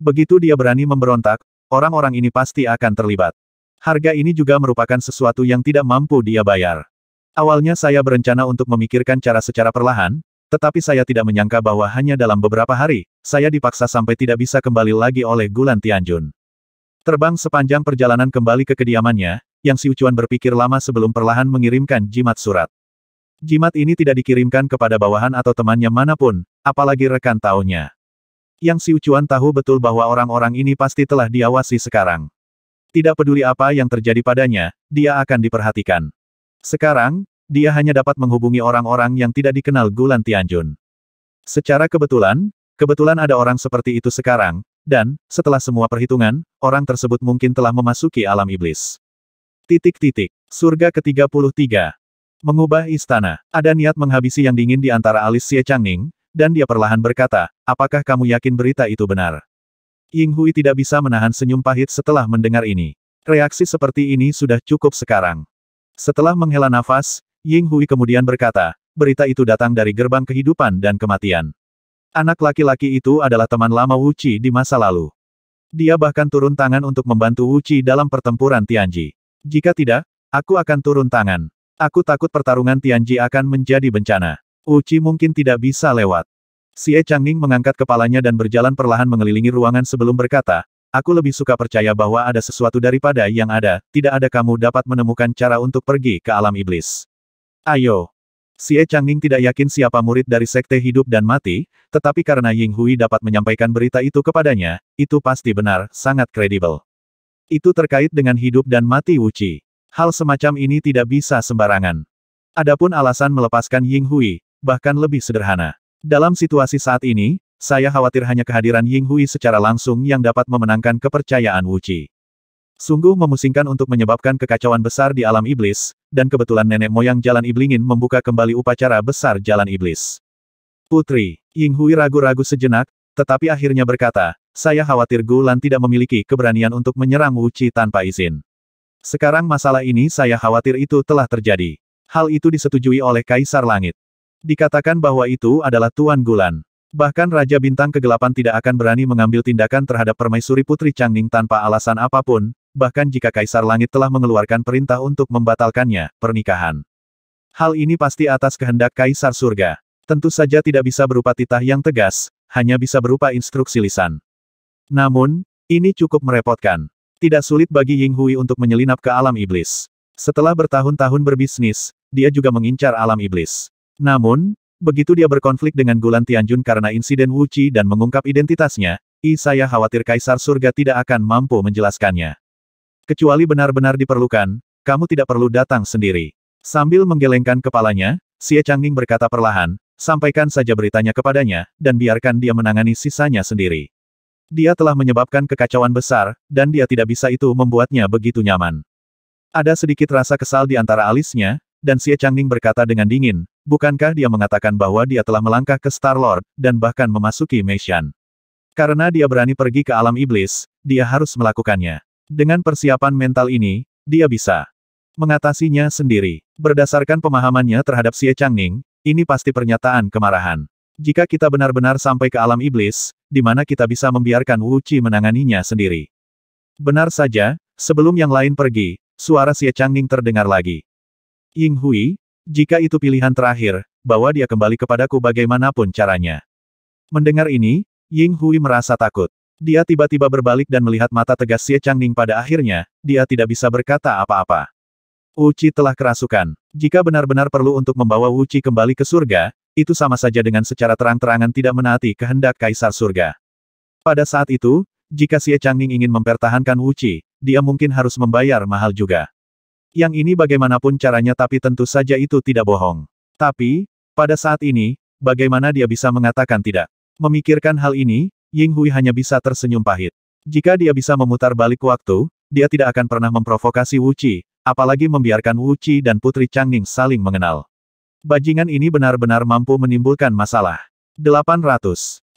A: Begitu dia berani memberontak, orang-orang ini pasti akan terlibat. Harga ini juga merupakan sesuatu yang tidak mampu dia bayar. Awalnya saya berencana untuk memikirkan cara secara perlahan, tetapi saya tidak menyangka bahwa hanya dalam beberapa hari, saya dipaksa sampai tidak bisa kembali lagi oleh Gulan Tianjun. Terbang sepanjang perjalanan kembali ke kediamannya, yang si Ucuan berpikir lama sebelum perlahan mengirimkan jimat surat. Jimat ini tidak dikirimkan kepada bawahan atau temannya manapun, apalagi rekan taunya. Yang Siu Chuan tahu betul bahwa orang-orang ini pasti telah diawasi sekarang. Tidak peduli apa yang terjadi padanya, dia akan diperhatikan. Sekarang, dia hanya dapat menghubungi orang-orang yang tidak dikenal Gulan Tianjun. Secara kebetulan, kebetulan ada orang seperti itu sekarang, dan, setelah semua perhitungan, orang tersebut mungkin telah memasuki alam iblis. Titik-titik. Surga ke-33. Mengubah istana. Ada niat menghabisi yang dingin di antara alis Xie Changning, dan dia perlahan berkata, Apakah kamu yakin berita itu benar? Ying Hui tidak bisa menahan senyum pahit setelah mendengar ini. Reaksi seperti ini sudah cukup sekarang. Setelah menghela nafas, Ying Hui kemudian berkata, berita itu datang dari gerbang kehidupan dan kematian. Anak laki-laki itu adalah teman lama Wu Qi di masa lalu. Dia bahkan turun tangan untuk membantu Wu Qi dalam pertempuran Tianji. Jika tidak, aku akan turun tangan. Aku takut pertarungan Tianji akan menjadi bencana. Wu mungkin tidak bisa lewat. Xie Changning mengangkat kepalanya dan berjalan perlahan mengelilingi ruangan sebelum berkata, Aku lebih suka percaya bahwa ada sesuatu daripada yang ada, tidak ada kamu dapat menemukan cara untuk pergi ke alam iblis. Ayo! Xie Changning tidak yakin siapa murid dari sekte hidup dan mati, tetapi karena Ying Hui dapat menyampaikan berita itu kepadanya, itu pasti benar, sangat kredibel. Itu terkait dengan hidup dan mati Wuci. Hal semacam ini tidak bisa sembarangan. Adapun alasan melepaskan Ying Hui, bahkan lebih sederhana. Dalam situasi saat ini, saya khawatir hanya kehadiran Ying Hui secara langsung yang dapat memenangkan kepercayaan Wuci. Sungguh memusingkan untuk menyebabkan kekacauan besar di alam iblis, dan kebetulan nenek moyang Jalan Iblingin membuka kembali upacara besar Jalan Iblis. Putri, Ying Hui ragu-ragu sejenak, tetapi akhirnya berkata, saya khawatir Gu Lan tidak memiliki keberanian untuk menyerang Wuci tanpa izin. Sekarang masalah ini saya khawatir itu telah terjadi. Hal itu disetujui oleh Kaisar Langit. Dikatakan bahwa itu adalah Tuan Gulan. Bahkan Raja Bintang Kegelapan tidak akan berani mengambil tindakan terhadap permaisuri Putri Changning tanpa alasan apapun, bahkan jika Kaisar Langit telah mengeluarkan perintah untuk membatalkannya, pernikahan. Hal ini pasti atas kehendak Kaisar Surga. Tentu saja tidak bisa berupa titah yang tegas, hanya bisa berupa instruksi lisan. Namun, ini cukup merepotkan. Tidak sulit bagi Ying Hui untuk menyelinap ke alam iblis. Setelah bertahun-tahun berbisnis, dia juga mengincar alam iblis. Namun, begitu dia berkonflik dengan Gulan Tianjun karena insiden Wuchi dan mengungkap identitasnya, I saya khawatir Kaisar Surga tidak akan mampu menjelaskannya. Kecuali benar-benar diperlukan, kamu tidak perlu datang sendiri. Sambil menggelengkan kepalanya, Xie Changning berkata perlahan, sampaikan saja beritanya kepadanya, dan biarkan dia menangani sisanya sendiri. Dia telah menyebabkan kekacauan besar, dan dia tidak bisa itu membuatnya begitu nyaman. Ada sedikit rasa kesal di antara alisnya, dan Xie Changning berkata dengan dingin, Bukankah dia mengatakan bahwa dia telah melangkah ke Star-Lord, dan bahkan memasuki Meishan? Karena dia berani pergi ke alam iblis, dia harus melakukannya. Dengan persiapan mental ini, dia bisa mengatasinya sendiri. Berdasarkan pemahamannya terhadap Xie Changning, ini pasti pernyataan kemarahan. Jika kita benar-benar sampai ke alam iblis, di mana kita bisa membiarkan Wu Qi menanganinya sendiri. Benar saja, sebelum yang lain pergi, suara Xie Changning terdengar lagi. Ying Hui, jika itu pilihan terakhir, bawa dia kembali kepadaku bagaimanapun caranya. Mendengar ini, Ying Hui merasa takut. Dia tiba-tiba berbalik dan melihat mata tegas Xie Changning pada akhirnya, dia tidak bisa berkata apa-apa. Uci telah kerasukan. Jika benar-benar perlu untuk membawa Uci kembali ke surga, itu sama saja dengan secara terang-terangan tidak menaati kehendak Kaisar Surga. Pada saat itu, jika Xie Changning ingin mempertahankan Uci, dia mungkin harus membayar mahal juga. Yang ini bagaimanapun caranya tapi tentu saja itu tidak bohong. Tapi, pada saat ini, bagaimana dia bisa mengatakan tidak? Memikirkan hal ini, Ying Hui hanya bisa tersenyum pahit. Jika dia bisa memutar balik waktu, dia tidak akan pernah memprovokasi Wu Qi, apalagi membiarkan Wu Qi dan Putri Changning saling mengenal. Bajingan ini benar-benar mampu menimbulkan masalah. 800.